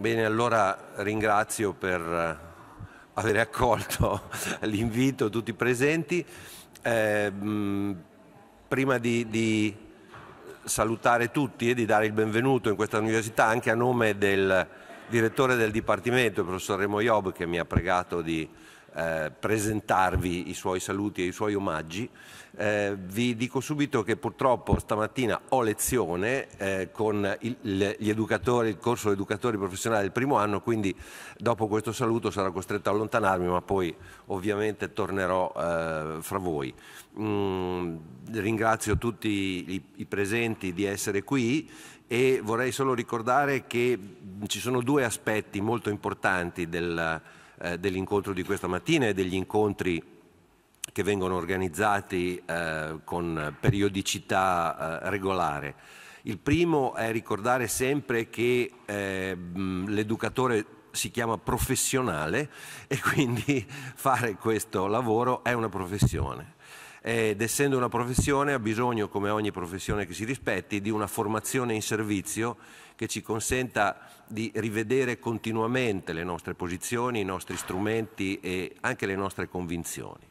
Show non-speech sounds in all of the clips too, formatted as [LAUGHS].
Bene, allora ringrazio per eh, aver accolto [LAUGHS] l'invito tutti i presenti. Eh, prima di, di, salutare tutti e di dare il benvenuto in questa università anche a nome del direttore del Dipartimento, il professor Remo Job, che mi ha pregato di eh, presentarvi i suoi saluti e i suoi omaggi. Eh, vi dico subito che purtroppo stamattina ho lezione eh, con il, gli educatori, il corso educatori professionali del primo anno, quindi dopo questo saluto sarò costretto a allontanarmi, ma poi ovviamente tornerò eh, fra voi. Mm, ringrazio tutti i, i presenti di essere qui e vorrei solo ricordare che ci sono due aspetti molto importanti del eh, dell'incontro di questa mattina e degli incontri che vengono organizzati eh, con periodicità eh, regolare. Il primo è ricordare sempre che ehm, l'educatore si chiama professionale e quindi [LAUGHS] fare questo lavoro è una professione ed essendo una professione ha bisogno, come ogni professione che si rispetti, di una formazione in servizio che ci consenta di rivedere continuamente le nostre posizioni, i nostri strumenti e anche le nostre convinzioni.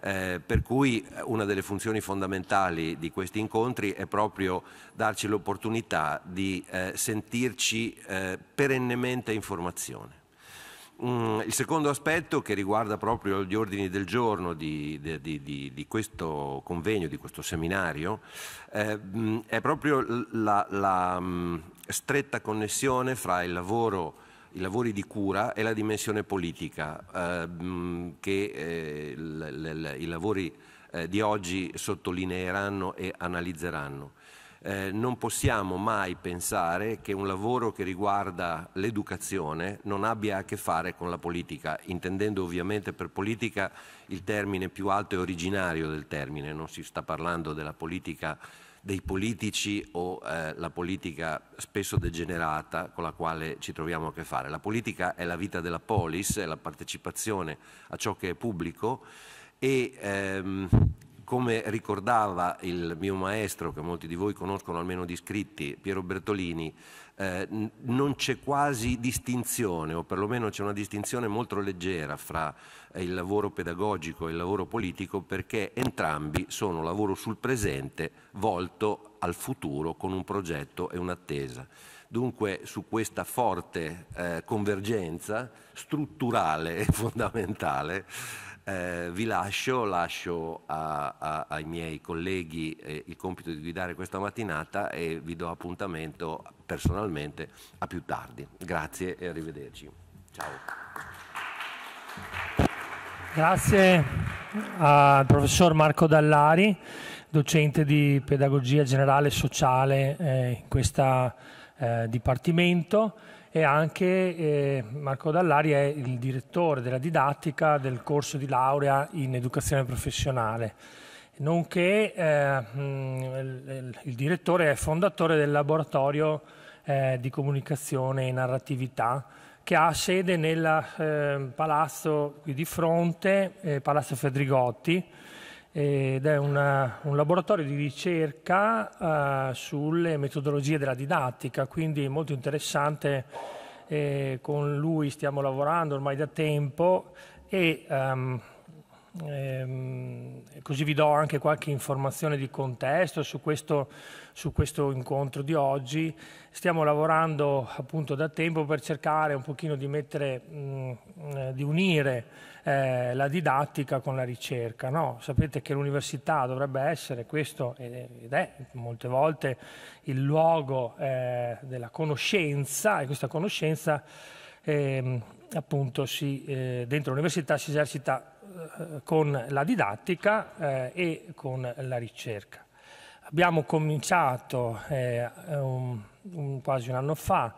Eh, per cui eh, una delle funzioni fondamentali di questi incontri è proprio darci l'opportunità di eh, sentirci eh, perennemente formazione. Mm, il secondo aspetto che riguarda proprio gli ordini del giorno di, di, di, di questo convegno, di questo seminario, eh, mm, è proprio la, la mm, stretta connessione fra il lavoro, i lavori di cura e la dimensione politica eh, che eh, l, l, l, i lavori eh, di oggi sottolineeranno e analizzeranno eh, non possiamo mai pensare che un lavoro che riguarda l'educazione non abbia a che fare con la politica, intendendo ovviamente per politica il termine più alto e originario del termine, non si sta parlando della politica dei politici o eh, la politica spesso degenerata con la quale ci troviamo a che fare. La politica è la vita della polis, è la partecipazione a ciò che è pubblico e ehm, come ricordava il mio maestro, che molti di voi conoscono almeno di scritti, Piero Bertolini, eh, non c'è quasi distinzione, o perlomeno c'è una distinzione molto leggera fra eh, il lavoro pedagogico e il lavoro politico, perché entrambi sono lavoro sul presente volto al futuro con un progetto e un'attesa. Dunque su questa forte eh, convergenza strutturale e [LAUGHS] fondamentale eh, vi lascio, lascio a, a, ai miei colleghi eh, il compito di guidare questa mattinata e vi do appuntamento personalmente a più tardi. Grazie e arrivederci. Ciao. Grazie al professor Marco Dallari, docente di pedagogia generale e sociale eh, in questo eh, dipartimento e anche eh, Marco Dallari è il direttore della didattica del corso di laurea in educazione professionale, nonché eh, mm, il direttore e fondatore del laboratorio eh, di comunicazione e narratività che ha sede nel eh, palazzo qui di fronte, eh, Palazzo Fedrigotti, ed è una, un laboratorio di ricerca eh, sulle metodologie della didattica, quindi molto interessante. Eh, con lui stiamo lavorando ormai da tempo e um, ehm, ehm così vi do anche qualche informazione di contesto su questo, su questo incontro di oggi. Stiamo lavorando appunto da tempo per cercare un pochino di mettere, mh, mm, eh, di unire eh, la didattica con la ricerca. No? Sapete che l'università dovrebbe essere questo ed è molte volte il luogo eh, della conoscenza e questa conoscenza eh, appunto si, eh, dentro l'università si esercita eh, con la didattica eh, e con la ricerca. Abbiamo cominciato un, un, quasi un anno fa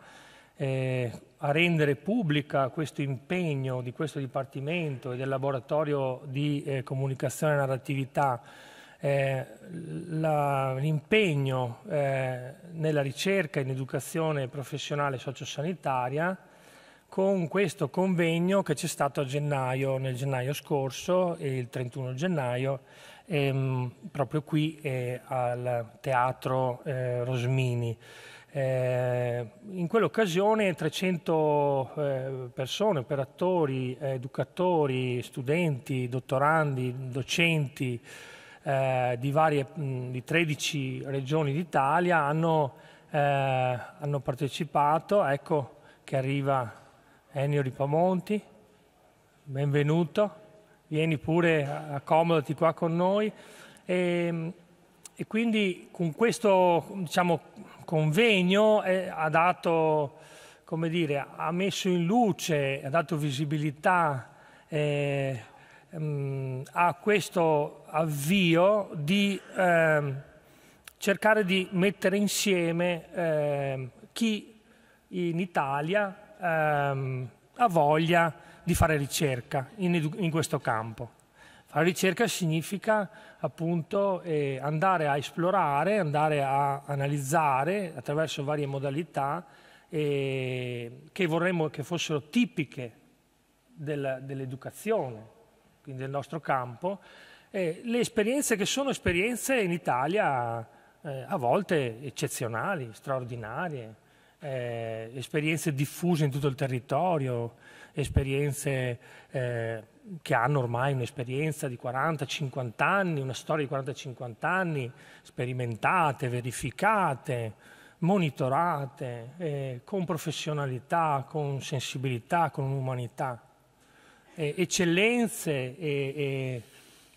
a rendere pubblica questo impegno di questo Dipartimento e del Laboratorio di eh, Comunicazione e Narratività, eh, l'impegno eh, nella ricerca in educazione professionale sociosanitaria con questo convegno che c'è stato a gennaio, nel gennaio scorso, il 31 gennaio, ehm, proprio qui eh, al Teatro eh, Rosmini. Eh, in quell'occasione 300 eh, persone, operatori, educatori, studenti, dottorandi, docenti eh, di, varie, mh, di 13 regioni d'Italia hanno, eh, hanno partecipato. Ecco che arriva Ennio Ripamonti, benvenuto, vieni pure, accomodati qua con noi. E, ehm, e quindi con questo diciamo, convegno eh, ha dato, come dire, ha messo in luce, ha dato visibilità eh, mh, mm, a questo avvio di eh, cercare di mettere insieme ehm, chi in Italia ehm, ha voglia di fare ricerca in, in questo campo. Fare ricerca significa appunto eh, andare a esplorare, andare a analizzare attraverso varie modalità eh, che vorremmo che fossero tipiche del, dell'educazione, quindi del nostro campo, eh, le esperienze che sono esperienze in Italia eh, a volte eccezionali, straordinarie, eh, esperienze diffuse in tutto il territorio, esperienze eh, che hanno ormai un'esperienza di 40-50 anni, una storia di 40-50 anni, sperimentate, verificate, monitorate, eh, con professionalità, con sensibilità, con umanità. Eh, eccellenze e, e,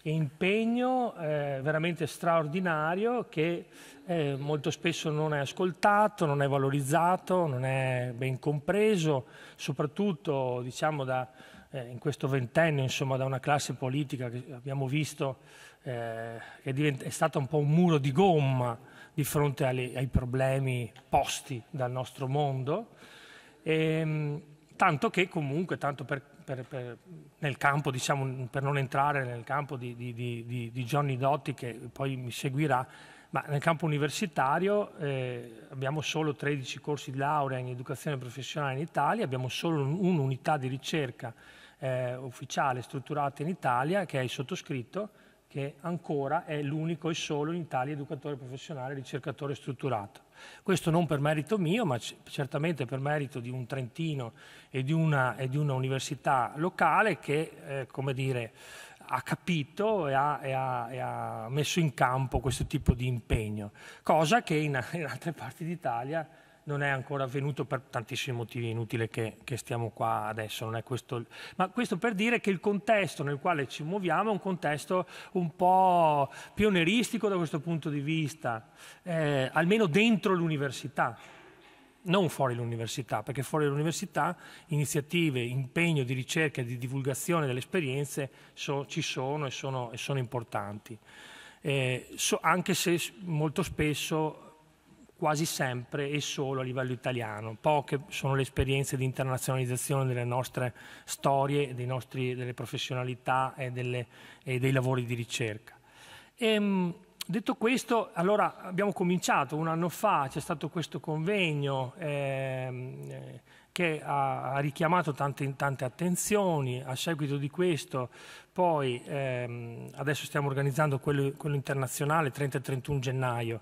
e impegno eh, veramente straordinario che eh, molto spesso non è ascoltato, non è valorizzato, non è ben compreso, soprattutto diciamo da eh, in questo ventennio insomma, da una classe politica che abbiamo visto eh, che è, divent- è stata un po' un muro di gomma di fronte alle, ai problemi posti dal nostro mondo, e, ehm, tanto che comunque, tanto per, per, per, nel campo, diciamo, per non entrare nel campo di, di, di, di Johnny Dotti che poi mi seguirà, ma nel campo universitario eh, abbiamo solo 13 corsi di laurea in educazione professionale in Italia, abbiamo solo un'unità di ricerca eh, ufficiale strutturata in Italia, che è il sottoscritto, che ancora è l'unico e solo in Italia educatore professionale ricercatore strutturato. Questo non per merito mio, ma certamente per merito di un Trentino e di una, e di una università locale che, eh, come dire, ha capito e ha, e, ha, e ha, messo in campo questo tipo di impegno, cosa che in, in altre parti d'Italia non è ancora avvenuto per tantissimi motivi inutili che, che stiamo qua adesso, questo... ma questo per dire che il contesto nel quale ci muoviamo è un contesto un po' pionieristico da questo punto di vista, eh, almeno dentro l'università non fuori l'università, perché fuori l'università iniziative, impegno di ricerca e di divulgazione delle esperienze so, ci sono e sono, e sono importanti, eh, so, anche se molto spesso quasi sempre e solo a livello italiano. Poche sono le esperienze di internazionalizzazione delle nostre storie, nostri, delle professionalità e, delle, e, dei lavori di ricerca. E, ehm, detto questo, allora abbiamo cominciato un anno fa, c'è stato questo convegno eh, che ha, ha richiamato tante, tante, attenzioni, a seguito di questo poi ehm, adesso stiamo organizzando quello, quello internazionale 30 e 31 gennaio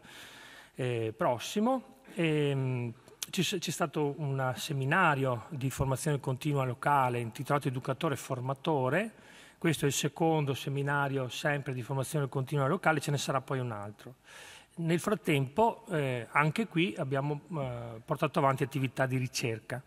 eh, prossimo. E, ehm, c'è, stato un seminario di formazione continua locale intitolato Educatore Formatore, questo è il secondo seminario sempre di formazione continua locale, ce ne sarà poi un altro. Nel frattempo eh, anche qui abbiamo eh, portato avanti attività di ricerca.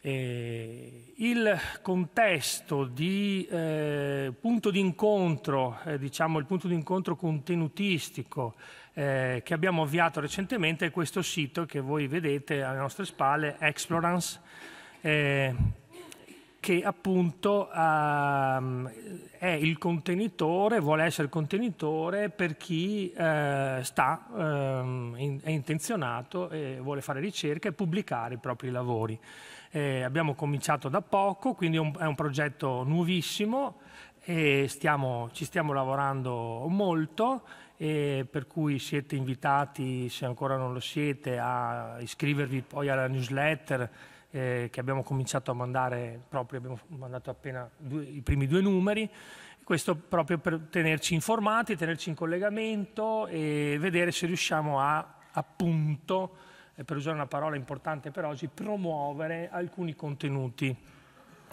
Eh, il contesto di eh, punto d'incontro, eh, diciamo il punto d'incontro contenutistico eh, che abbiamo avviato recentemente è questo sito che voi vedete alle nostre spalle, Explorance, eh, che appunto ehm, è il contenitore, vuole essere il contenitore per chi eh, sta, ehm, è intenzionato e vuole fare ricerca e pubblicare i propri lavori. Eh, abbiamo cominciato da poco, quindi è un, è un progetto nuovissimo e stiamo, ci stiamo lavorando molto e per cui siete invitati, se ancora non lo siete, a iscrivervi poi alla newsletter eh, che abbiamo cominciato a mandare proprio, abbiamo mandato appena due, i primi due numeri, questo proprio per tenerci informati, tenerci in collegamento e vedere se riusciamo a appunto, eh, per usare una parola importante per oggi, promuovere alcuni contenuti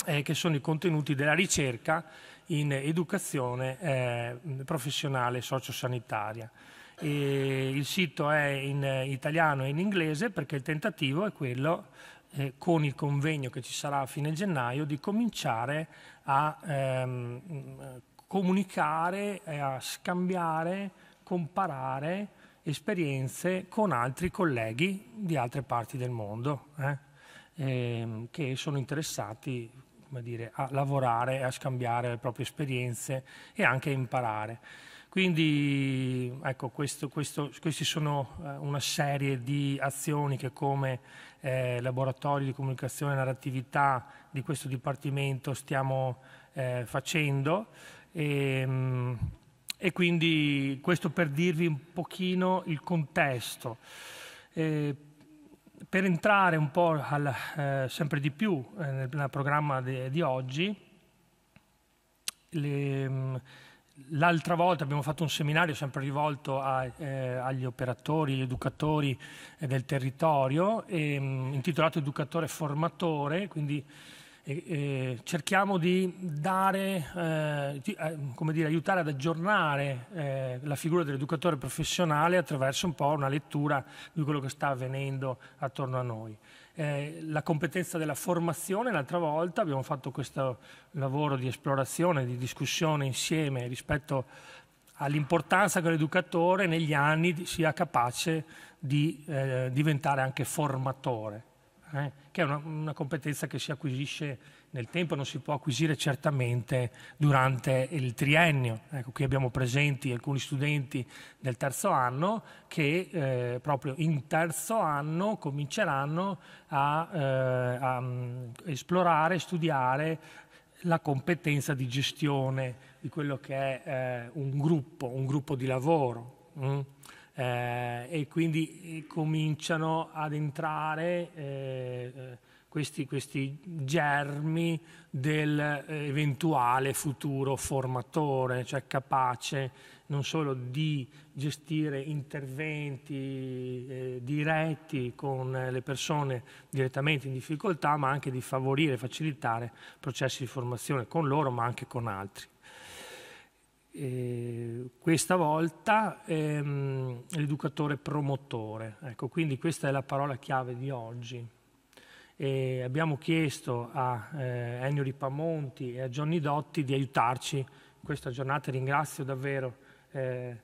eh, che sono i contenuti della ricerca in educazione eh, professionale sociosanitaria. E il sito è in italiano e in inglese perché il tentativo è quello, eh, con il convegno che ci sarà a fine gennaio, di cominciare a ehm, comunicare, a scambiare, comparare esperienze con altri colleghi di altre parti del mondo eh, ehm, che sono interessati dire, a lavorare, a scambiare le proprie esperienze e anche a imparare. Quindi ecco, questo, questo, questi sono eh, una serie di azioni che come eh, laboratori di comunicazione e narratività di questo dipartimento stiamo eh, facendo e, ehm, e, quindi questo per dirvi un pochino il contesto. Eh, per entrare un po' al, eh, sempre di più eh, nel, nel, programma de, di oggi, mm, l'altra volta abbiamo fatto un seminario sempre rivolto a, eh, agli operatori, agli educatori eh, del territorio, e, ehm, intitolato Educatore Formatore, quindi e cerchiamo di dare, eh, eh, come dire, aiutare ad aggiornare eh, la figura dell'educatore professionale attraverso un po' una lettura di quello che sta avvenendo attorno a noi. Eh, la competenza della formazione, l'altra volta abbiamo fatto questo lavoro di esplorazione, di discussione insieme rispetto all'importanza che l'educatore negli anni sia capace di eh, diventare anche formatore eh, che è una, una, competenza che si acquisisce nel tempo, non si può acquisire certamente durante il triennio. Ecco, qui abbiamo presenti alcuni studenti del terzo anno che eh, proprio in terzo anno cominceranno a, eh, a mm, esplorare, studiare la competenza di gestione di quello che è eh, un gruppo, un gruppo di lavoro. Mm? eh, e quindi eh, cominciano ad entrare eh, eh questi, questi, germi dell'eventuale eh, futuro formatore, cioè capace non solo di gestire interventi eh, diretti con le persone direttamente in difficoltà, ma anche di favorire e facilitare processi di formazione con loro, ma anche con altri questa volta ehm, l'educatore promotore. Ecco, quindi questa è la parola chiave di oggi. E abbiamo chiesto a eh, Ennio Ripamonti e a Gianni Dotti di aiutarci in questa giornata. Ringrazio davvero eh,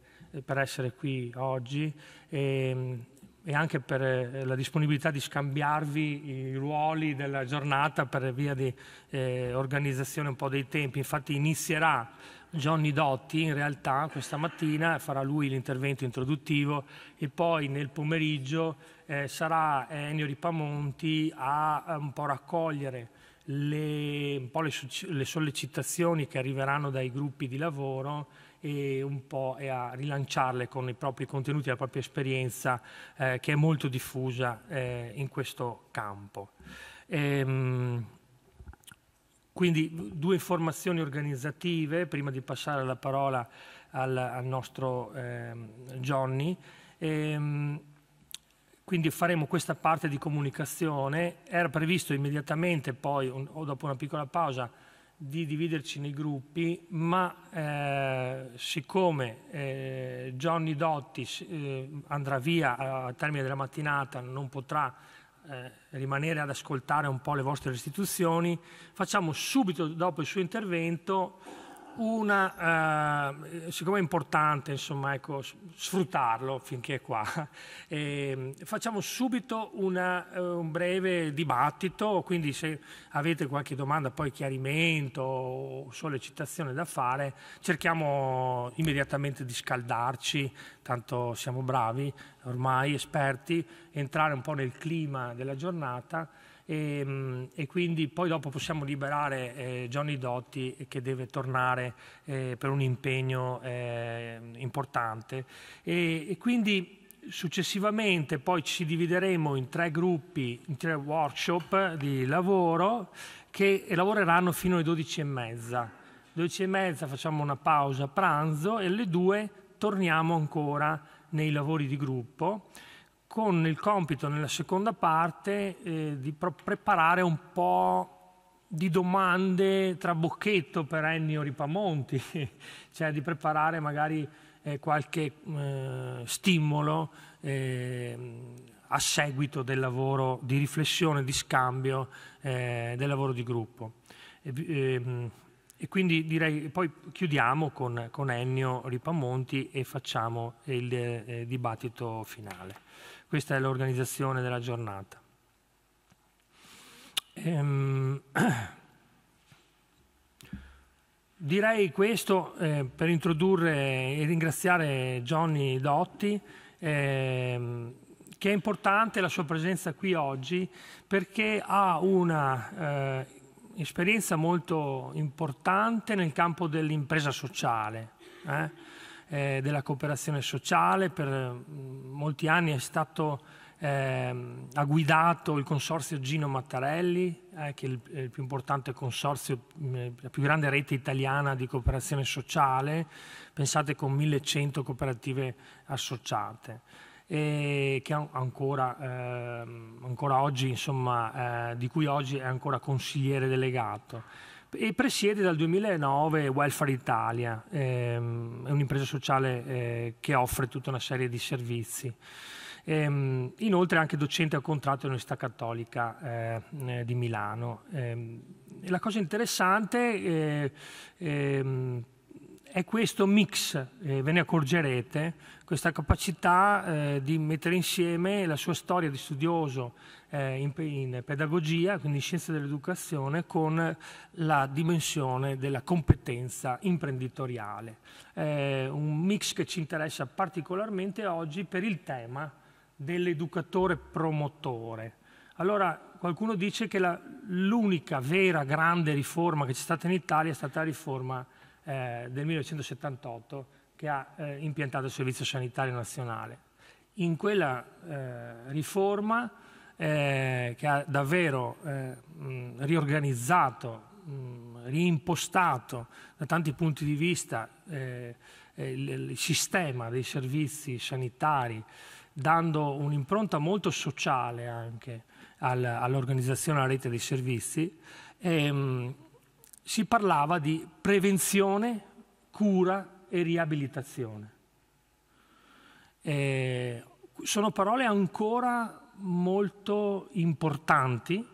per essere qui oggi e, ehm, e anche per eh, la disponibilità di scambiarvi i ruoli della giornata per via di eh, organizzazione un po' dei tempi. Infatti inizierà Johnny Dotti in realtà questa mattina farà lui l'intervento introduttivo e poi nel pomeriggio eh, sarà Ennio Ripamonti a, eh, un po' raccogliere le, po le, le, sollecitazioni che arriveranno dai gruppi di lavoro e un po' e a rilanciarle con i propri contenuti e la propria esperienza eh, che è molto diffusa eh, in questo campo. Ehm, quindi due informazioni organizzative prima di passare la parola al, al nostro eh, Johnny. E, ehm, quindi faremo questa parte di comunicazione. Era previsto immediatamente poi, un, o dopo una piccola pausa, di dividerci nei gruppi, ma eh, siccome eh, Johnny Dotti eh, andrà via al termine della mattinata, non potrà eh, rimanere ad ascoltare un po' le vostre restituzioni, facciamo subito dopo il suo intervento una, eh, siccome è importante insomma, ecco, sfruttarlo finché è qua, [LAUGHS] eh, facciamo subito una, eh, un breve dibattito, quindi se avete qualche domanda, poi chiarimento o sollecitazione da fare, cerchiamo immediatamente di scaldarci, tanto siamo bravi, ormai esperti, entrare un po' nel clima della giornata e, ehm, e quindi poi dopo possiamo liberare eh, Johnny Dotti che deve tornare eh, per un impegno eh, importante e, e quindi successivamente poi ci divideremo in tre gruppi, in tre workshop di lavoro che lavoreranno fino alle 12 e mezza. 12 e mezza facciamo una pausa pranzo e alle 2 torniamo ancora nei lavori di gruppo con il compito nella seconda parte eh, di preparare un po' di domande tra bocchetto per Ennio Ripamonti, [LAUGHS] cioè di preparare magari eh, qualche eh, stimolo eh, a seguito del lavoro di riflessione, di scambio, eh, del lavoro di gruppo. E, ehm, e quindi direi, poi chiudiamo con, con Ennio Ripamonti e facciamo il, il eh, dibattito finale. Questa è l'organizzazione della giornata. Ehm, [CLEARS THROAT] direi questo eh, per introdurre e ringraziare Johnny Dotti, eh, che è importante la sua presenza qui oggi perché ha una... Eh, esperienza molto importante nel campo dell'impresa sociale. Eh? eh, della cooperazione sociale, per mm, molti anni è stato, eh, ha guidato il consorzio Gino Mattarelli, eh, che è il, il, più importante consorzio, mm, la più grande rete italiana di cooperazione sociale, pensate con 1100 cooperative associate e che ancora, ehm, ancora oggi, insomma, eh, di cui oggi è ancora consigliere delegato e presiede dal 2009 Welfare Italia, ehm, è un'impresa sociale eh, che offre tutta una serie di servizi. Ehm, inoltre è anche docente a contratto all'Università Cattolica eh, di Milano. Ehm, la cosa interessante eh, ehm, è questo mix, eh, ve ne accorgerete, questa capacità eh, di mettere insieme la sua storia di studioso eh, in, in, pedagogia, quindi in scienze dell'educazione, con la dimensione della competenza imprenditoriale. un mix che ci interessa particolarmente oggi per il tema dell'educatore promotore. Allora, qualcuno dice che l'unica vera grande riforma che c'è stata in Italia è stata la riforma eh, del 1978 che ha eh, impiantato il Servizio Sanitario Nazionale. In quella eh, riforma eh, che ha davvero eh, mh, riorganizzato, mh, reimpostato da tanti punti di vista eh, il, il sistema dei servizi sanitari, dando un'impronta molto sociale anche all'organizzazione della rete dei servizi, e, ehm, mh, si parlava di prevenzione, cura e riabilitazione. Eh, sono parole ancora molto importanti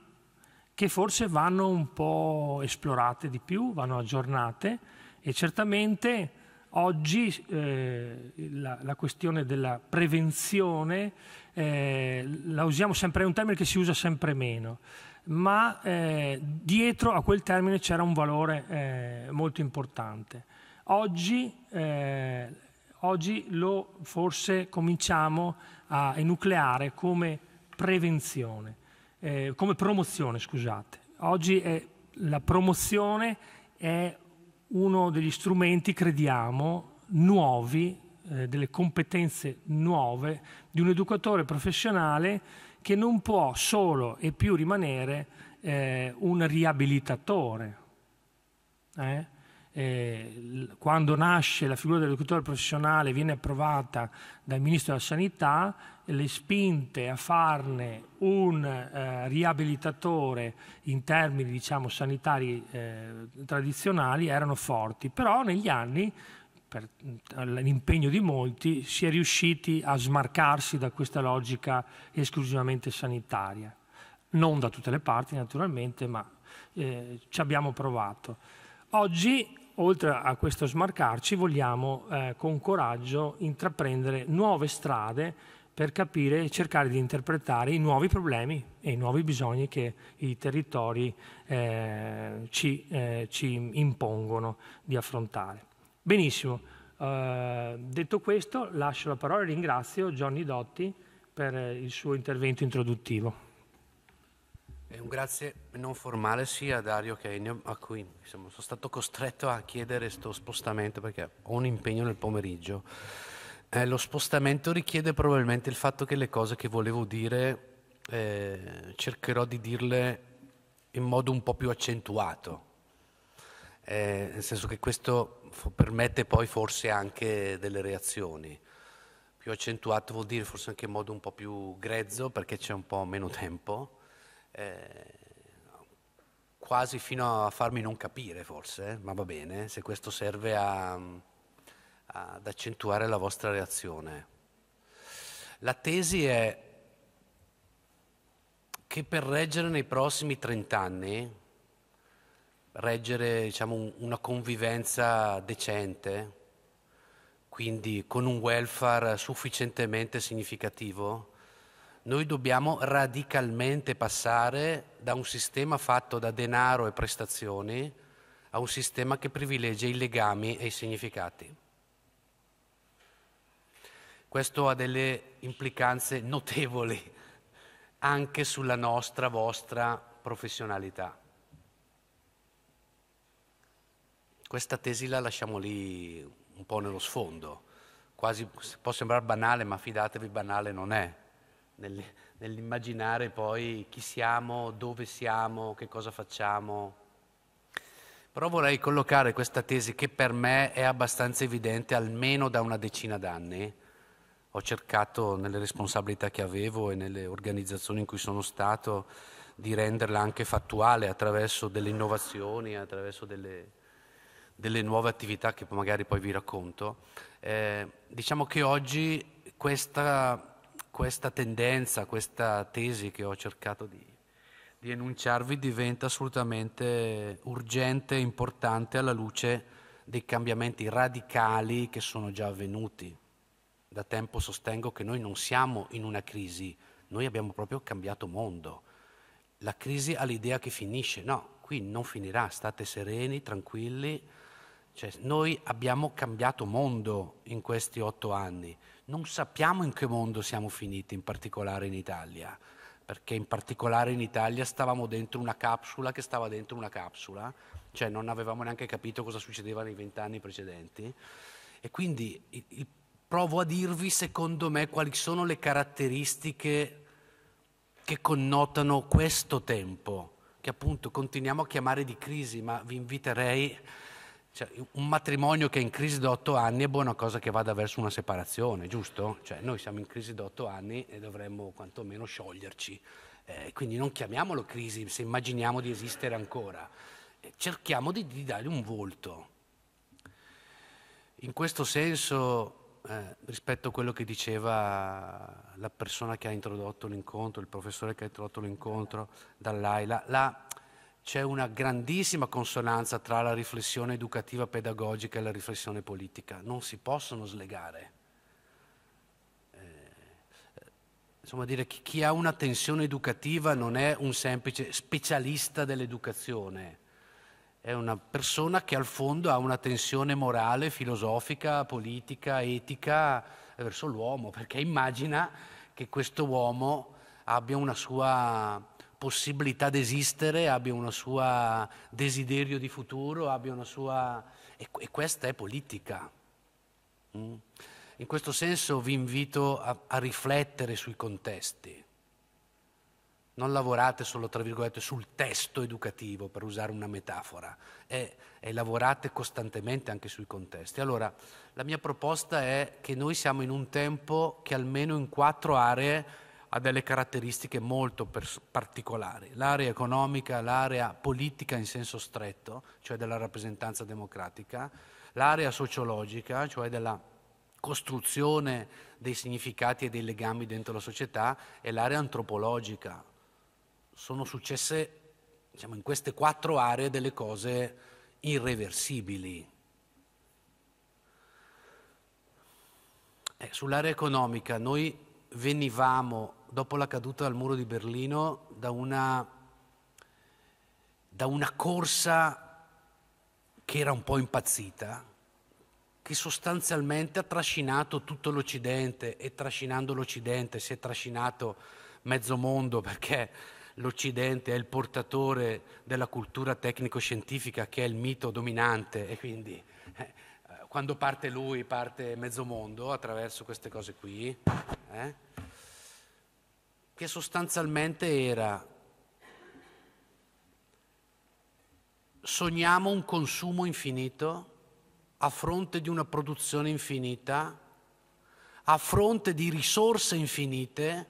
che forse vanno un po' esplorate di più, vanno aggiornate e certamente oggi eh, la, la, questione della prevenzione eh, la usiamo sempre, è un termine che si usa sempre meno ma eh, dietro a quel termine c'era un valore eh, molto importante. Oggi, eh, oggi, lo forse cominciamo a enucleare come prevenzione, eh, come promozione, scusate. Oggi è, la promozione è uno degli strumenti, crediamo, nuovi, eh, delle competenze nuove di un educatore professionale che non può solo e più rimanere eh, un riabilitatore. Eh? eh quando nasce la figura dell'educatore professionale viene approvata dal Ministro della Sanità, le spinte a farne un eh, riabilitatore in termini diciamo, sanitari eh, tradizionali erano forti, però negli anni per mm, l'impegno di molti, si è riusciti a smarcarsi da questa logica esclusivamente sanitaria. Non da tutte le parti naturalmente, ma eh, ci abbiamo provato. Oggi, oltre a questo smarcarci, vogliamo eh, con coraggio intraprendere nuove strade per capire e cercare di interpretare i nuovi problemi e i nuovi bisogni che i territori eh, ci, eh, ci impongono di affrontare. Benissimo, uh, detto questo lascio la parola e ringrazio Gianni Dotti per eh, il suo intervento introduttivo. E un grazie non formale sia a Dario che a Ennio, a cui insomma, sono stato costretto a chiedere questo spostamento perché ho un impegno nel pomeriggio. Eh, lo spostamento richiede probabilmente il fatto che le cose che volevo dire eh, cercherò di dirle in modo un po' più accentuato eh, nel senso che questo permette poi forse anche delle reazioni. Più accentuato vuol dire forse anche in modo un po' più grezzo perché c'è un po' meno tempo, eh, quasi fino a farmi non capire forse, ma va bene, se questo serve a, a, ad accentuare la vostra reazione. La tesi è che per reggere nei prossimi 30 anni reggere diciamo, una convivenza decente, quindi con un welfare sufficientemente significativo, noi dobbiamo radicalmente passare da un sistema fatto da denaro e prestazioni a un sistema che privilegia i legami e i significati. Questo ha delle implicanze [LAUGHS] notevoli anche sulla nostra, vostra professionalità. questa tesi la lasciamo lì un po' nello sfondo. Quasi può sembrare banale, ma fidatevi, banale non è. nell'immaginare poi chi siamo, dove siamo, che cosa facciamo. Però vorrei collocare questa tesi che per me è abbastanza evidente almeno da una decina d'anni. Ho cercato nelle responsabilità che avevo e nelle organizzazioni in cui sono stato di renderla anche fattuale attraverso delle innovazioni, attraverso delle, delle nuove attività che magari poi vi racconto, eh, diciamo che oggi questa, questa, tendenza, questa tesi che ho cercato di, di enunciarvi diventa assolutamente urgente e importante alla luce dei cambiamenti radicali che sono già avvenuti. Da tempo sostengo che noi non siamo in una crisi, noi abbiamo proprio cambiato mondo. La crisi ha l'idea che finisce, no, qui non finirà, state sereni, tranquilli, cioè, noi abbiamo cambiato mondo in questi otto anni, non sappiamo in che mondo siamo finiti, in particolare in Italia, perché in particolare in Italia stavamo dentro una capsula che stava dentro una capsula, cioè non avevamo neanche capito cosa succedeva nei vent'anni precedenti. E quindi il, provo a dirvi, secondo me, quali sono le caratteristiche che connotano questo tempo, che appunto continuiamo a chiamare di crisi, ma vi inviterei cioè, un matrimonio che è in crisi da otto anni è buona cosa che vada verso una separazione, giusto? Cioè, noi siamo in crisi da otto anni e dovremmo quantomeno scioglierci. Eh, quindi non chiamiamolo crisi se immaginiamo di esistere ancora. Eh, cerchiamo di, di dargli un volto. In questo senso, eh, rispetto a quello che diceva la persona che ha introdotto l'incontro, il professore che ha introdotto l'incontro, Dall'AILA, la, c'è una grandissima consonanza tra la riflessione educativa pedagogica e la riflessione politica, non si possono slegare. Eh, insomma, dire che chi ha una tensione educativa non è un semplice specialista dell'educazione, è una persona che al fondo ha una tensione morale, filosofica, politica, etica verso l'uomo, perché immagina che questo uomo abbia una sua possibilità di esistere, abbia un suo desiderio di futuro, abbia una sua... e, e questa è politica. Mm? In questo senso vi invito a, a, riflettere sui contesti. Non lavorate solo, tra virgolette, sul testo educativo, per usare una metafora, e, e lavorate costantemente anche sui contesti. Allora, la mia proposta è che noi siamo in un tempo che almeno in quattro aree ha delle caratteristiche molto pers- particolari. L'area economica, l'area politica in senso stretto, cioè della rappresentanza democratica, l'area sociologica, cioè della costruzione dei significati e dei legami dentro la società, e l'area antropologica. Sono successe, diciamo, in queste quattro aree delle cose irreversibili. Eh, sull'area economica noi venivamo dopo la caduta del muro di Berlino da una, da una corsa che era un po' impazzita, che sostanzialmente ha trascinato tutto l'Occidente e trascinando l'Occidente si è trascinato mezzo mondo perché l'Occidente è il portatore della cultura tecnico-scientifica che è il mito dominante e quindi eh, quando parte lui parte mezzo mondo attraverso queste cose qui. Eh? che sostanzialmente era sogniamo un consumo infinito a fronte di una produzione infinita, a fronte di risorse infinite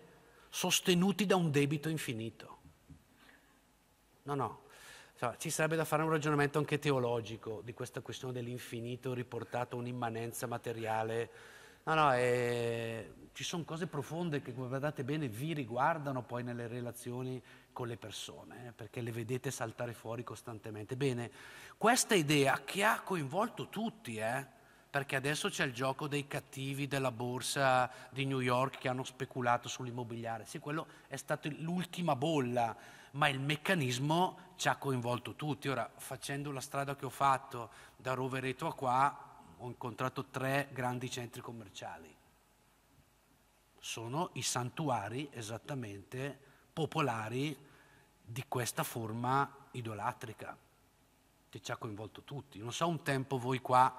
sostenuti da un debito infinito. No, no, cioè, ci sarebbe da fare un ragionamento anche teologico di questa questione dell'infinito riportato a un'immanenza materiale No, no, eh, ci sono cose profonde che, come guardate bene, vi riguardano poi nelle relazioni con le persone, eh, perché le vedete saltare fuori costantemente. Bene, questa idea che ha coinvolto tutti, eh, perché adesso c'è il gioco dei cattivi della borsa di New York che hanno speculato sull'immobiliare. Sì, quello è stata l'ultima bolla, ma il meccanismo ci ha coinvolto tutti. Ora, facendo la strada che ho fatto da Rovereto a qua, ho incontrato tre grandi centri commerciali. Sono i santuari esattamente popolari di questa forma idolatrica che ci ha coinvolto tutti. Non so un tempo voi qua,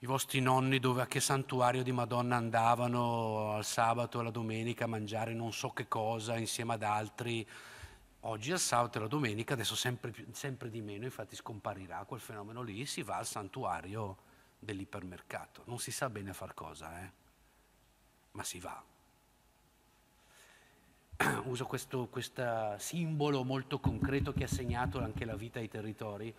i vostri nonni, dove a che santuario di Madonna andavano al sabato e alla domenica a mangiare non so che cosa insieme ad altri. Oggi al sabato e alla domenica, adesso sempre, sempre di meno, infatti scomparirà quel fenomeno lì, si va al santuario dell'ipermercato. Non si sa bene a far cosa, eh? ma si va. [CLEARS THROAT] Uso questo simbolo molto concreto che ha segnato anche la vita ai territori,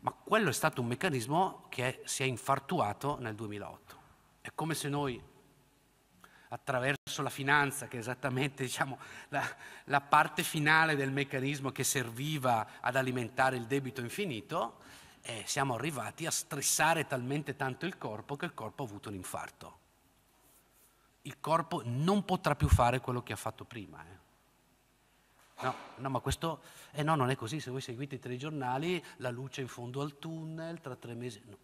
ma quello è stato un meccanismo che si è infartuato nel 2008. È come se noi attraverso la finanza, che è esattamente diciamo, la, la, parte finale del meccanismo che serviva ad alimentare il debito infinito, eh, siamo arrivati a stressare talmente tanto il corpo che il corpo ha avuto un infarto. Il corpo non potrà più fare quello che ha fatto prima. Eh. No, no, ma questo eh no, non è così. Se voi seguite i telegiornali, la luce in fondo al tunnel, tra tre mesi. No.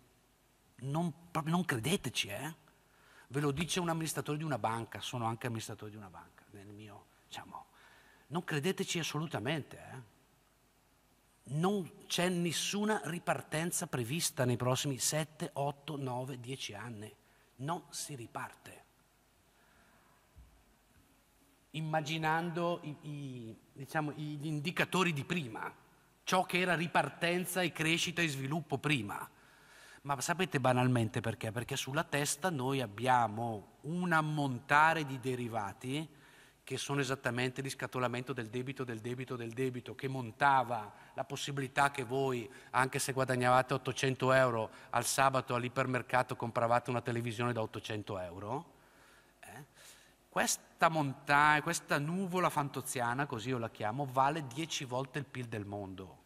Non, non, credeteci, eh? Ve lo dice un amministratore di una banca, sono anche amministratore di una banca, nel mio, diciamo. Non credeteci assolutamente, eh? non c'è nessuna ripartenza prevista nei prossimi 7, 8, 9, 10 anni. Non si riparte. Immaginando i, i, diciamo, gli indicatori di prima, ciò che era ripartenza e crescita e sviluppo prima. Ma sapete banalmente perché? Perché sulla testa noi abbiamo un ammontare di derivati che sono esattamente di scatolamento del debito, del debito, del debito, che montava la possibilità che voi, anche se guadagnavate 800 euro, al sabato all'ipermercato compravate una televisione da 800 euro. Eh? Questa montagna, questa nuvola fantoziana, così io la chiamo, vale 10 volte il PIL del mondo.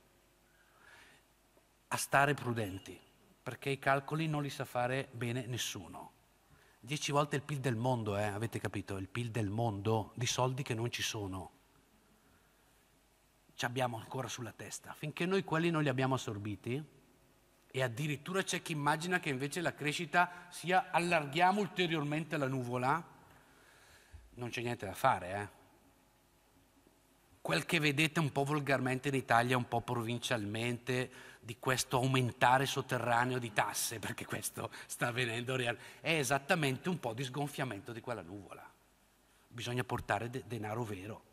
A stare prudenti, perché i calcoli non li sa fare bene nessuno. Dieci volte il PIL del mondo, eh, avete capito? Il PIL del mondo di soldi che non ci sono. Ci abbiamo ancora sulla testa. Finché noi quelli non li abbiamo assorbiti, e addirittura c'è chi immagina che invece la crescita sia allarghiamo ulteriormente la nuvola, non c'è niente da fare. Eh. Quel che vedete un po' volgarmente in Italia, un po' provincialmente, di questo aumentare sotterraneo di tasse, [LAUGHS] perché questo sta avvenendo, è esattamente un po' di sgonfiamento di quella nuvola. Bisogna portare de- denaro vero.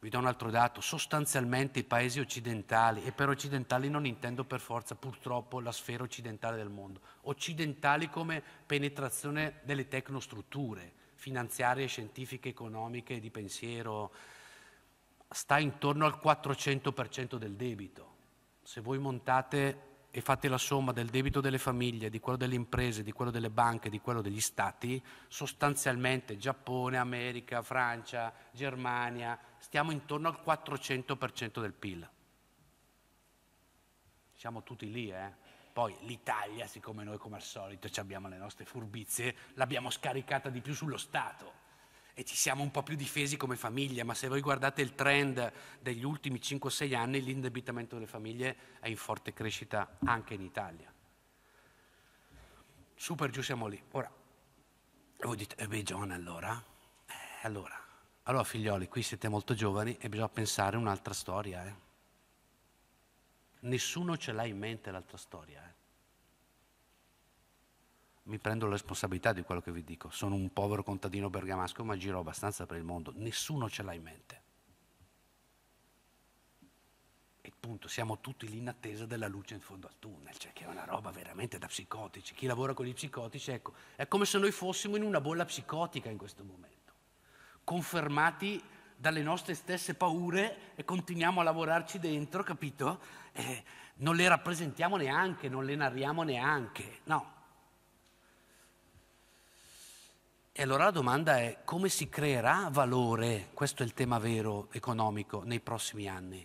Vi do un altro dato, sostanzialmente i paesi occidentali, e per occidentali non intendo per forza purtroppo la sfera occidentale del mondo, occidentali come penetrazione delle tecnostrutture finanziarie, scientifiche, economiche, di pensiero, sta intorno al 400% del debito. Se voi montate e fate la somma del debito delle famiglie, di quello delle imprese, di quello delle banche, di quello degli stati, sostanzialmente Giappone, America, Francia, Germania, stiamo intorno al 400% del PIL. Siamo tutti lì, eh? Poi l'Italia, siccome noi come al solito abbiamo le nostre furbizie, l'abbiamo scaricata di più sullo Stato e ci siamo un po' più difesi come famiglia, ma se voi guardate il trend degli ultimi 5-6 anni, l'indebitamento delle famiglie è in forte crescita anche in Italia. Super giù siamo lì. Ora, voi dite, e eh beh John allora? Eh, allora, allora figlioli, qui siete molto giovani e bisogna pensare un'altra storia. Eh. Nessuno ce l'ha in mente l'altra storia. Eh mi prendo la responsabilità di quello che vi dico, sono un povero contadino bergamasco ma giro abbastanza per il mondo, nessuno ce l'ha in mente. E punto, siamo tutti lì in attesa della luce in fondo al tunnel, cioè che è una roba veramente da psicotici. Chi lavora con i psicotici, ecco, è come se noi fossimo in una bolla psicotica in questo momento, confermati dalle nostre stesse paure e continuiamo a lavorarci dentro, capito? Eh, non le rappresentiamo neanche, non le narriamo neanche, no, E allora la domanda è come si creerà valore, questo è il tema vero economico, nei prossimi anni.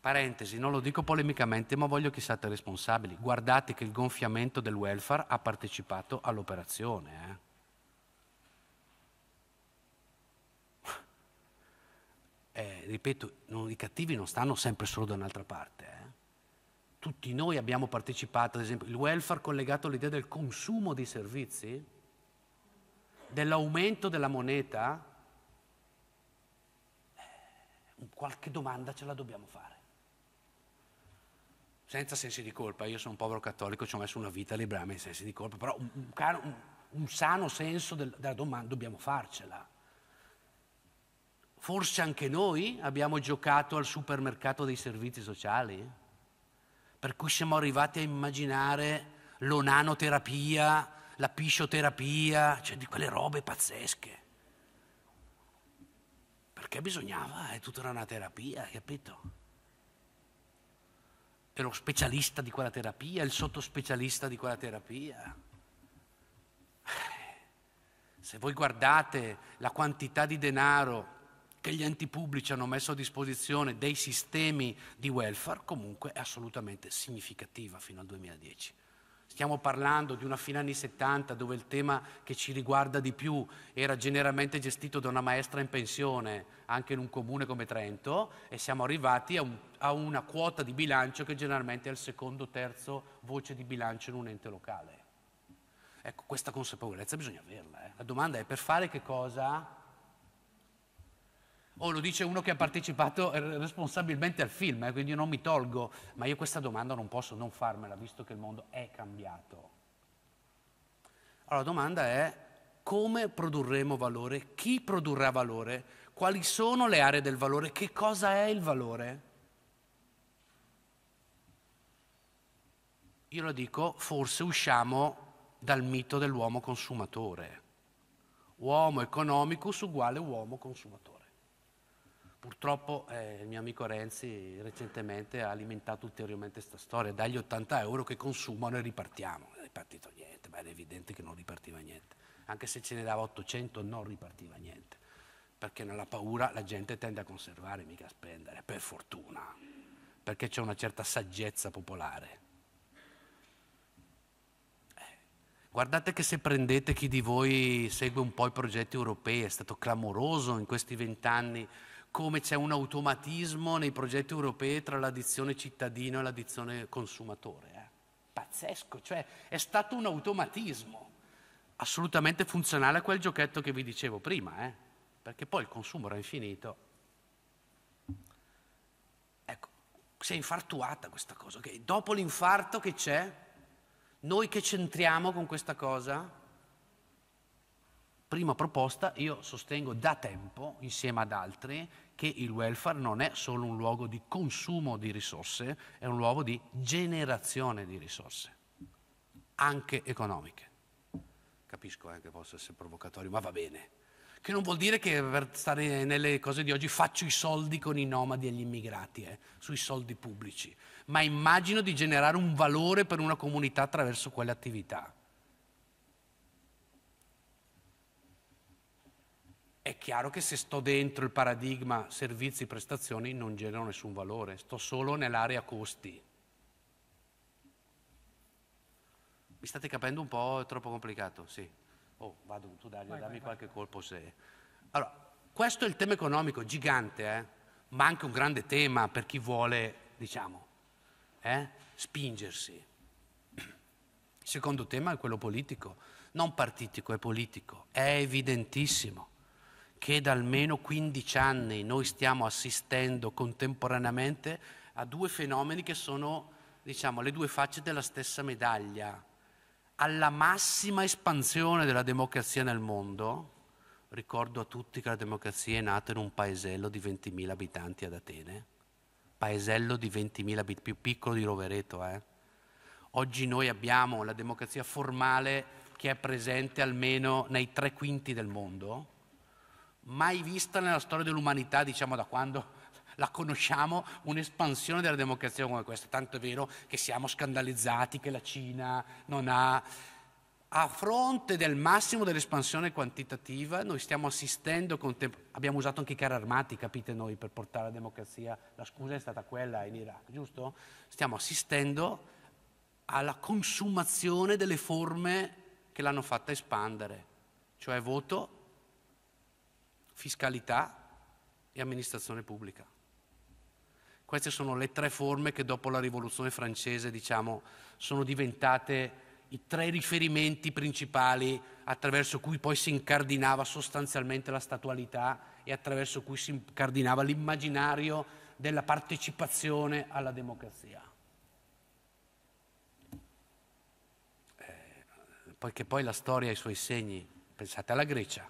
Parentesi, non lo dico polemicamente, ma voglio che siate responsabili. Guardate che il gonfiamento del welfare ha partecipato all'operazione. Eh? Eh, ripeto, non, i cattivi non stanno sempre solo da un'altra parte. Eh? tutti noi abbiamo partecipato, ad esempio, il welfare collegato all'idea del consumo di servizi, dell'aumento della moneta, eh, qualche domanda ce la dobbiamo fare. Senza sensi di colpa, io sono un povero cattolico, ci ho messo una vita a librarmi i sensi di colpa, però un, un, un sano senso del, della domanda dobbiamo farcela. Forse anche noi abbiamo giocato al supermercato dei servizi sociali? per cui siamo arrivati a immaginare l'onanoterapia, la piscioterapia, cioè di quelle robe pazzesche. Perché bisognava, è tutta una terapia, capito? E lo specialista di quella terapia, il sottospecialista di quella terapia. Eh, se voi guardate la quantità di denaro che gli enti pubblici hanno messo a disposizione dei sistemi di welfare comunque è assolutamente significativa fino al 2010. Stiamo parlando di una fine anni 70 dove il tema che ci riguarda di più era generalmente gestito da una maestra in pensione, anche in un comune come Trento, e siamo arrivati a, un, a una quota di bilancio che generalmente è il secondo o terzo voce di bilancio in un ente locale. Ecco, questa consapevolezza bisogna averla. Eh. La domanda è per fare che cosa o oh, lo dice uno che ha partecipato eh, responsabilmente al film, eh, quindi io non mi tolgo, ma io questa domanda non posso non farmela, visto che il mondo è cambiato. Allora la domanda è come produrremo valore, chi produrrà valore, quali sono le aree del valore, che cosa è il valore? Io lo dico, forse usciamo dal mito dell'uomo consumatore. Uomo economicus uguale uomo consumatore. Purtroppo eh, il mio amico Renzi recentemente ha alimentato ulteriormente questa storia, dagli 80 euro che consumano e ripartiamo. Non è partito niente, ma era evidente che non ripartiva niente. Anche se ce ne dava 800 non ripartiva niente, perché nella paura la gente tende a conservare, mica a spendere, per fortuna, perché c'è una certa saggezza popolare. Eh, guardate che se prendete chi di voi segue un po' i progetti europei, è stato clamoroso in questi vent'anni come c'è un automatismo nei progetti europei tra l'addizione cittadino e l'addizione consumatore. Eh? Pazzesco, cioè è stato un automatismo assolutamente funzionale a quel giochetto che vi dicevo prima, eh? perché poi il consumo era infinito. Ecco, si è infartuata questa cosa. Okay? Dopo l'infarto che c'è, noi che c'entriamo con questa cosa? prima proposta io sostengo da tempo, insieme ad altri, che il welfare non è solo un luogo di consumo di risorse, è un luogo di generazione di risorse, anche economiche. Capisco eh, che possa essere provocatorio, ma va bene. Che non vuol dire che per stare nelle cose di oggi faccio i soldi con i nomadi e gli immigrati, eh, sui soldi pubblici, ma immagino di generare un valore per una comunità attraverso quelle attività È chiaro che se sto dentro il paradigma servizi e prestazioni non genero nessun valore, sto solo nell'area costi. Mi state capendo un po'? È troppo complicato, sì. Oh, vado tu dai, vai, dammi vai, qualche vai. colpo se... Allora, questo è il tema economico, gigante, eh? ma anche un grande tema per chi vuole, diciamo, eh? spingersi. Il secondo tema è quello politico, non partitico, è politico, è evidentissimo che da almeno 15 anni noi stiamo assistendo contemporaneamente a due fenomeni che sono, diciamo, le due facce della stessa medaglia. Alla massima espansione della democrazia nel mondo, ricordo a tutti che la democrazia è nata in un paesello di 20.000 abitanti ad Atene, paesello di 20.000 abitanti, più piccolo di Rovereto, eh? Oggi noi abbiamo la democrazia formale che è presente almeno nei tre quinti del mondo, mai vista nella storia dell'umanità, diciamo da quando la conosciamo, un'espansione della democrazia come questa. Tanto è vero che siamo scandalizzati che la Cina non ha... A fronte del massimo dell'espansione quantitativa, noi stiamo assistendo, con tempo. abbiamo usato anche i carri armati, capite noi, per portare la democrazia, la scusa è stata quella in Iraq, giusto? Stiamo assistendo alla consumazione delle forme che l'hanno fatta espandere, cioè voto fiscalità e amministrazione pubblica. Queste sono le tre forme che dopo la rivoluzione francese diciamo, sono diventate i tre riferimenti principali attraverso cui poi si incardinava sostanzialmente la statualità e attraverso cui si incardinava l'immaginario della partecipazione alla democrazia. Eh, poiché poi la storia ha i suoi segni, pensate alla Grecia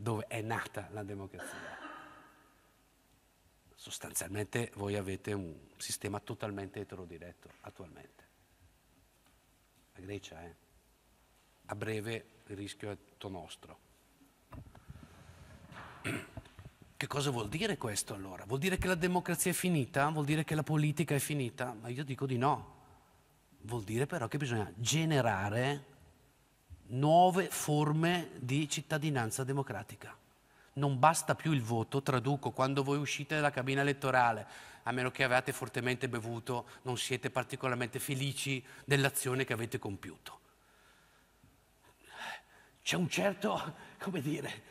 dove è nata la democrazia. Sostanzialmente voi avete un sistema totalmente eterodiretto attualmente. La Grecia, eh? A breve il rischio è tutto nostro. Che cosa vuol dire questo allora? Vuol dire che la democrazia è finita? Vuol dire che la politica è finita? Ma io dico di no. Vuol dire però che bisogna generare nuove forme di cittadinanza democratica. Non basta più il voto, traduco, quando voi uscite dalla cabina elettorale, a meno che avete fortemente bevuto, non siete particolarmente felici dell'azione che avete compiuto. C'è un certo, come dire,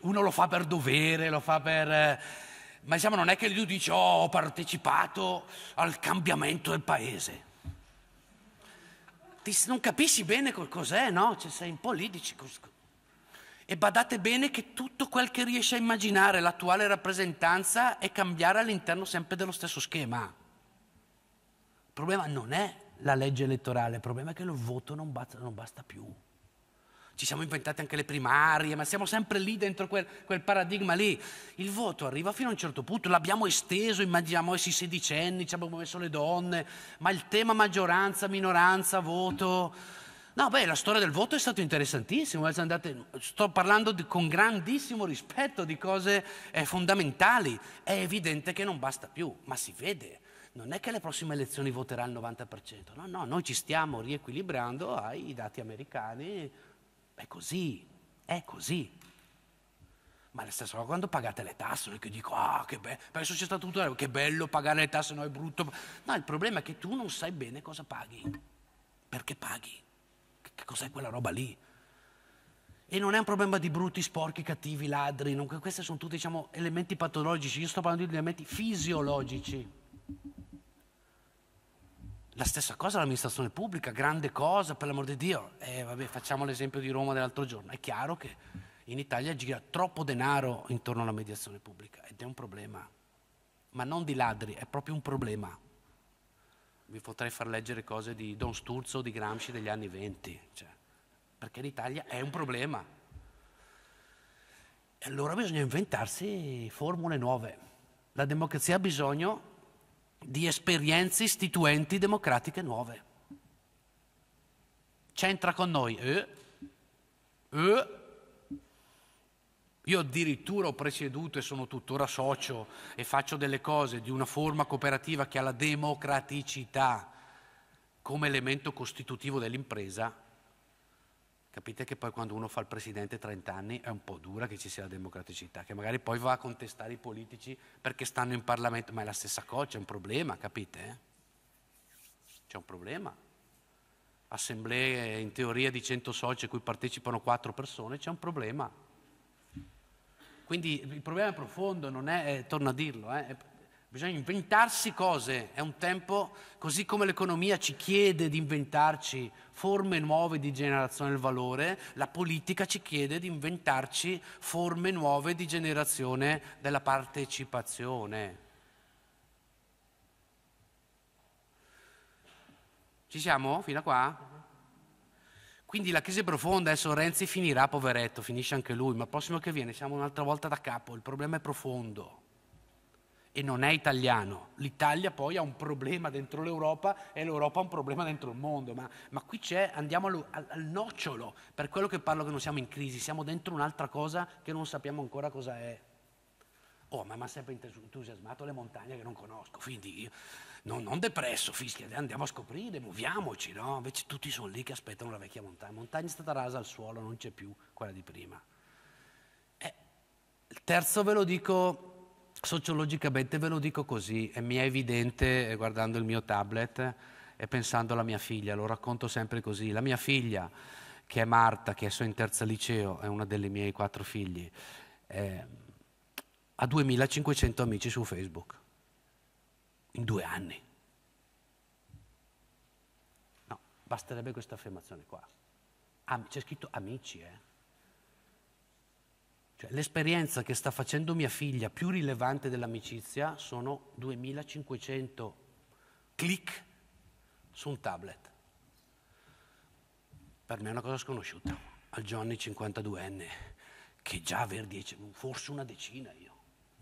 uno lo fa per dovere, lo fa per... Eh, ma diciamo non è che tu dici oh, ho partecipato al cambiamento del paese ti, non capisci bene cos'è, no? Cioè, sei un po' lì, dici cos'è. E badate bene che tutto quel che riesce a immaginare l'attuale rappresentanza è cambiare all'interno sempre dello stesso schema. Il problema non è la legge elettorale, il problema è che il voto non basta, non basta più ci siamo inventate anche le primarie, ma siamo sempre lì dentro quel, quel, paradigma lì. Il voto arriva fino a un certo punto, l'abbiamo esteso, immaginiamo essi sedicenni, ci abbiamo messo le donne, ma il tema maggioranza, minoranza, voto... No, beh, la storia del voto è stata interessantissima. Andate, sto parlando di, con grandissimo rispetto di cose eh, fondamentali. È evidente che non basta più, ma si vede. Non è che alle prossime elezioni voterà il 90%. No, no, noi ci stiamo riequilibrando ai dati americani è così, è così. Ma la stessa senso, quando pagate le tasse, non è che dico, ah, che bello, penso c'è stato tutto, che bello pagare le tasse, no, è brutto. No, il problema è che tu non sai bene cosa paghi, perché paghi, che cos'è quella roba lì. E non è un problema di brutti, sporchi, cattivi, ladri, non, questi sono tutti, diciamo, elementi patologici, io sto parlando di elementi fisiologici. La stessa cosa l'amministrazione pubblica, grande cosa, per l'amor di Dio. Eh, vabbè, facciamo l'esempio di Roma dell'altro giorno. È chiaro che in Italia gira troppo denaro intorno alla mediazione pubblica ed è un problema. Ma non di ladri, è proprio un problema. Vi potrei far leggere cose di Don Sturzo, o di Gramsci degli anni venti, cioè, perché Italia è un problema. E allora bisogna inventarsi formule nuove. La democrazia ha bisogno di esperienze istituenti democratiche nuove. C'entra con noi. Eh? Eh? Io addirittura ho presieduto e sono tuttora socio e faccio delle cose di una forma cooperativa che ha la democraticità come elemento costitutivo dell'impresa Capite che poi quando uno fa il presidente 30 anni è un po' dura che ci sia la democraticità, che magari poi va a contestare i politici perché stanno in Parlamento, ma è la stessa cosa, c'è un problema, capite? Eh? C'è un problema. Assemblee in teoria di 100 soci a cui partecipano 4 persone, c'è un problema. Quindi il problema è profondo, non è, eh, torno a dirlo, eh, Bisogna inventarsi cose, è un tempo così come l'economia ci chiede di inventarci forme nuove di generazione del valore, la politica ci chiede di inventarci forme nuove di generazione della partecipazione. Ci siamo fino a qua? Quindi la crisi è profonda, adesso Renzi finirà, poveretto, finisce anche lui, ma il prossimo che viene siamo un'altra volta da capo, il problema è profondo e non è italiano. L'Italia poi ha un problema dentro l'Europa e l'Europa ha un problema dentro il mondo, ma, ma qui c'è, andiamo al, al, al, nocciolo, per quello che parlo che non siamo in crisi, siamo dentro un'altra cosa che non sappiamo ancora cosa è. Oh, ma mi ha sempre entusiasmato le montagne che non conosco, quindi io, non, non depresso, fischia, andiamo a scoprire, muoviamoci, no? Invece tutti sono lì che aspettano la vecchia montagna. La montagna è stata rasa al suolo, non c'è più quella di prima. Eh, il terzo ve lo dico sociologicamente ve lo dico così, e mi è evidente eh, guardando il mio tablet e pensando alla mia figlia, lo racconto sempre così. La mia figlia, che è Marta, che è in terza liceo, è una delle mie quattro figli, eh, ha 2500 amici su Facebook, in due anni. No, basterebbe questa affermazione qua. Ah, c'è scritto amici, eh. Cioè, l'esperienza che sta facendo mia figlia più rilevante dell'amicizia sono 2500 click su un tablet. Per me è una cosa sconosciuta. Al Johnny 52enne, che già aver dieci, forse una decina io,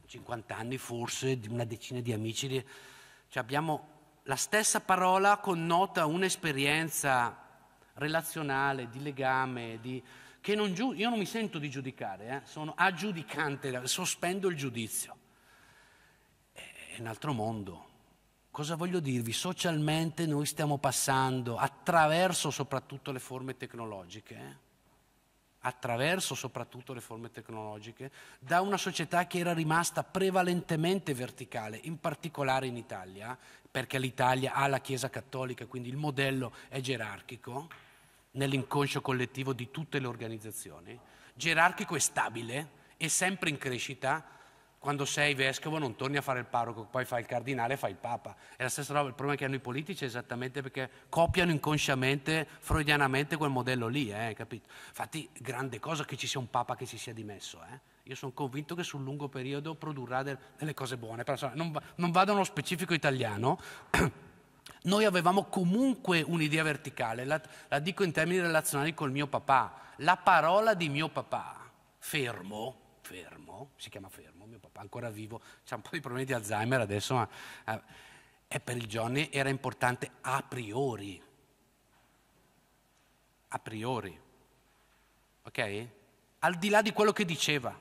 50 anni forse, una decina di amici, cioè abbiamo la stessa parola connota un'esperienza relazionale, di legame, di che non giu- io non mi sento di giudicare, eh, sono aggiudicante, sospendo il giudizio. È un altro mondo. Cosa voglio dirvi? Socialmente noi stiamo passando attraverso soprattutto le forme tecnologiche. Eh? attraverso soprattutto le forme tecnologiche, da una società che era rimasta prevalentemente verticale, in particolare in Italia, perché l'Italia ha la Chiesa cattolica, quindi il modello è gerarchico, nell'inconscio collettivo di tutte le organizzazioni, gerarchico e stabile e sempre in crescita. Quando sei vescovo non torni a fare il parroco, poi fai il cardinale, e fai il papa. È la stessa roba, il problema che hanno i politici è esattamente perché copiano inconsciamente, freudianamente quel modello lì, eh, capito? Infatti, grande cosa che ci sia un papa che si sia dimesso, eh? Io sono convinto che sul lungo periodo produrrà delle cose buone. Non, non vado nello specifico italiano, [CLEARS THROAT] Noi avevamo comunque un'idea verticale, la, la dico in termini relazionali col mio papà. La parola di mio papà, fermo, fermo, si chiama fermo, mio papà ancora vivo, c'è un po' di problemi di Alzheimer adesso, ma eh, per il Johnny era importante a priori. A priori. Ok? Al di là di quello che diceva.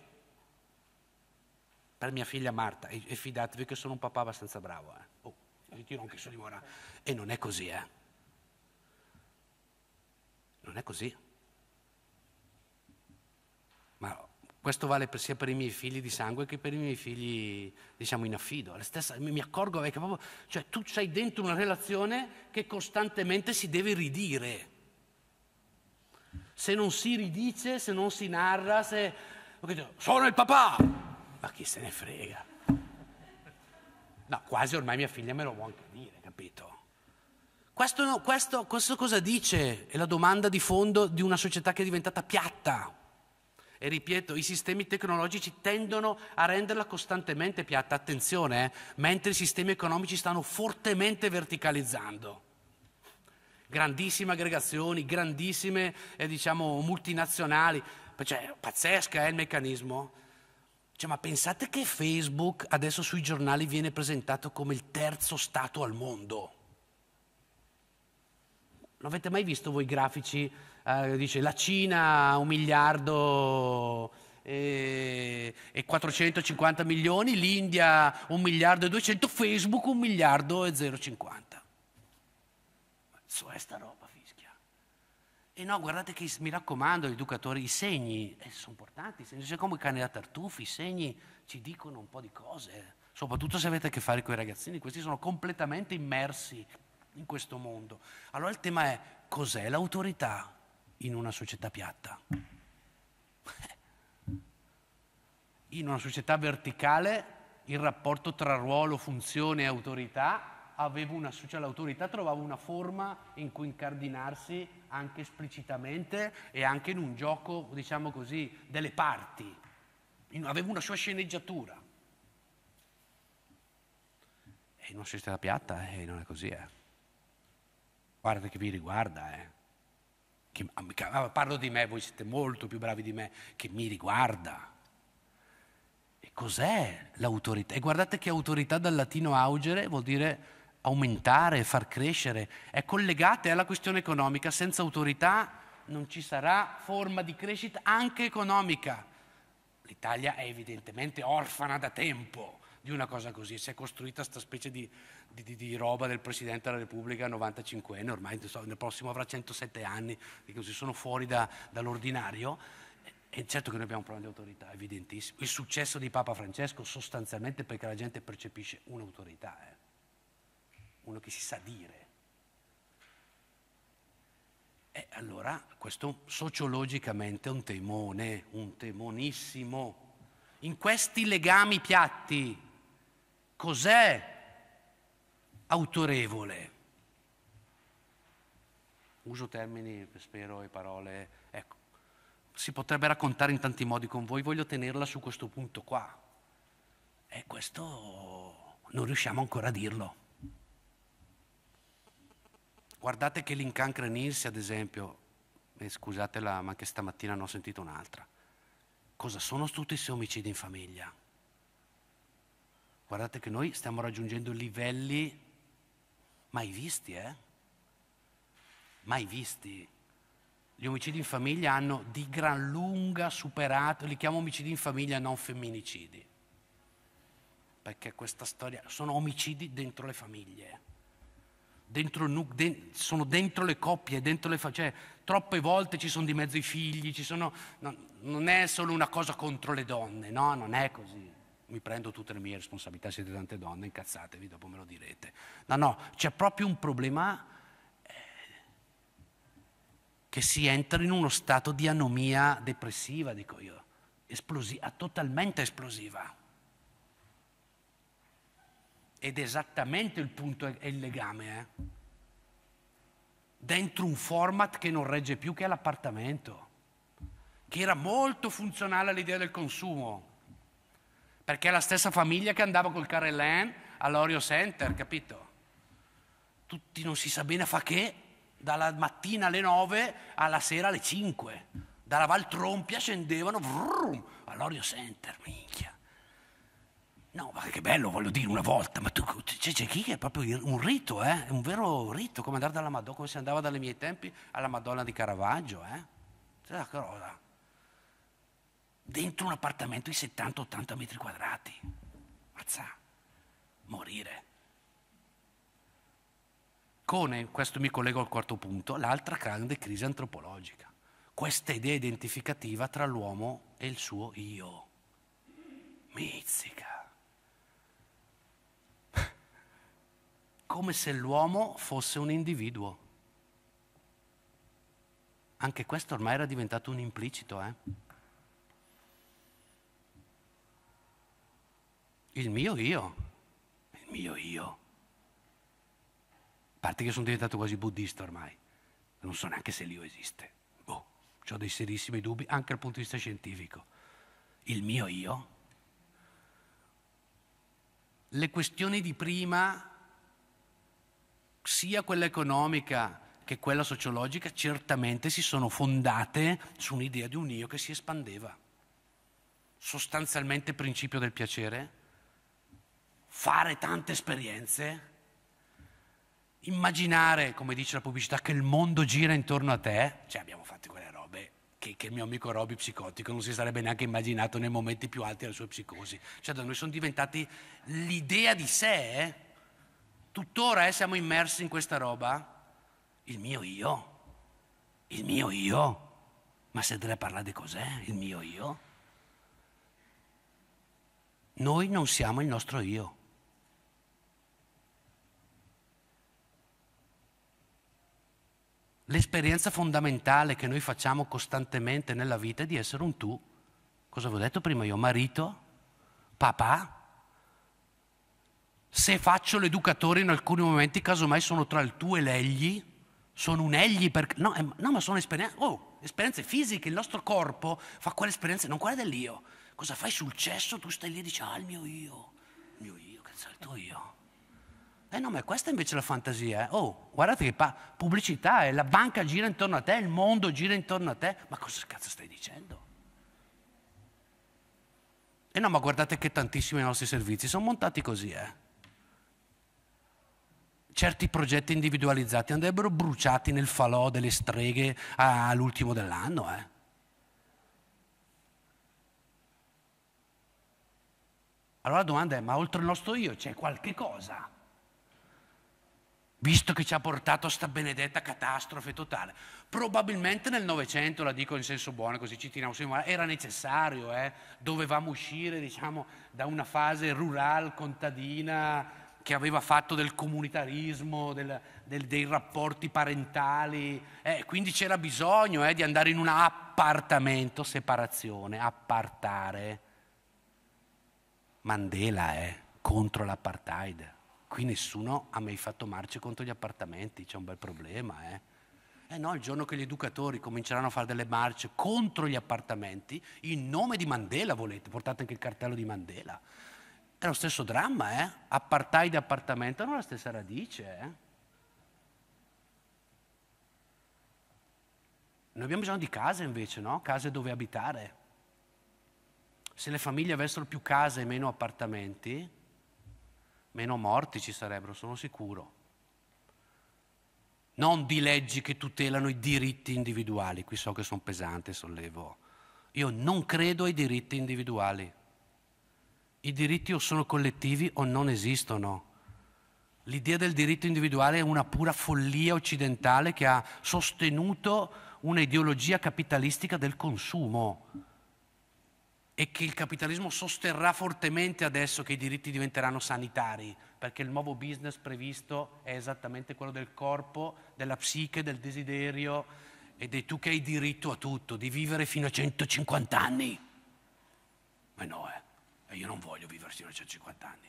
Per mia figlia Marta, e, e fidatevi che sono un papà abbastanza bravo. Eh ti tiro anche su di buona. E non è così, eh. Non è così. Ma questo vale sia per i miei figli di sangue che per i miei figli, diciamo, in affido. Stessa, mi accorgo eh, che proprio, cioè tu sei dentro una relazione che costantemente si deve ridire. Se non si ridice, se non si narra, se... Sono il papà! Ma chi se ne frega? No, quasi ormai mia figlia me lo vuole anche dire, capito? Questo, questo, questo cosa dice? È la domanda di fondo di una società che è diventata piatta. E ripeto, i sistemi tecnologici tendono a renderla costantemente piatta, attenzione, eh? mentre i sistemi economici stanno fortemente verticalizzando grandissime aggregazioni, grandissime eh, diciamo, multinazionali, cioè pazzesca è eh, il meccanismo. Cioè, ma pensate che Facebook adesso sui giornali viene presentato come il terzo Stato al mondo? Non avete mai visto voi grafici? Eh, dice la Cina un miliardo e, e 450 milioni, l'India un miliardo e 200, Facebook un miliardo e 0,50. Su sta roba. E no, guardate che mi raccomando, educatori, i segni eh, sono importanti, sono come i cani da tartufi, i segni ci dicono un po' di cose, eh. soprattutto se avete a che fare con i ragazzini, questi sono completamente immersi in questo mondo. Allora il tema è cos'è l'autorità in una società piatta? [LAUGHS] In una società verticale il rapporto tra ruolo, funzione e autorità avevo una sociale autorità, trovavo una forma in cui incardinarsi anche esplicitamente e anche in un gioco, diciamo così, delle parti. Avevo una sua sceneggiatura. E non si sta piatta, e eh, non è così, eh. Guarda che vi riguarda, eh. Che, ah, parlo di me, voi siete molto più bravi di me, che mi riguarda. E cos'è l'autorità? E guardate che autorità dal latino augere vuol dire aumentare, far crescere, è collegata alla questione economica. Senza autorità non ci sarà forma di crescita anche economica. L'Italia è evidentemente orfana da tempo di una cosa così, si è costruita questa specie di, di, di, roba del Presidente della Repubblica 95enne, ormai nel prossimo avrà 107 anni, così sono fuori da, dall'ordinario. E certo che noi abbiamo un problema di autorità, evidentissimo. Il successo di Papa Francesco sostanzialmente perché la gente percepisce un'autorità. Eh uno che si sa dire. E allora questo sociologicamente è un temone, un temonissimo. In questi legami piatti cos'è autorevole? Uso termini, spero, e parole. Ecco, si potrebbe raccontare in tanti modi con voi, voglio tenerla su questo punto qua. E questo non riusciamo ancora a dirlo. Guardate che l'incancrenirsi, ad esempio, eh, scusatela, ma anche stamattina ne ho sentito un'altra. Cosa sono tutti questi omicidi in famiglia? Guardate che noi stiamo raggiungendo livelli mai visti, eh? Mai visti. Gli omicidi in famiglia hanno di gran lunga superato, li chiamo omicidi in famiglia, non femminicidi perché questa storia sono omicidi dentro le famiglie dentro, sono dentro le coppie, dentro le facce. Cioè, troppe volte ci sono di mezzo i figli, sono, no, non è solo una cosa contro le donne, no, non è così. Mi prendo tutte le mie responsabilità, siete tante donne, incazzatevi, dopo me lo direte. No, no, c'è proprio un problema eh, che si entra in uno stato di anomia depressiva, dico io, esplosiva, totalmente esplosiva. Ed esattamente il punto è, il legame. Eh? Dentro un format che non regge più che l'appartamento, che era molto funzionale all'idea del consumo, perché è la stessa famiglia che andava col Carellin all'Orio Center, capito? Tutti non si sa bene fa che, dalla mattina alle 9 alla sera alle 5, dalla Valtrompia scendevano vrum, all'Orio Center, minchia. No, ma che bello, voglio dire, una volta, ma tu, c'è, c'è chi che è proprio un rito, eh? un vero rito, come andare dalla Madonna, come si andava dalle mie tempi alla Madonna di Caravaggio, eh? C'è la cosa. Dentro un appartamento di 70-80 metri quadrati. Mazza, morire. Con, eh, questo mi collego al quarto punto, l'altra grande crisi antropologica. Questa idea identificativa tra l'uomo e il suo io. Mizzica. come se l'uomo fosse un individuo. Anche questo ormai era diventato un implicito. Eh? Il mio io, il mio io. A parte che sono diventato quasi buddista ormai, non so neanche se l'io esiste. Boh, ho dei serissimi dubbi anche dal punto di vista scientifico. Il mio io. Le questioni di prima sia quella economica che quella sociologica certamente si sono fondate su un'idea di un io che si espandeva. Sostanzialmente principio del piacere, fare tante esperienze, immaginare, come dice la pubblicità, che il mondo gira intorno a te, cioè abbiamo fatto quelle robe che, che il mio amico Roby psicotico non si sarebbe neanche immaginato nei momenti più alti della sua psicosi, cioè da noi sono diventati l'idea di sé eh? Tuttora eh, siamo immersi in questa roba. Il mio io. Il mio io. Ma se deve parlare di cos'è il mio io? Noi non siamo il nostro io. L'esperienza fondamentale che noi facciamo costantemente nella vita è di essere un tu. Cosa avevo detto prima io? Marito, papà, se faccio l'educatore in alcuni momenti, casomai sono tra il tu e l'egli, sono un egli perché... No, eh, no ma sono esperienze... Oh, esperienze fisiche, il nostro corpo fa quelle esperienze, non quelle dell'io. Cosa fai sul cesso? Tu stai lì e dici, ah, il mio io, il mio io, che c'è il tuo io. Eh no, ma questa è invece la fantasia. Eh? Oh, guardate che pa- pubblicità, eh? la banca gira intorno a te, il mondo gira intorno a te. Ma cosa cazzo stai dicendo? Eh no, ma guardate che tantissimi nostri servizi sono montati così, eh certi progetti individualizzati andrebbero bruciati nel falò delle streghe all'ultimo dell'anno. Eh. Allora la domanda è, ma oltre il nostro io c'è qualche cosa? Visto che ci ha portato a sta benedetta catastrofe totale. Probabilmente nel Novecento, la dico in senso buono, così ci tiriamo su, era necessario, eh? dovevamo uscire diciamo, da una fase rurale, contadina, che aveva fatto del comunitarismo, del, del, dei rapporti parentali, eh, quindi c'era bisogno eh, di andare in un appartamento, separazione, appartare. Mandela è eh, contro l'apartheid, qui nessuno ha mai fatto marce contro gli appartamenti, c'è un bel problema. Eh. Eh no, il giorno che gli educatori cominceranno a fare delle marce contro gli appartamenti, in nome di Mandela volete, portate anche il cartello di Mandela. È lo stesso dramma, eh? Apartheid e appartamento hanno la stessa radice, eh? Noi abbiamo bisogno di case invece, no? Case dove abitare. Se le famiglie avessero più case e meno appartamenti, meno morti ci sarebbero, sono sicuro. Non di leggi che tutelano i diritti individuali, qui so che sono pesante, sollevo. Io non credo ai diritti individuali. I diritti o sono collettivi o non esistono. L'idea del diritto individuale è una pura follia occidentale che ha sostenuto un'ideologia capitalistica del consumo e che il capitalismo sosterrà fortemente adesso che i diritti diventeranno sanitari, perché il nuovo business previsto è esattamente quello del corpo, della psiche, del desiderio ed è tu che hai diritto a tutto, di vivere fino a 150 anni. Ma no, eh. E io non voglio vivere fino a 150 anni.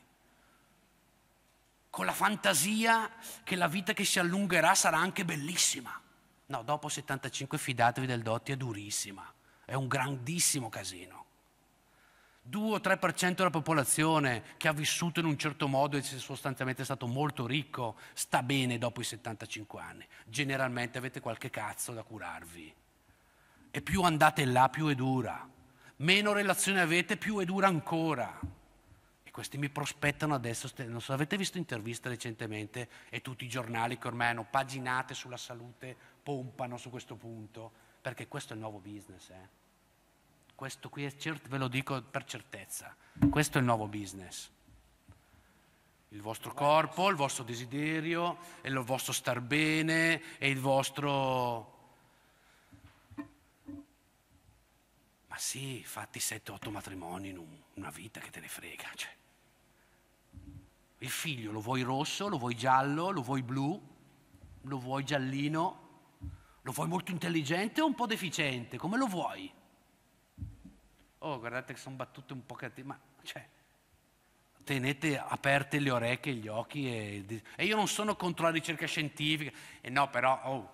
Con la fantasia che la vita che si allungherà sarà anche bellissima. No, dopo 75 fidatevi del dotti, è durissima. È un grandissimo casino. 2 o 3% della popolazione che ha vissuto in un certo modo e sostanzialmente è stato molto ricco sta bene dopo i 75 anni. Generalmente avete qualche cazzo da curarvi. E più andate là, più è dura meno relazione avete, più è dura ancora. E questi mi prospettano adesso, non so, avete visto interviste recentemente e tutti i giornali che ormai hanno paginate sulla salute pompano su questo punto, perché questo è il nuovo business. Eh? Questo qui è certo, ve lo dico per certezza, questo è il nuovo business. Il vostro corpo, il vostro desiderio, il vostro star bene e il vostro Sì, fatti sette, otto matrimoni in un, una vita che te ne frega. Cioè. Il figlio lo vuoi rosso, lo vuoi giallo, lo vuoi blu, lo vuoi giallino, lo vuoi molto intelligente o un po' deficiente? Come lo vuoi? Oh, guardate che sono battute un po' cattive, ma cioè, tenete aperte le orecchie, e gli occhi e, e io non sono contro la ricerca scientifica, e no però, oh,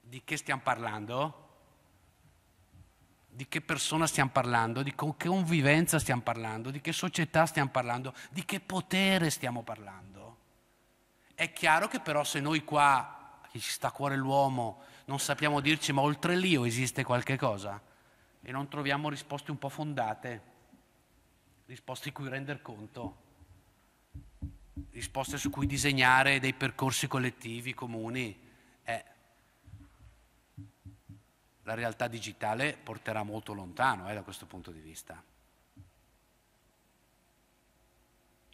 di che stiamo parlando? di che persona stiamo parlando, di che convivenza stiamo parlando, di che società stiamo parlando, di che potere stiamo parlando. È chiaro che però se noi qua, che ci sta a cuore l'uomo, non sappiamo dirci ma oltre l'io esiste qualche cosa e non troviamo risposte un po' fondate, risposte di cui render conto, risposte su cui disegnare dei percorsi collettivi comuni, la realtà digitale porterà molto lontano eh, da questo punto di vista.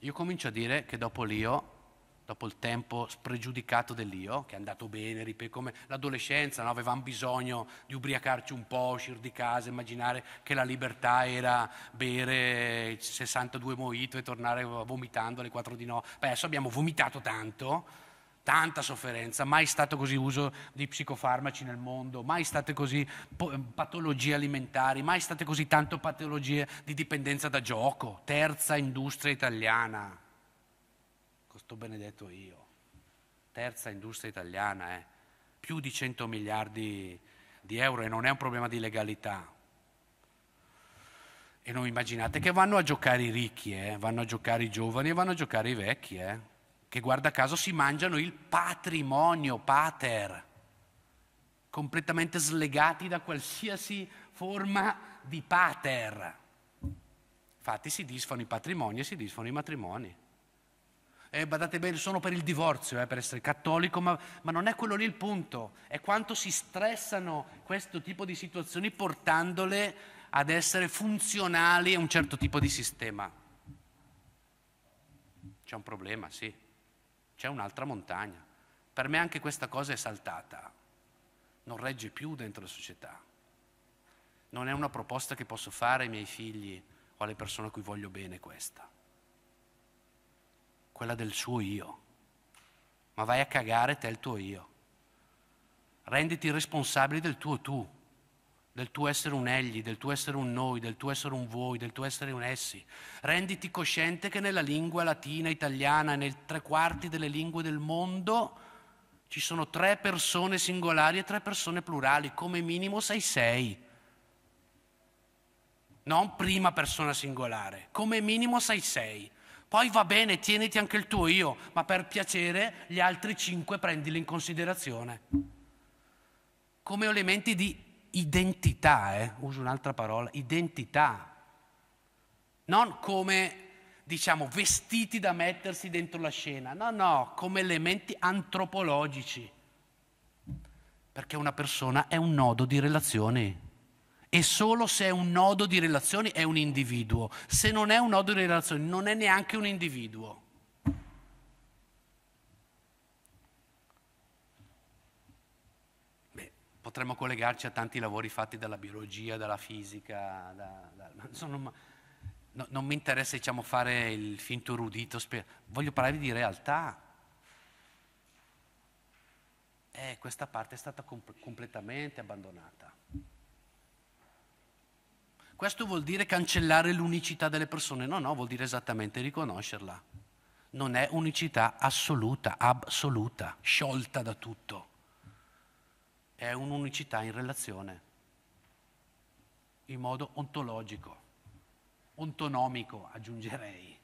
Io comincio a dire che dopo l'io, dopo il tempo spregiudicato dell'io, che è andato bene, ripeto, come l'adolescenza, no? avevamo bisogno di ubriacarci un po', uscire di casa, immaginare che la libertà era bere 62 mojito e tornare vomitando alle 4 di no. Beh, adesso abbiamo vomitato tanto, tanta sofferenza, mai stato così uso di psicofarmaci nel mondo, mai state così patologie alimentari, mai state così tanto patologie di dipendenza da gioco, terza industria italiana. questo benedetto io, terza industria italiana, eh. più di 100 miliardi di euro e non è un problema di legalità, e non immaginate che vanno a giocare i ricchi, eh? vanno a giocare i giovani e vanno a giocare i vecchi. Eh? che guarda caso si mangiano il patrimonio, pater, completamente slegati da qualsiasi forma di pater. Infatti si disfano i patrimoni e si disfano i matrimoni. E eh, badate bene, sono per il divorzio, eh, per essere cattolico, ma, ma non è quello lì il punto, è quanto si stressano questo tipo di situazioni portandole ad essere funzionali a un certo tipo di sistema. C'è un problema, sì c'è un'altra montagna. Per me anche questa cosa è saltata, non regge più dentro la società. Non è una proposta che posso fare ai miei figli o alle persone a cui voglio bene questa. Quella del suo io. Ma vai a cagare te il tuo io. Renditi responsabile del tuo tu del tuo essere un egli, del tuo essere un noi, del tuo essere un voi, del tuo essere un essi. Renditi cosciente che nella lingua latina, italiana e nei tre quarti delle lingue del mondo ci sono tre persone singolari e tre persone plurali, come minimo sei sei. Non prima persona singolare, come minimo sei sei. Poi va bene, tieniti anche il tuo io, ma per piacere gli altri cinque prendili in considerazione. Come elementi di identità, eh? uso un'altra parola, identità, non come diciamo vestiti da mettersi dentro la scena, no, no, come elementi antropologici, perché una persona è un nodo di relazioni e solo se è un nodo di relazioni è un individuo, se non è un nodo di relazioni non è neanche un individuo. potremmo collegarci a tanti lavori fatti dalla biologia, dalla fisica, da, da, insomma, no, non mi interessa diciamo, fare il finto erudito, sper- voglio parlare di realtà. Eh, questa parte è stata comp- completamente abbandonata. Questo vuol dire cancellare l'unicità delle persone? No, no, vuol dire esattamente riconoscerla. Non è unicità assoluta, assoluta, sciolta da tutto è un'unicità in relazione, in modo ontologico, ontonomico aggiungerei.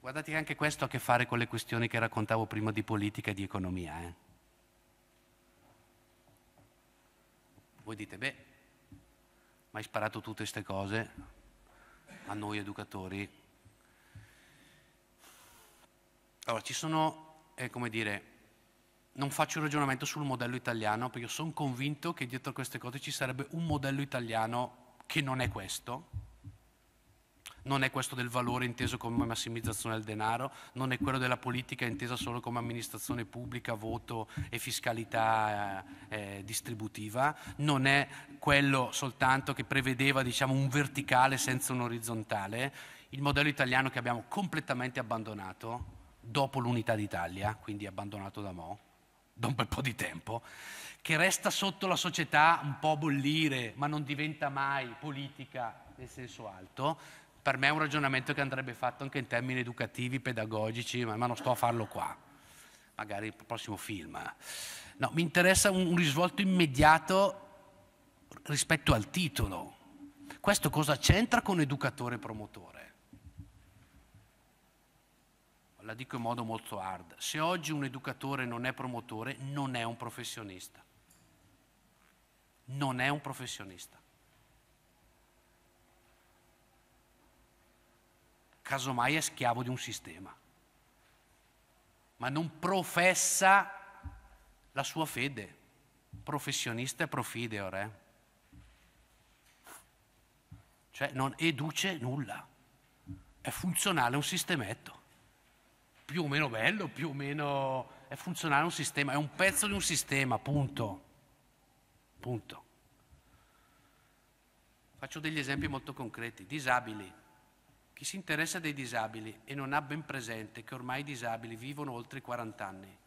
Guardate che anche questo ha a che fare con le questioni che raccontavo prima di politica e di economia. Eh? Voi dite, beh, ma hai sparato tutte queste cose a noi educatori. Allora, ci sono, eh, come dire, non faccio un ragionamento sul modello italiano, perché sono convinto che dietro a queste cose ci sarebbe un modello italiano che non è questo. Non è questo del valore inteso come massimizzazione del denaro, non è quello della politica intesa solo come amministrazione pubblica, voto e fiscalità eh, eh distributiva, non è quello soltanto che prevedeva diciamo, un verticale senza un orizzontale. Il modello italiano che abbiamo completamente abbandonato dopo l'unità d'Italia, quindi abbandonato da Mo', da un bel po' di tempo, che resta sotto la società un po' a bollire, ma non diventa mai politica nel senso alto, per me è un ragionamento che andrebbe fatto anche in termini educativi, pedagogici, ma non sto a farlo qua, magari il prossimo film. No, mi interessa un risvolto immediato rispetto al titolo. Questo cosa c'entra con educatore promotore? la dico in modo molto hard, se oggi un educatore non è promotore, non è un professionista. Non è un professionista. Casomai è schiavo di un sistema, ma non professa la sua fede. Professionista è profideor, eh? cioè non educe nulla, è funzionale un sistemetto più o meno bello, più o meno è funzionale un sistema, è un pezzo di un sistema, punto. Punto. Faccio degli esempi molto concreti. Disabili. Chi si interessa dei disabili e non ha ben presente che ormai i disabili vivono oltre i 40 anni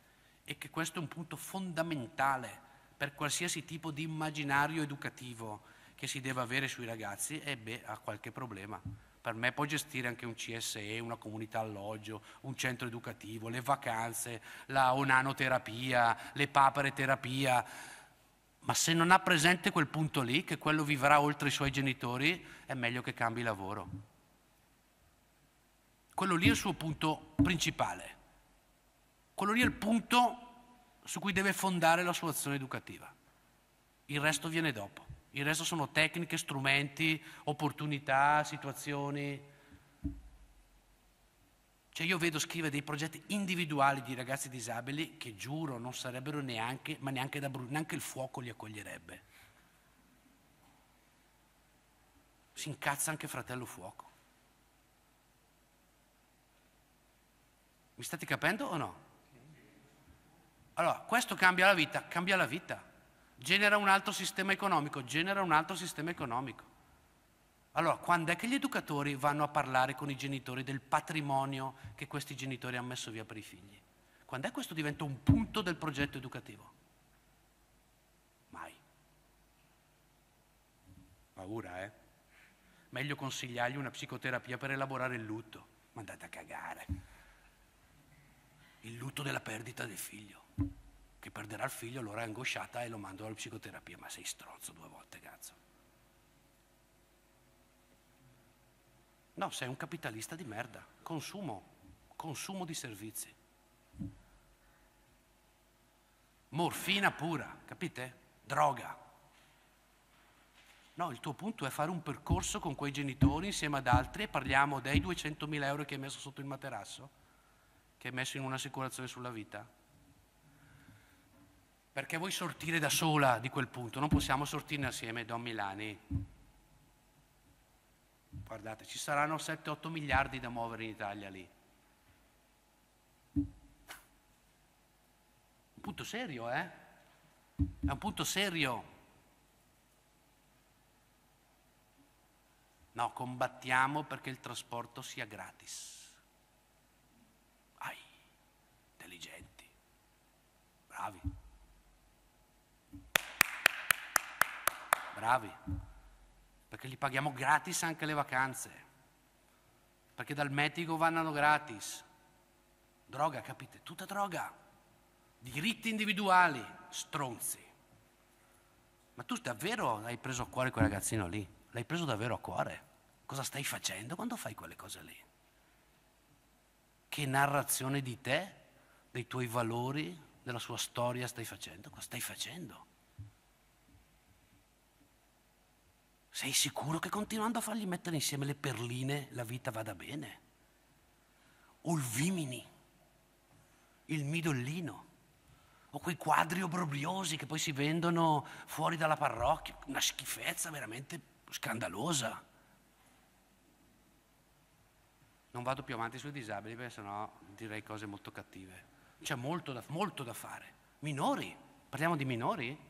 e che questo è un punto fondamentale per qualsiasi tipo di immaginario educativo che si deve avere sui ragazzi, ebbe, beh, ha qualche problema. Per me puoi gestire anche un CSE, una comunità alloggio, un centro educativo, le vacanze, la onanoterapia, le papere terapia. Ma se non ha presente quel punto lì, che quello vivrà oltre i suoi genitori, è meglio che cambi lavoro. Quello lì è il suo punto principale. Quello lì è il punto su cui deve fondare la sua azione educativa. Il resto viene dopo. Il resto sono tecniche, strumenti, opportunità, situazioni. Cioè io vedo scrivere dei progetti individuali di ragazzi disabili che giuro non sarebbero neanche, ma neanche, da, neanche il fuoco li accoglierebbe. Si incazza anche fratello fuoco. Mi state capendo o no? Allora, questo cambia la vita, cambia la vita genera un altro sistema economico, genera un altro sistema economico. Allora, quando è che gli educatori vanno a parlare con i genitori del patrimonio che questi genitori hanno messo via per i figli? Quando è che questo diventa un punto del progetto educativo? Mai. Paura, eh? Meglio consigliargli una psicoterapia per elaborare il lutto. Ma andate a cagare. Il lutto della perdita del figlio ti perderà il figlio, allora è angosciata e lo mando alla psicoterapia. Ma sei stronzo due volte, cazzo. No, sei un capitalista di merda. Consumo, consumo di servizi. Morfina pura, capite? Droga. No, il tuo punto è fare un percorso con quei genitori insieme ad altri e parliamo dei 200.000 euro che hai messo sotto il materasso, che hai messo in un'assicurazione sulla vita perché vuoi sortire da sola di quel punto, non possiamo sortirne assieme, Don Milani. Guardate, ci saranno 7-8 miliardi da muovere in Italia lì. Un punto serio, eh? È un punto serio. No, combattiamo perché il trasporto sia gratis. Ai, intelligenti, bravi. bravi, perché gli paghiamo gratis anche le vacanze, perché dal medico vanno gratis. Droga, capite? Tutta droga. Diritti individuali, stronzi. Ma tu davvero hai preso a cuore quel ragazzino lì? L'hai preso davvero a cuore? Cosa stai facendo quando fai quelle cose lì? Che narrazione di te, dei tuoi valori, della sua storia stai facendo? Cosa stai facendo? Sei sicuro che continuando a fargli mettere insieme le perline la vita vada bene? O il vimini, il midollino, o quei quadri obbrobriosi che poi si vendono fuori dalla parrocchia, una schifezza veramente scandalosa. Non vado più avanti sui disabili perché sennò direi cose molto cattive. C'è molto da, molto da fare. Minori, parliamo di minori?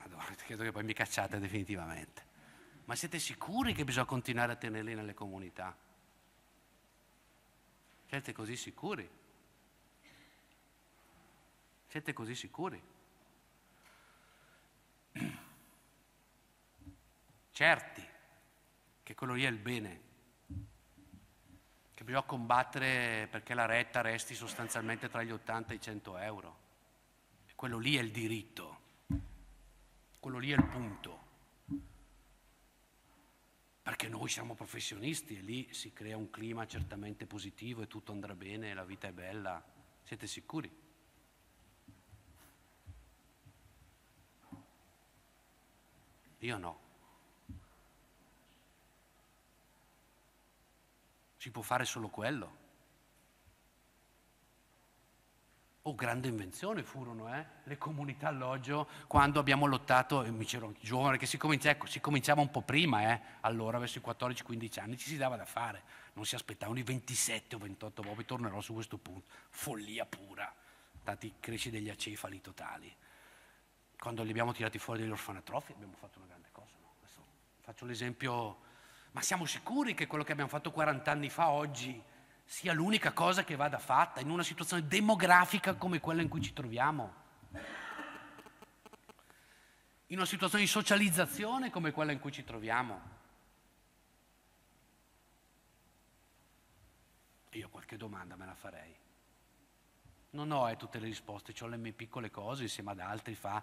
Madonna, credo che poi mi cacciate definitivamente. Ma siete sicuri che bisogna continuare a tenerli nelle comunità? Siete così sicuri? Siete così sicuri? Certi che quello lì è il bene, che bisogna combattere perché la retta resti sostanzialmente tra gli 80 e i 100 euro. E quello lì è il diritto quello lì è il punto. Perché noi siamo professionisti e lì si crea un clima certamente positivo e tutto andrà bene, la vita è bella, siete sicuri? Io no. Si può fare solo quello. Oh, grande invenzione furono eh? le comunità alloggio quando abbiamo lottato, e mi c'ero giovane, che si, comincia, ecco, si cominciava un po' prima, eh? allora verso i 14-15 anni ci si dava da fare, non si aspettavano i 27 o 28 poi tornerò su questo punto, follia pura, tanti cresci degli acefali totali. Quando li abbiamo tirati fuori dagli orfanatrofi abbiamo fatto una grande cosa, no? faccio l'esempio, ma siamo sicuri che quello che abbiamo fatto 40 anni fa oggi sia l'unica cosa che vada fatta in una situazione demografica come quella in cui ci troviamo, in una situazione di socializzazione come quella in cui ci troviamo. Io qualche domanda me la farei. Non ho eh, tutte le risposte, ho le mie piccole cose insieme ad altri, fa...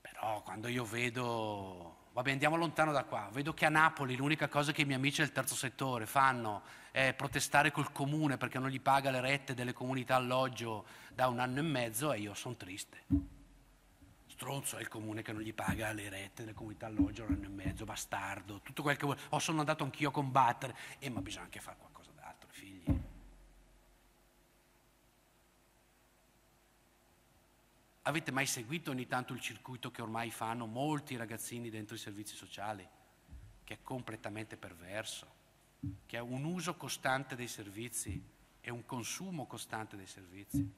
però quando io vedo vabbè andiamo lontano da qua, vedo che a Napoli l'unica cosa che i miei amici del terzo settore fanno è protestare col comune perché non gli paga le rette delle comunità alloggio da un anno e mezzo e io sono triste. Stronzo è il comune che non gli paga le rette delle comunità alloggio da un anno e mezzo, bastardo, tutto quel che vuole. O oh, sono andato anch'io a combattere e eh, ma bisogna anche fare qua. Avete mai seguito ogni tanto il circuito che ormai fanno molti ragazzini dentro i servizi sociali, che è completamente perverso, che ha un uso costante dei servizi e un consumo costante dei servizi?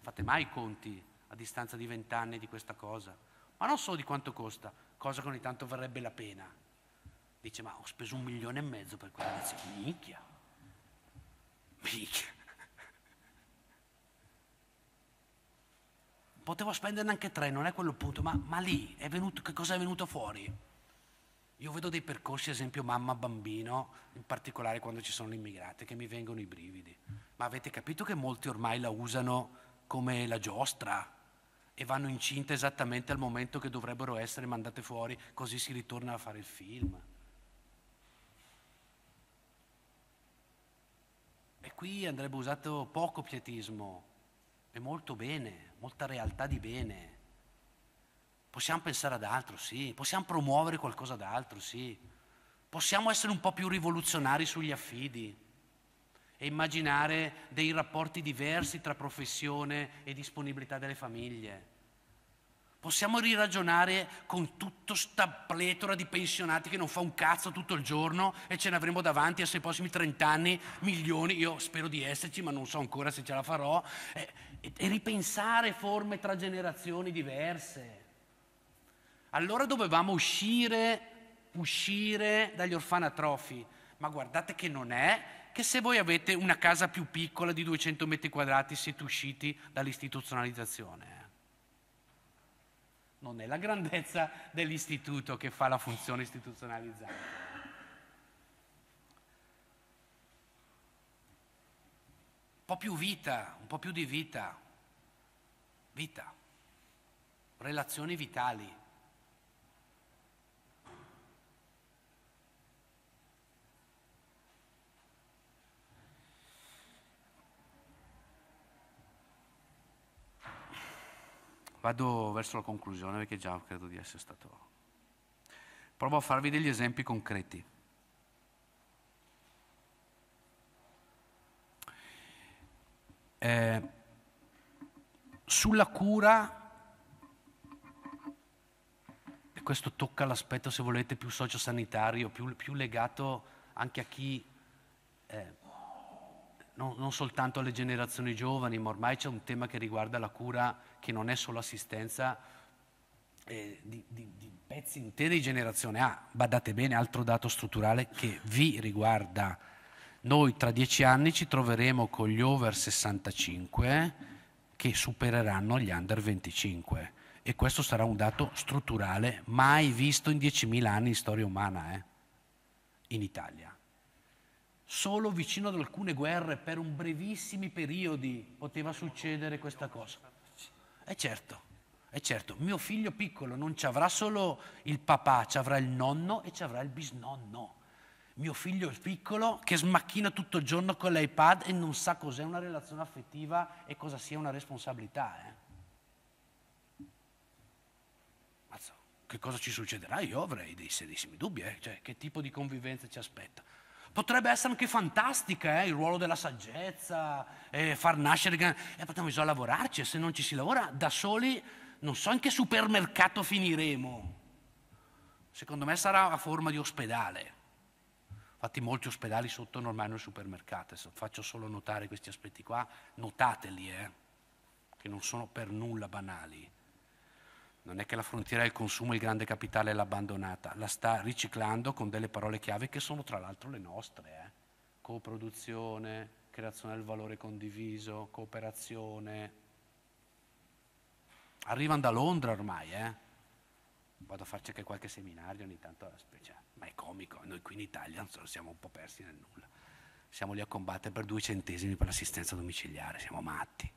Fate mai conti a distanza di vent'anni di questa cosa? Ma non so di quanto costa, cosa che ogni tanto varrebbe la pena. Dice, ma ho speso un milione e mezzo per quella lezione. Minchia. Minchia. potevo spenderne anche tre, non è quello il punto, ma, ma lì venuto, che cosa è venuto fuori? Io vedo dei percorsi, ad esempio mamma-bambino, in particolare quando ci sono le immigrate, che mi vengono i brividi. Ma avete capito che molti ormai la usano come la giostra e vanno incinte esattamente al momento che dovrebbero essere mandate fuori, così si ritorna a fare il film. E qui andrebbe usato poco pietismo e molto bene molta realtà di bene. Possiamo pensare ad altro, sì. Possiamo promuovere qualcosa d'altro, sì. Possiamo essere un po' più rivoluzionari sugli affidi e immaginare dei rapporti diversi tra professione e disponibilità delle famiglie. Possiamo riragionare con tutto sta pletora di pensionati che non fa un cazzo tutto il giorno e ce ne avremo davanti a se prossimi trent'anni milioni, io spero di esserci ma non so ancora se ce la farò, eh, e, e ripensare forme tra generazioni diverse. Allora dovevamo uscire, uscire dagli orfanatrofi, ma guardate che non è che se voi avete una casa più piccola di 200 metri quadrati siete usciti dall'istituzionalizzazione. Eh. Non è la grandezza dell'istituto che fa la funzione istituzionalizzante. po' più vita, un po' più di vita, vita, relazioni vitali. Vado verso la conclusione perché già credo di essere stato. Provo a farvi degli esempi concreti. eh, sulla cura, e questo tocca l'aspetto se volete più sociosanitario, più, più legato anche a chi, eh, non, non soltanto alle generazioni giovani, ma ormai c'è un tema che riguarda la cura che non è solo assistenza, eh, di, di, di, pezzi interi di generazione A. Ah, badate bene, altro dato strutturale che vi riguarda noi tra dieci anni ci troveremo con gli over 65 che supereranno gli under 25 e questo sarà un dato strutturale mai visto in 10.000 anni di storia umana eh? in Italia. Solo vicino ad alcune guerre per un brevissimi periodi poteva succedere questa cosa. E eh, certo, e eh, certo, mio figlio piccolo non ci avrà solo il papà, ci avrà il nonno e ci avrà il bisnonno mio figlio piccolo che smacchina tutto il giorno con l'iPad e non sa cos'è una relazione affettiva e cosa sia una responsabilità. Eh. Mazzo, che cosa ci succederà? Io avrei dei serissimi dubbi, eh. cioè, che tipo di convivenza ci aspetta. Potrebbe essere anche fantastica eh, il ruolo della saggezza, eh, far nascere... Eh, però bisogna lavorarci, e se non ci si lavora da soli non so in che supermercato finiremo. Secondo me sarà a forma di ospedale Infatti molti ospedali sottono ormai un supermercati, faccio solo notare questi aspetti qua, notateli, eh, che non sono per nulla banali. Non è che la frontiera del consumo, il grande capitale l'ha abbandonata, la sta riciclando con delle parole chiave che sono tra l'altro le nostre. Eh. Coproduzione, creazione del valore condiviso, cooperazione. Arrivano da Londra ormai, eh. Vado a farci anche qualche seminario ogni tanto eh, speciale ma è comico. Noi qui in Italia so, siamo un po' persi nel nulla. Siamo lì a combattere per due centesimi per l'assistenza domiciliare, siamo matti.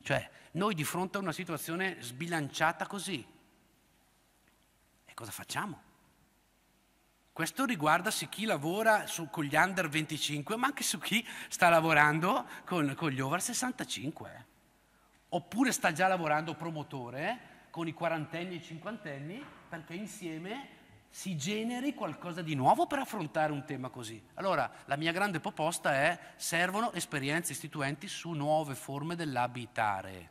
Cioè, noi di fronte a una situazione sbilanciata così, e cosa facciamo? Questo riguarda su chi lavora su, con gli under 25, ma anche su chi sta lavorando con, con gli over 65. Eh. Oppure sta già lavorando promotore eh, con i quarantenni e i cinquantenni, perché insieme si generi qualcosa di nuovo per affrontare un tema così. Allora, la mia grande proposta è servono esperienze istituenti su nuove forme dell'abitare.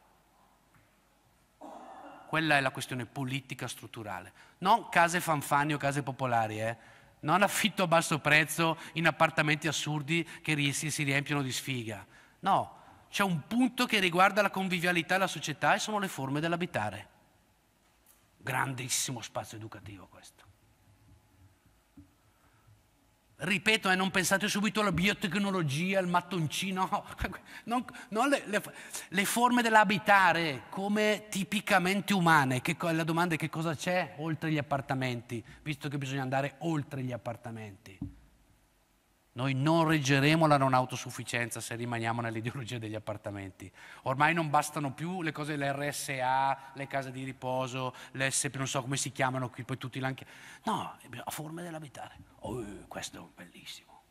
Quella è la questione politica strutturale. Non case fanfani o case popolari, eh? non affitto a basso prezzo in appartamenti assurdi che si riempiono di sfiga. No, c'è un punto che riguarda la convivialità e la società e sono le forme dell'abitare. Grandissimo spazio educativo questo. Ripeto, eh, non pensate subito alla biotecnologia, al mattoncino, [LAUGHS] non, non le, le, le, forme dell'abitare come tipicamente umane. Che, la domanda è che cosa c'è oltre gli appartamenti, visto che bisogna andare oltre gli appartamenti. Noi non reggeremo la non autosufficienza se rimaniamo nell'ideologia degli appartamenti. Ormai non bastano più le cose dell'RSA, le case di riposo, l'SP, non so come si chiamano qui, poi tutti l'anche. No, a forme dell'abitare. Oh, questo è bellissimo.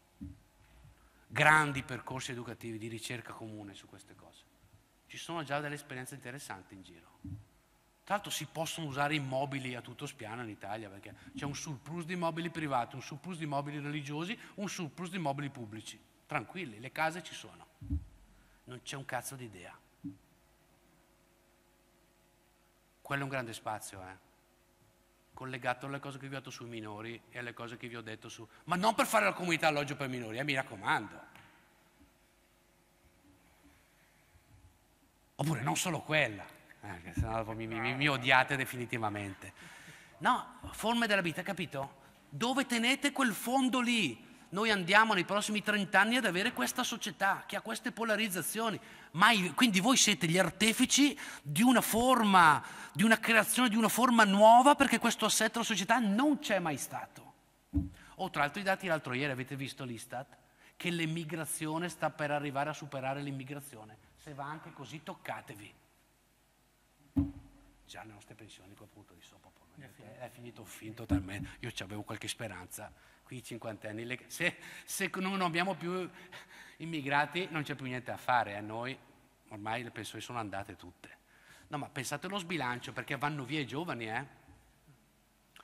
Grandi percorsi educativi di ricerca comune su queste cose. Ci sono già delle esperienze interessanti in giro. Tra l'altro si possono usare immobili a tutto spiano in Italia perché c'è un surplus di immobili privati, un surplus di immobili religiosi, un surplus di immobili pubblici. Tranquilli, le case ci sono. Non c'è un cazzo di idea. Quello è un grande spazio, eh? collegato alle cose che vi ho detto sui minori e alle cose che vi ho detto su... Ma non per fare la comunità alloggio per minori, eh, mi raccomando. Oppure non solo quella, eh, se no mi, mi, mi odiate definitivamente. No, forme della vita, capito? Dove tenete quel fondo lì? noi andiamo nei prossimi 30 anni ad avere questa società che ha queste polarizzazioni. Ma quindi voi siete gli artefici di una forma, di una creazione, di una forma nuova perché questo assetto della società non c'è mai stato. Oh, tra l'altro i dati l'altro ieri avete visto l'Istat che l'emigrazione sta per arrivare a superare l'immigrazione. Se va anche così toccatevi. Già le nostre pensioni quel punto di sopra. È finito un film totalmente. Io ci avevo qualche speranza qui cinquantenni, se, se, non abbiamo più immigrati non c'è più niente da fare, a noi ormai le persone sono andate tutte. No, ma pensate allo sbilancio, perché vanno via i giovani, eh?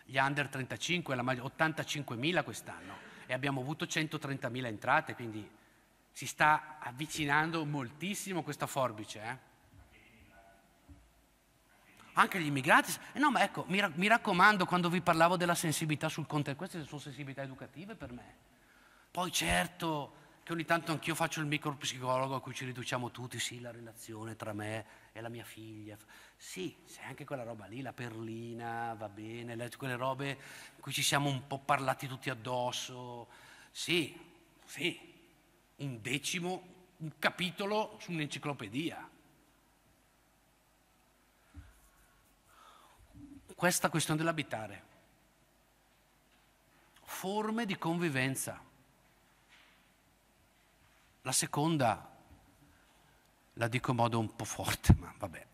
Gli under 35, 85.000 quest'anno, e abbiamo avuto 130.000 entrate, quindi si sta avvicinando moltissimo questa forbice, eh? anche gli immigrati. Eh no, ma ecco, mi, ra- mi, raccomando quando vi parlavo della sensibilità sul contesto, queste sono sensibilità educative per me. Poi certo che ogni tanto anch'io faccio il micropsicologo a cui ci riduciamo tutti, sì, la relazione tra me e la mia figlia. Sì, c'è anche quella roba lì, la perlina, va bene, le, quelle robe in cui ci siamo un po' parlati tutti addosso. Sì, sì, un decimo, un capitolo su un'enciclopedia questa questione dell'abitare. Forme di convivenza. La seconda, la dico in modo un po' forte, ma vabbè.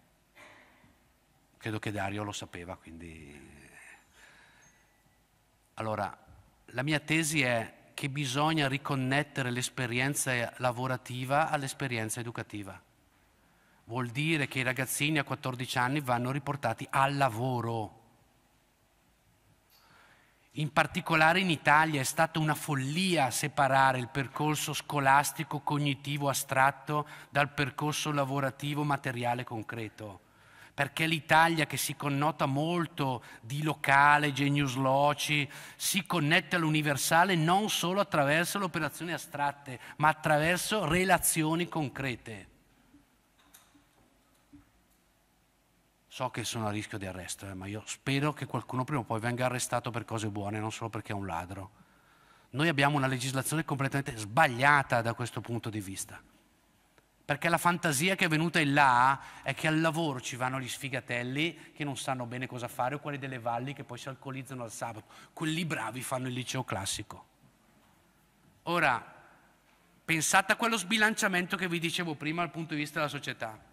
Credo che Dario lo sapeva, quindi... Allora, la mia tesi è che bisogna riconnettere l'esperienza lavorativa all'esperienza educativa vuol dire che i ragazzini a 14 anni vanno riportati al lavoro. In particolare in Italia è stata una follia separare il percorso scolastico cognitivo astratto dal percorso lavorativo materiale concreto perché l'Italia che si connota molto di locale, genius loci, si connette all'universale non solo attraverso le operazioni astratte, ma attraverso relazioni concrete. so che sono a rischio di arresto, eh, ma io spero che qualcuno prima o poi venga arrestato per cose buone, non solo perché è un ladro. Noi abbiamo una legislazione completamente sbagliata da questo punto di vista. Perché la fantasia che è venuta in là è che al lavoro ci vanno gli sfigatelli che non sanno bene cosa fare o quelli delle valli che poi si alcolizzano al sabato. Quelli bravi fanno il liceo classico. Ora, pensate a quello sbilanciamento che vi dicevo prima dal punto di vista della società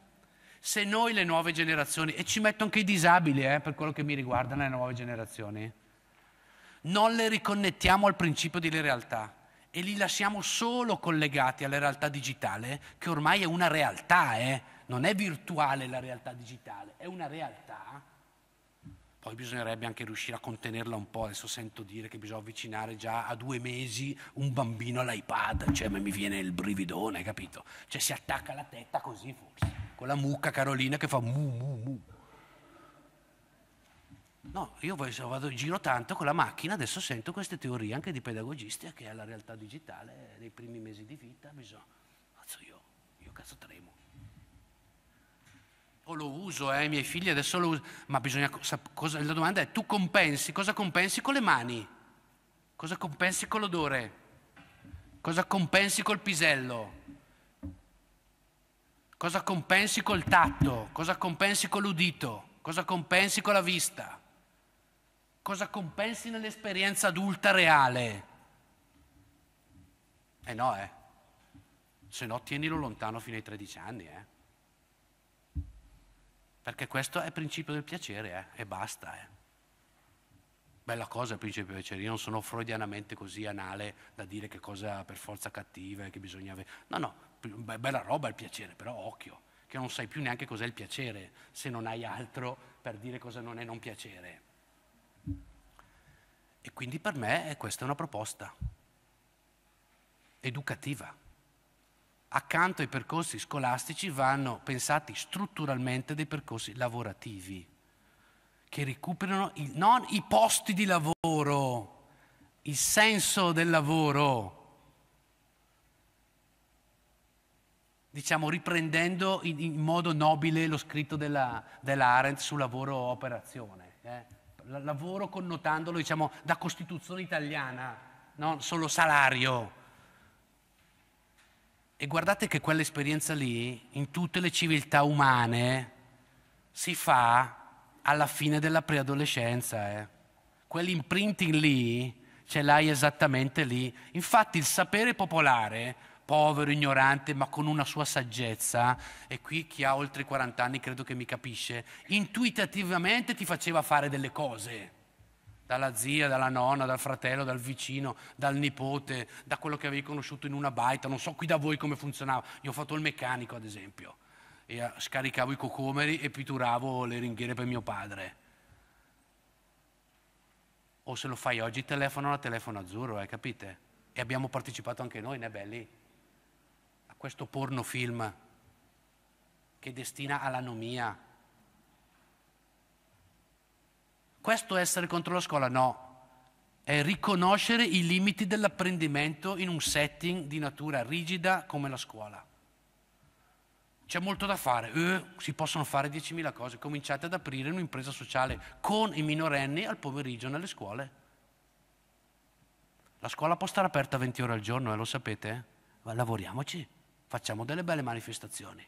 se noi le nuove generazioni, e ci metto anche i disabili eh, per quello che mi riguarda le nuove generazioni, non le riconnettiamo al principio delle realtà e li lasciamo solo collegati alla realtà digitale, che ormai è una realtà, eh? non è virtuale la realtà digitale, è una realtà. Poi bisognerebbe anche riuscire a contenerla un po', adesso sento dire che bisogna avvicinare già a due mesi un bambino all'iPad, cioè mi viene il brividone, capito? Cioè si attacca la testa così forse con la mucca Carolina che fa mu mu mu. No, io vado in giro tanto con la macchina, adesso sento queste teorie anche di pedagogisti che alla realtà digitale nei primi mesi di vita bisogna... Cazzo io, io cazzo tremo. O lo uso, eh, i miei figli adesso lo usano, ma bisogna... Cosa, la domanda è, tu compensi, cosa compensi con le mani? Cosa compensi con l'odore? Cosa compensi col pisello? Cosa compensi col tatto? Cosa compensi con l'udito? Cosa compensi con la vista? Cosa compensi nell'esperienza adulta reale? Eh no, eh. Se no tienilo lontano fino ai 13 anni, eh. Perché questo è il principio del piacere, eh, e basta, eh. Bella cosa il principio del piacere, io non sono freudianamente così anale da dire che cosa per forza cattiva e che bisogna avere. No, no, bella roba il piacere, però occhio, che non sai più neanche cos'è il piacere se non hai altro per dire cosa non è non piacere. E quindi per me questa è una proposta educativa. Accanto ai percorsi scolastici vanno pensati strutturalmente dei percorsi lavorativi che recuperano il, non i posti di lavoro, il senso del lavoro, diciamo, riprendendo in, in, modo nobile lo scritto della, della Arendt su lavoro operazione. Eh? Lavoro connotandolo diciamo, da Costituzione italiana, non solo salario. E guardate che quell'esperienza lì, in tutte le civiltà umane, si fa alla fine della preadolescenza. Eh? Quell'imprinting lì ce l'hai esattamente lì. Infatti il sapere popolare povero, ignorante, ma con una sua saggezza, e qui chi ha oltre 40 anni credo che mi capisce, intuitivamente ti faceva fare delle cose, dalla zia, dalla nonna, dal fratello, dal vicino, dal nipote, da quello che avevi conosciuto in una baita, non so qui da voi come funzionava, io ho fatto il meccanico ad esempio, e eh, scaricavo i cocomeri e pituravo le ringhiere per mio padre o se lo fai oggi telefono alla telefono azzurro, eh, capite? E abbiamo partecipato anche noi, ne belli? questo porno film che destina all'anomia. Questo essere contro la scuola no, è riconoscere i limiti dell'apprendimento in un setting di natura rigida come la scuola. C'è molto da fare, eh, si possono fare 10.000 cose, cominciate ad aprire un'impresa sociale con i minorenni al pomeriggio nelle scuole. La scuola può stare aperta 20 ore al giorno, eh, lo sapete? Ma eh? lavoriamoci facciamo delle belle manifestazioni.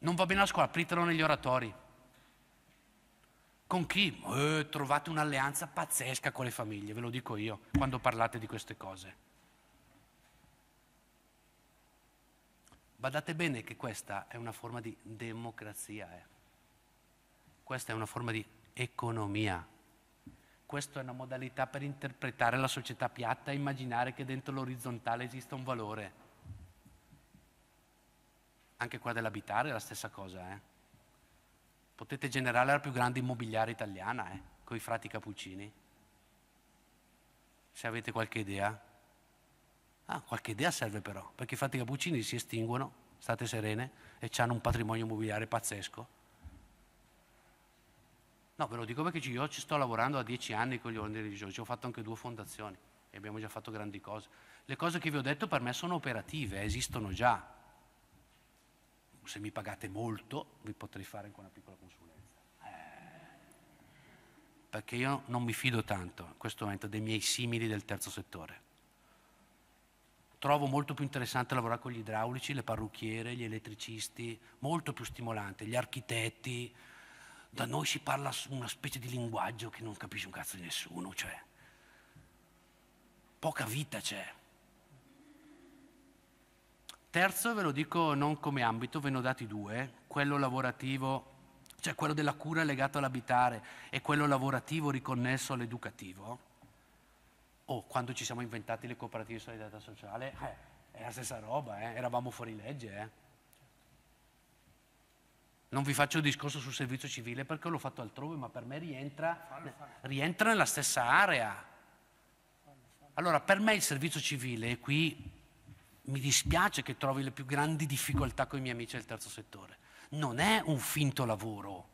Non va bene la scuola, apritelo negli oratori. Con chi? Eh, trovate un'alleanza pazzesca con le famiglie, ve lo dico io, quando parlate di queste cose. Badate bene che questa è una forma di democrazia, eh. questa è una forma di economia, questa è una modalità per interpretare la società piatta e immaginare che dentro l'orizzontale esista un valore. Anche qua dell'abitare è la stessa cosa. Eh? Potete generare la più grande immobiliare italiana eh? con i frati cappuccini. Se avete qualche idea. Ah, qualche idea serve però, perché i frati cappuccini si estinguono, state serene, e hanno un patrimonio immobiliare pazzesco. No, ve lo dico perché io ci sto lavorando da dieci anni con gli ordini religiosi, ho fatto anche due fondazioni e abbiamo già fatto grandi cose. Le cose che vi ho detto per me sono operative, esistono già se mi pagate molto vi potrei fare anche una piccola consulenza. Eh, perché io non mi fido tanto in questo momento dei miei simili del terzo settore. Trovo molto più interessante lavorare con gli idraulici, le parrucchiere, gli elettricisti, molto più stimolante, gli architetti. Da noi si parla una specie di linguaggio che non capisce un cazzo di nessuno, cioè poca vita c'è Terzo, ve lo dico non come ambito, ve ne ho dati due, quello lavorativo, cioè quello della cura legato all'abitare e quello lavorativo riconnesso all'educativo. O oh, quando ci siamo inventati le cooperative di solidarietà sociale, eh, è la stessa roba, eh, eravamo fuori legge. Eh. Non vi faccio discorso sul servizio civile perché l'ho fatto altrove, ma per me rientra, rientra nella stessa area. allora, per me il servizio civile, qui mi dispiace che trovi le più grandi difficoltà con i miei amici del terzo settore. Non è un finto lavoro,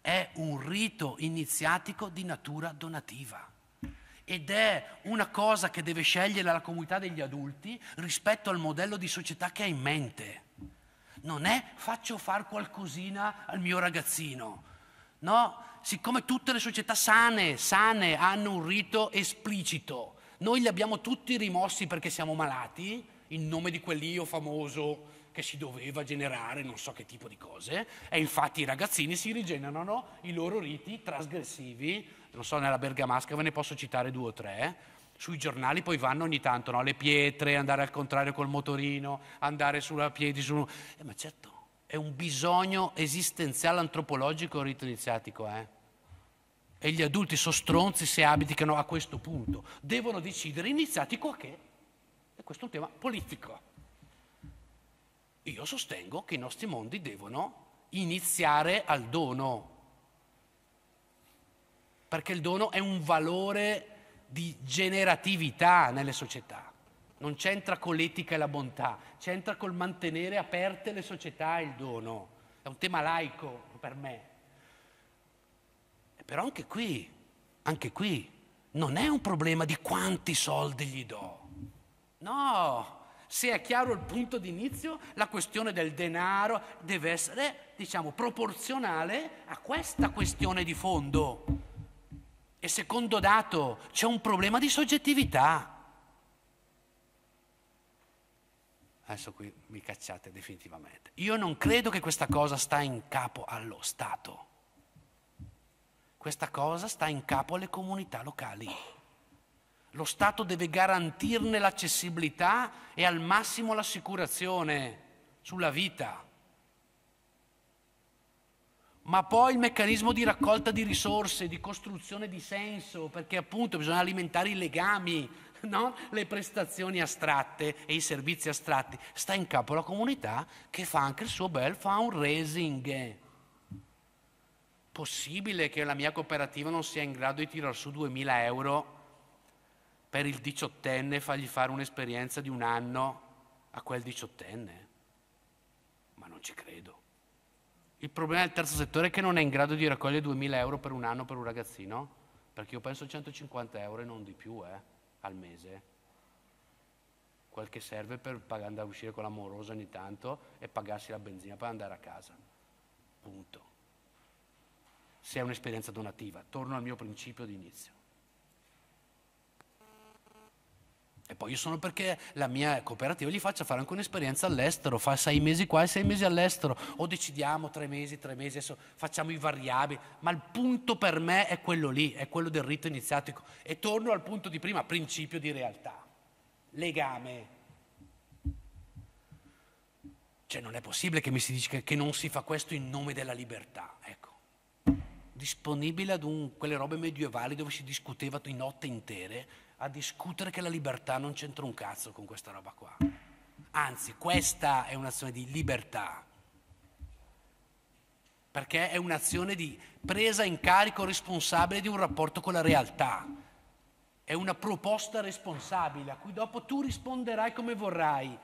è un rito iniziatico di natura donativa. Ed è una cosa che deve scegliere la comunità degli adulti rispetto al modello di società che ha in mente. Non è faccio far qualcosina al mio ragazzino. No, siccome tutte le società sane, sane hanno un rito esplicito, noi li abbiamo tutti rimossi perché siamo malati, in nome di quell'io famoso che si doveva generare non so che tipo di cose, e infatti i ragazzini si rigenerano i loro riti trasgressivi, non so, nella Bergamasca ve ne posso citare due o tre, sui giornali poi vanno ogni tanto, no? le pietre, andare al contrario col motorino, andare sulla piedi, su... Eh, ma certo, è un bisogno esistenziale antropologico il rito iniziatico, eh? E gli adulti sono stronzi se abitano a questo punto. Devono decidere iniziatico a che? questo è un tema politico. Io sostengo che i nostri mondi devono iniziare al dono, perché il dono è un valore di generatività nelle società. Non c'entra con l'etica e la bontà, c'entra col mantenere aperte le società e il dono. È un tema laico per me. Però anche qui, anche qui, non è un problema di quanti soldi gli do No, se è chiaro il punto di inizio, la questione del denaro deve essere, diciamo, proporzionale a questa questione di fondo. E secondo dato, c'è un problema di soggettività. Adesso qui mi cacciate definitivamente. Io non credo che questa cosa sta in capo allo Stato. Questa cosa sta in capo alle comunità locali lo Stato deve garantirne l'accessibilità e al massimo l'assicurazione sulla vita. Ma poi il meccanismo di raccolta di risorse, di costruzione di senso, perché appunto bisogna alimentare i legami, no? le prestazioni astratte e i servizi astratti. Sta in capo alla comunità che fa anche il suo bel fundraising possibile che la mia cooperativa non sia in grado di tirar su 2.000 euro per il diciottenne fargli fare un'esperienza di un anno a quel diciottenne? Ma non ci credo. Il problema del terzo settore è che non è in grado di raccogliere 2.000 euro per un anno per un ragazzino, perché io penso 150 euro e non di più eh, al mese. Quel che serve per andare a uscire con l'amorosa ogni tanto e pagarsi la benzina per andare a casa. Punto. Se è un'esperienza donativa, torno al mio principio di inizio. E poi io sono perché la mia cooperativa gli faccia fare anche un'esperienza all'estero, fa sei mesi qua e sei mesi all'estero, o decidiamo tre mesi, tre mesi, adesso facciamo i variabili, ma il punto per me è quello lì, è quello del rito iniziatico. E torno al punto di prima, principio di realtà, legame. Cioè non è possibile che mi si dica che non si fa questo in nome della libertà, ecco disponibile ad un, quelle robe medievali dove si discuteva di notte intere a discutere che la libertà non c'entra un cazzo con questa roba qua. Anzi, questa è un'azione di libertà, perché è un'azione di presa in carico responsabile di un rapporto con la realtà. È una proposta responsabile a cui dopo tu risponderai come vorrai.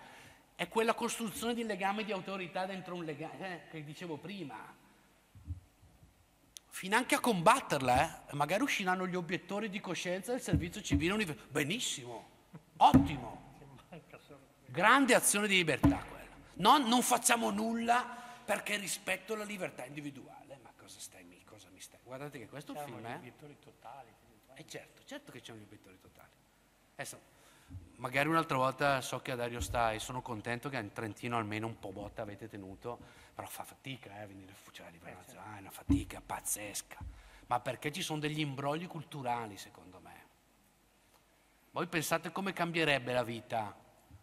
È quella costruzione di legame di autorità dentro un legame eh, che dicevo prima finanche a combatterla, eh? magari usciranno gli obiettori di coscienza del servizio civile universale. Benissimo, ottimo, grande azione di libertà quella. No, non facciamo nulla perché rispetto la libertà individuale, ma cosa, stai, cosa mi stai? Guardate che questo è un film... Gli eh. obiettori totali. E eh, certo, certo che c'erano gli obiettori totali. Adesso, magari un'altra volta so che a Dario sta e sono contento che in Trentino almeno un po' botta avete tenuto, però fa fatica eh, a venire cioè, a Fuciari, eh, certo. è una fatica pazzesca, ma perché ci sono degli imbrogli culturali secondo me. Voi pensate come cambierebbe la vita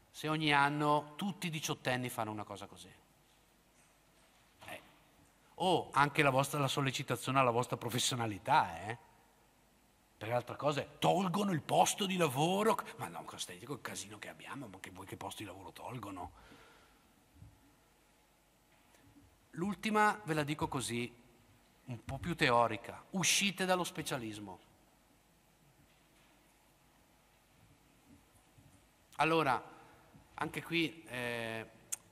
se ogni anno tutti i diciottenni fanno una cosa così? Eh. O anche la, vostra, la sollecitazione alla vostra professionalità, eh? per altre cose tolgono il posto di lavoro. Ma no, stai con il casino che abbiamo, ma che vuoi che posto di lavoro tolgono? L'ultima ve la dico così, un po' più teorica. Uscite dallo specialismo. Allora, anche qui eh,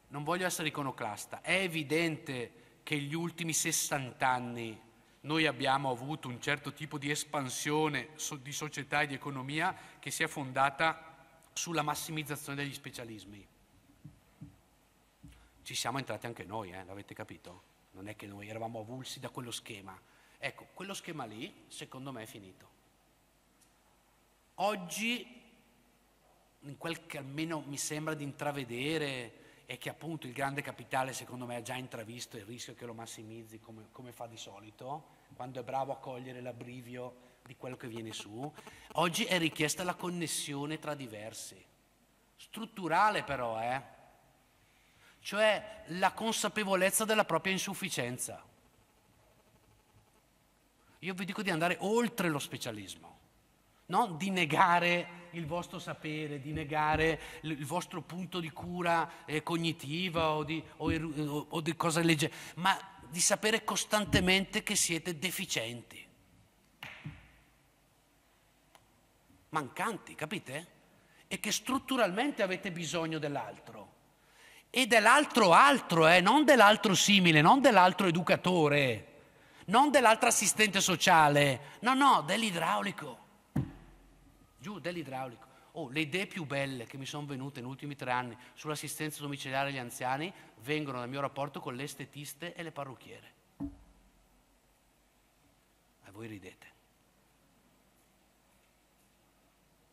non voglio essere iconoclasta, è evidente che gli ultimi 60 anni noi abbiamo avuto un certo tipo di espansione di società e di economia che si è fondata sulla massimizzazione degli specialismi. Ci siamo entrati anche noi, eh, l'avete capito? Non è che noi eravamo avulsi da quello schema. Ecco, quello schema lì, secondo me, è finito. Oggi, in quel che almeno mi sembra di intravedere è che appunto il grande capitale secondo me ha già intravisto il rischio che lo massimizzi come, come fa di solito, quando è bravo a cogliere l'abbrivio di quello che viene su. Oggi è richiesta la connessione tra diversi, strutturale però, eh? cioè la consapevolezza della propria insufficienza. Io vi dico di andare oltre lo specialismo, non di negare il vostro sapere, di negare il vostro punto di cura eh, cognitiva o di, o, er, o, o di cosa legge, ma di sapere costantemente che siete deficienti. Mancanti, capite? E che strutturalmente avete bisogno dell'altro. E dell'altro altro, eh, non dell'altro simile, non dell'altro educatore, non dell'altro assistente sociale, no, no, dell'idraulico giù dell'idraulico. Oh, le idee più belle che mi sono venute negli ultimi tre anni sull'assistenza domiciliare agli anziani vengono dal mio rapporto con le estetiste e le parrucchiere. E voi ridete.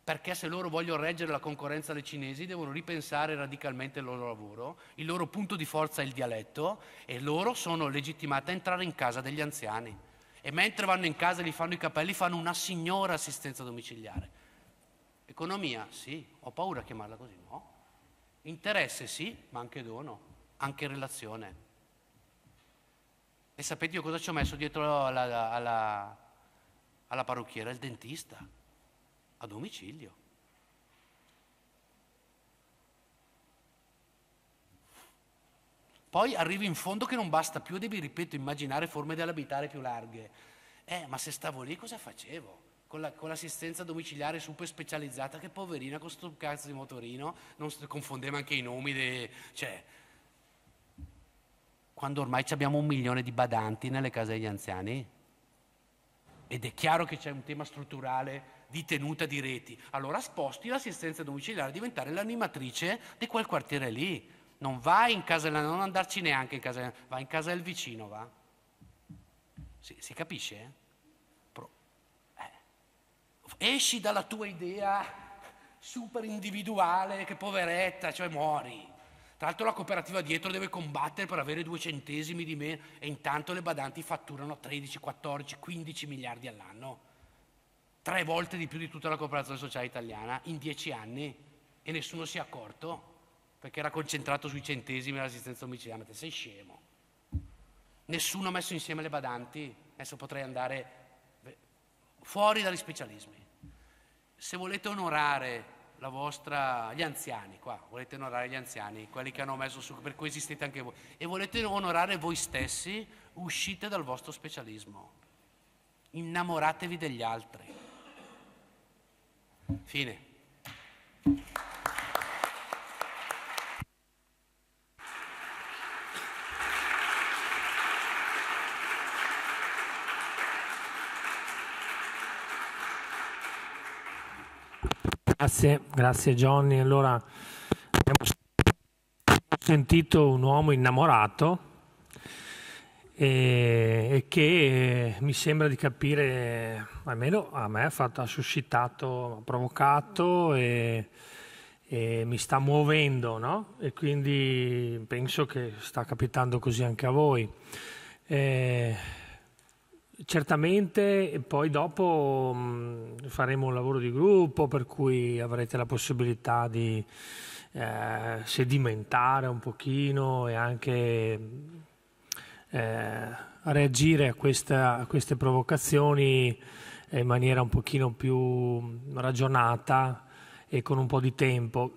perché se loro vogliono reggere la concorrenza dei cinesi devono ripensare radicalmente il loro lavoro, il loro punto di forza è il dialetto e loro sono legittimate a entrare in casa degli anziani. E mentre vanno in casa e gli fanno i capelli fanno una signora assistenza domiciliare. Economia sì, ho paura a chiamarla così, no. Interesse sì, ma anche dono, anche relazione. E sapete io cosa ci ho messo dietro alla, alla, alla parrucchiera? Il dentista, a domicilio. Poi arrivi in fondo che non basta più, devi, ripeto, immaginare forme dell'abitare più larghe. Eh, ma se stavo lì cosa facevo? con, la, con, l'assistenza domiciliare super specializzata, che poverina con questo cazzo di motorino, non confondeva anche i nomi, de, cioè, quando ormai abbiamo un milione di badanti nelle case degli anziani? Ed è chiaro che c'è un tema strutturale di tenuta di reti. Allora sposti l'assistenza domiciliare a diventare l'animatrice di quel quartiere lì. Non vai in casa, non andarci neanche in casa, va in casa del vicino, va. Si, si capisce? Eh? esci dalla tua idea super individuale che poveretta, cioè muori. Tra l'altro la cooperativa dietro deve combattere per avere due centesimi di meno e intanto le badanti fatturano 13, 14, 15 miliardi all'anno. Tre volte di più di tutta la cooperazione sociale italiana in dieci anni e nessuno si è accorto perché era concentrato sui centesimi dell'assistenza domiciliare. Sei scemo. Nessuno ha messo insieme le badanti. Adesso potrei andare fuori dagli specialismi. Se volete onorare la vostra, gli anziani qua, volete onorare gli anziani, quelli che hanno messo su, per cui esistete anche voi, e volete onorare voi stessi, uscite dal vostro specialismo, innamoratevi degli altri. Fine. Grazie, grazie Johnny. Allora, abbiamo sentito un uomo innamorato e, e che eh, mi sembra di capire, almeno a me, ha, fatto, ha suscitato, ha provocato e, e mi sta muovendo, no? E quindi penso che sta capitando così anche a voi. E, eh, Certamente poi dopo mh, mm, faremo un lavoro di gruppo per cui avrete la possibilità di eh, sedimentare un pochino e anche eh, reagire a, questa, a, queste provocazioni in maniera un pochino più ragionata e con un po' di tempo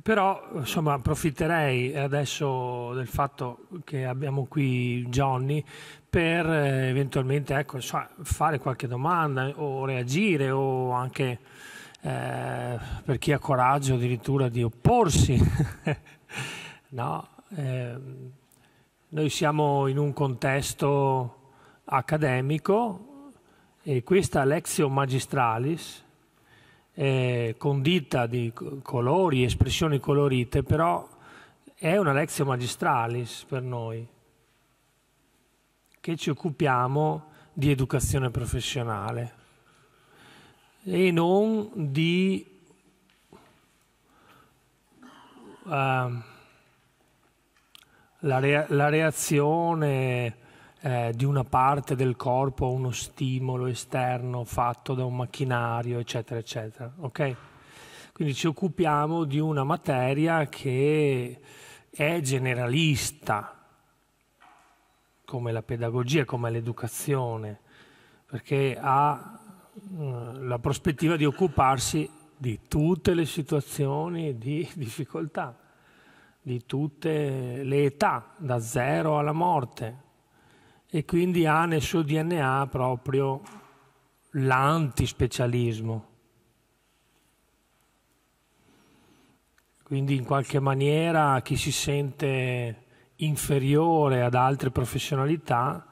però insomma approfitterei adesso del fatto che abbiamo qui Johnny per eh, eventualmente ecco, so, fare qualche domanda o reagire o anche eh, per chi ha coraggio addirittura di opporsi. [LAUGHS] no, eh, noi siamo in un contesto accademico e questa Lexio Magistralis eh, condita di colori, espressioni colorite, però è una lezione magistralis per noi, che ci occupiamo di educazione professionale e non di uh, la, re- la reazione eh, di una parte del corpo a uno stimolo esterno fatto da un macchinario, eccetera, eccetera. Okay? Quindi ci occupiamo di una materia che è generalista, come la pedagogia, come l'educazione, perché ha mh, mm, la prospettiva di occuparsi di tutte le situazioni di [LAUGHS] difficoltà, di tutte le età, da zero alla morte, e quindi ha nel suo DNA proprio l'antispecialismo. Quindi in qualche maniera chi si sente inferiore ad altre professionalità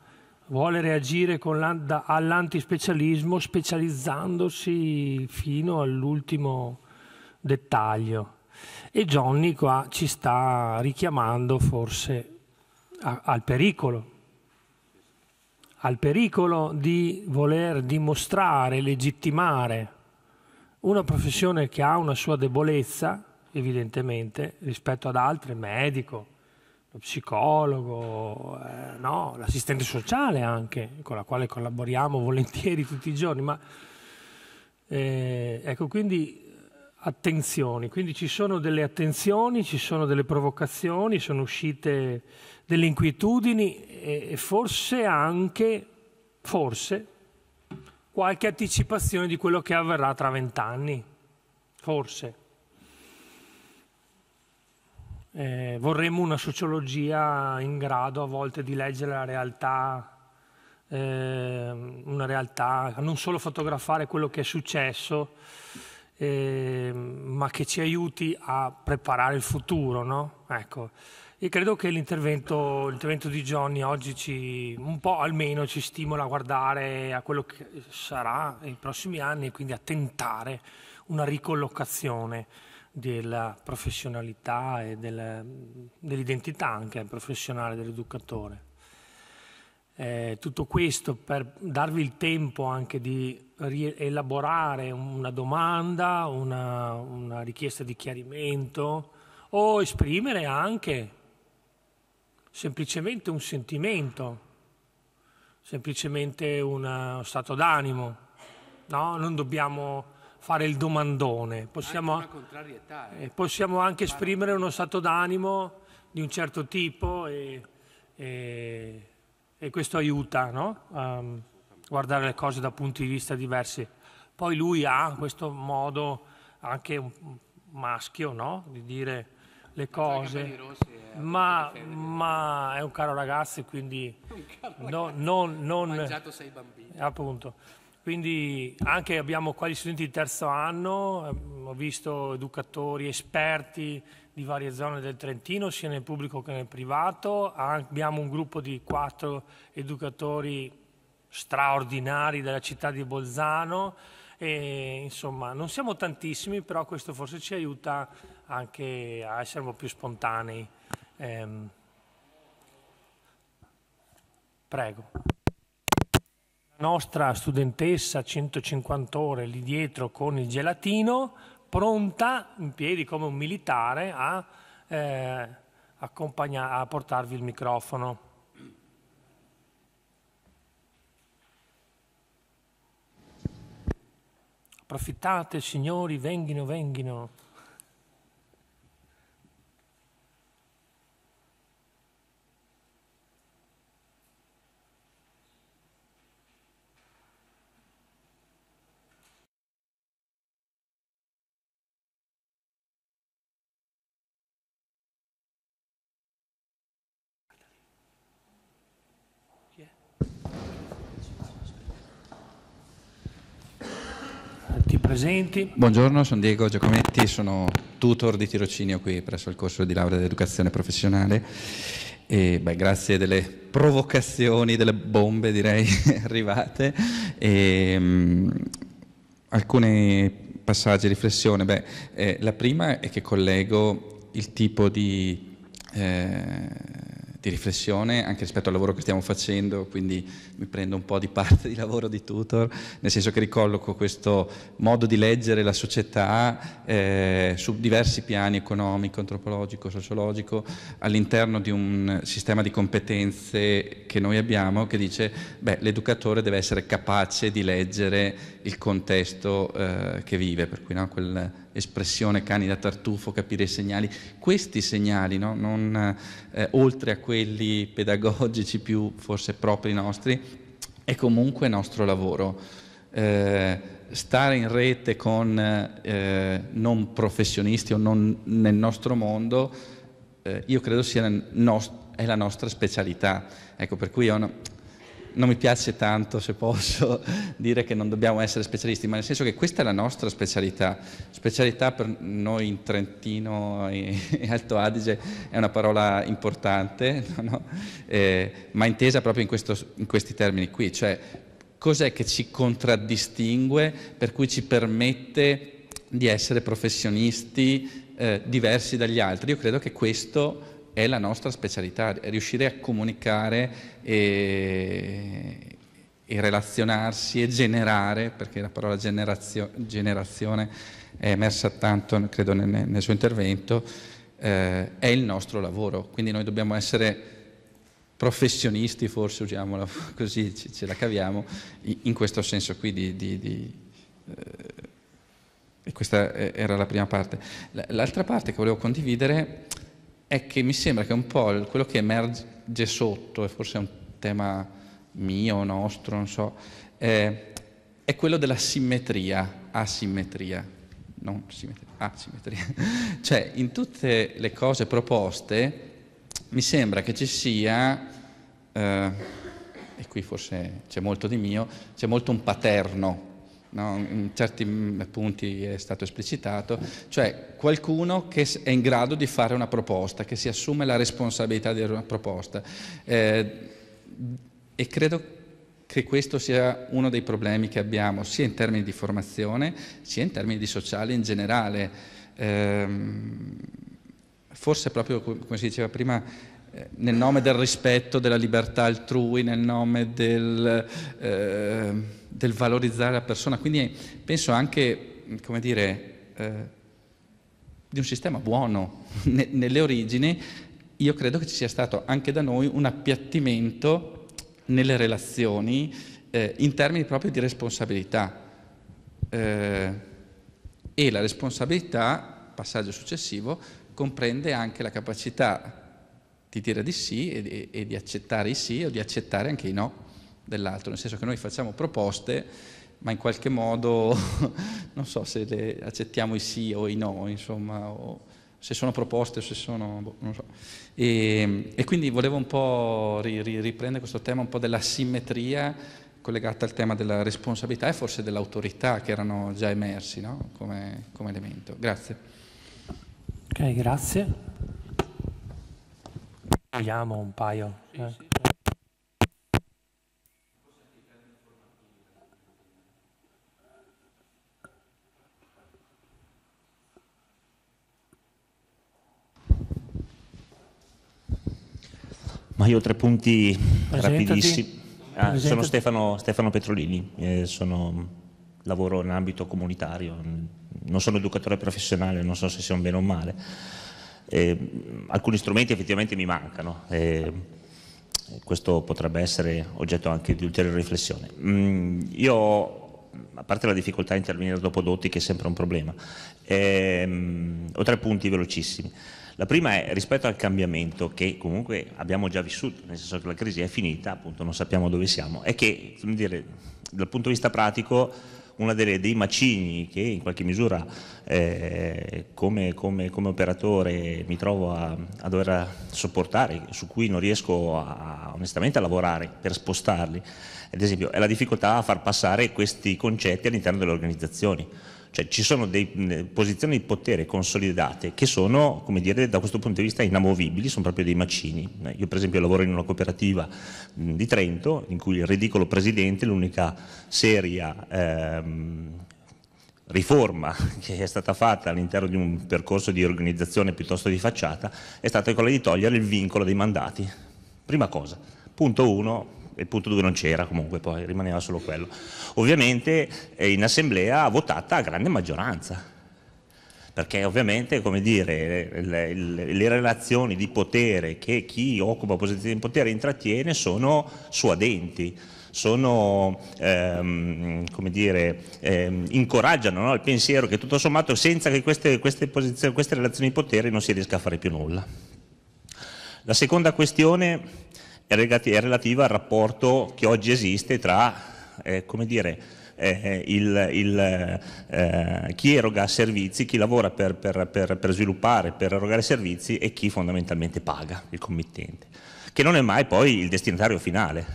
vuole reagire all'antispecialismo specializzandosi fino all'ultimo dettaglio. E Johnny qua ci sta richiamando forse a, al pericolo al pericolo di voler dimostrare, legittimare una professione che ha una sua debolezza, evidentemente, rispetto ad altre, medico, lo psicologo, eh, no, l'assistente sociale anche, con la quale collaboriamo [LAUGHS] volentieri tutti i giorni, ma eh, ecco quindi attenzioni, quindi ci sono delle attenzioni, ci sono delle provocazioni, sono uscite delle inquietudini e forse anche, forse, qualche anticipazione di quello che avverrà tra vent'anni, forse. Eh, vorremmo una sociologia in grado a volte di leggere la realtà, eh, una realtà, non solo fotografare quello che è successo, eh, ma che ci aiuti a preparare il futuro, no? Ecco. E credo che l'intervento, l'intervento di Johnny oggi ci, un po' almeno ci stimola a guardare a quello che sarà nei prossimi anni e quindi a tentare una ricollocazione della professionalità e del, dell'identità anche professionale dell'educatore. Eh, tutto questo per darvi il tempo anche di rielaborare una domanda, una, una richiesta di chiarimento o esprimere anche semplicemente un sentimento, semplicemente uno eh, stato d'animo. No? Non dobbiamo fare il domandone, possiamo anche, eh. eh, possiamo anche esprimere uno stato d'animo di un certo tipo e, e, e questo aiuta no? a mm, guardare le cose da punti di vista diversi. Poi lui ha questo modo anche maschio no? di dire le cose ma, ma, è un caro ragazzo e quindi [LAUGHS] no, non, non... Ha mangiato sei bambini. Appunto. Quindi anche abbiamo qua gli studenti di terzo anno, ehm, ho visto educatori esperti di varie zone del Trentino, sia nel pubblico che nel privato, abbiamo un gruppo di quattro educatori straordinari della città di Bolzano, e, insomma non siamo tantissimi, però questo forse ci aiuta anche a essere un po' più spontanei. Ehm, prego. La nostra studentessa 150 ore lì dietro con il gelatino, pronta in piedi come un militare a, eh, a portarvi il microfono. approfittate, signori, venghino, venghino. presenti. Buongiorno, sono Diego Giacometti, sono tutor di tirocinio qui presso il corso di laurea d'educazione professionale. E, beh, grazie delle provocazioni, delle bombe direi [LAUGHS] arrivate. E, mh, mm, alcuni passaggi, riflessione. Beh, eh, la prima è che collego il tipo di eh, di riflessione anche rispetto al lavoro che stiamo facendo, quindi mi prendo un po' di parte di lavoro di tutor, nel senso che ricolloco questo modo di leggere la società eh, su diversi piani economico, antropologico, sociologico, all'interno di un sistema di competenze che noi abbiamo che dice, beh, l'educatore deve essere capace di leggere il contesto eh, che vive, per cui no, quell'espressione cani da tartufo, capire i segnali. Questi segnali, no, non, eh, oltre a quelli pedagogici più forse propri nostri, è comunque nostro lavoro. Eh, stare in rete con eh, non professionisti o non nel nostro mondo, eh, io credo sia no- è la nostra specialità. Ecco, per cui io una, non mi piace tanto, se posso, [LAUGHS] dire che non dobbiamo essere specialisti, ma nel senso che questa è la nostra specialità. Specialità per noi in Trentino e [LAUGHS] Alto Adige è una parola importante, [LAUGHS] no, Eh, ma intesa proprio in, questo, in questi termini qui, cioè cos'è che ci contraddistingue per cui ci permette di essere professionisti eh, diversi dagli altri. Io credo che questo è la nostra specialità, riuscire a comunicare e, e relazionarsi e generare, perché la parola generazio, generazione è emersa tanto, credo, nel, nel suo intervento, eh, è il nostro lavoro, quindi noi dobbiamo essere professionisti, forse usiamola [LAUGHS] così, ce, la caviamo, in questo senso qui di, di, di eh, e questa eh, era la prima parte. L'altra parte che volevo condividere è che mi sembra che un po' quello che emerge sotto, e forse è un tema mio, nostro, non so, eh, è quello della simmetria, asimmetria, non simmetria, asimmetria. [LAUGHS] cioè, in tutte le cose proposte mi sembra che ci sia, eh, e qui forse c'è molto di mio, c'è molto un paterno, No, in certi mm, punti è stato esplicitato, cioè qualcuno che è in grado di fare una proposta, che si assume la responsabilità di una proposta. Eh, e credo che questo sia uno dei problemi che abbiamo, sia in termini di formazione, sia in termini di sociale in generale. Eh, forse proprio come si diceva prima, eh, nel nome del rispetto, della libertà altrui, nel nome del... Eh, del valorizzare la persona, quindi penso anche, come dire, eh, di un sistema buono [LAUGHS] ne, nelle origini, io credo che ci sia stato anche da noi un appiattimento nelle relazioni eh, in termini proprio di responsabilità. Eh, e la responsabilità, passaggio successivo, comprende anche la capacità di dire di sì e di, e di accettare i sì o di accettare anche i no dell'altro, nel senso che noi facciamo proposte, ma in qualche modo [LAUGHS] non so se le accettiamo i sì o i no, insomma, o se sono proposte o se sono... Boh, non so. E, e, quindi volevo un po' ri, ri, riprendere questo tema un po' della simmetria collegata al tema della responsabilità e forse dell'autorità che erano già emersi no? come, come elemento. Grazie. Ok, grazie. Vogliamo un paio. Sì, eh. sì. Ma io ho tre punti Presentati. rapidissimi. Ah, sono Stefano, Stefano Petrolini, eh, sono, lavoro in ambito comunitario, non sono educatore professionale, non so se sia un bene o un male. Eh, alcuni strumenti effettivamente mi mancano. Eh, questo potrebbe essere oggetto anche di ulteriore riflessione. Mm, io, a parte la difficoltà di intervenire dopo Dotti, che è sempre un problema, ehm, ho tre punti velocissimi. La prima è rispetto al cambiamento che comunque abbiamo già vissuto, nel senso che la crisi è finita, appunto non sappiamo dove siamo, è che dire, dal punto di vista pratico uno dei macini che in qualche misura eh, come, come, come, operatore mi trovo a, a, dover sopportare, su cui non riesco a, onestamente a lavorare per spostarli, ad esempio è la difficoltà a far passare questi concetti all'interno delle organizzazioni. Cioè ci sono delle posizioni di potere consolidate che sono, come dire, da questo punto di vista inamovibili, sono proprio dei macini. Eh, io per esempio lavoro in una cooperativa di Trento in cui il ridicolo presidente, l'unica seria... Ehm, riforma [LAUGHS] che è stata fatta all'interno di un percorso di organizzazione piuttosto di facciata è stata quella di togliere il vincolo dei mandati. Prima cosa. Punto 1, il punto 2 non c'era comunque, poi rimaneva solo quello. Ovviamente eh, in assemblea votata a grande maggioranza perché ovviamente dire, le, le, le, relazioni di potere che chi occupa posizioni di potere intrattiene sono suadenti, sono, ehm, dire, ehm, incoraggiano no, il pensiero che tutto sommato senza che queste, queste, queste relazioni di potere non si riesca a fare più nulla. La seconda questione è relativa al rapporto che oggi esiste tra, eh, come dire, eh, il, il, eh, chi eroga servizi, chi lavora per, per, per, per, sviluppare, per erogare servizi e chi fondamentalmente paga il committente, che non è mai poi il destinatario finale,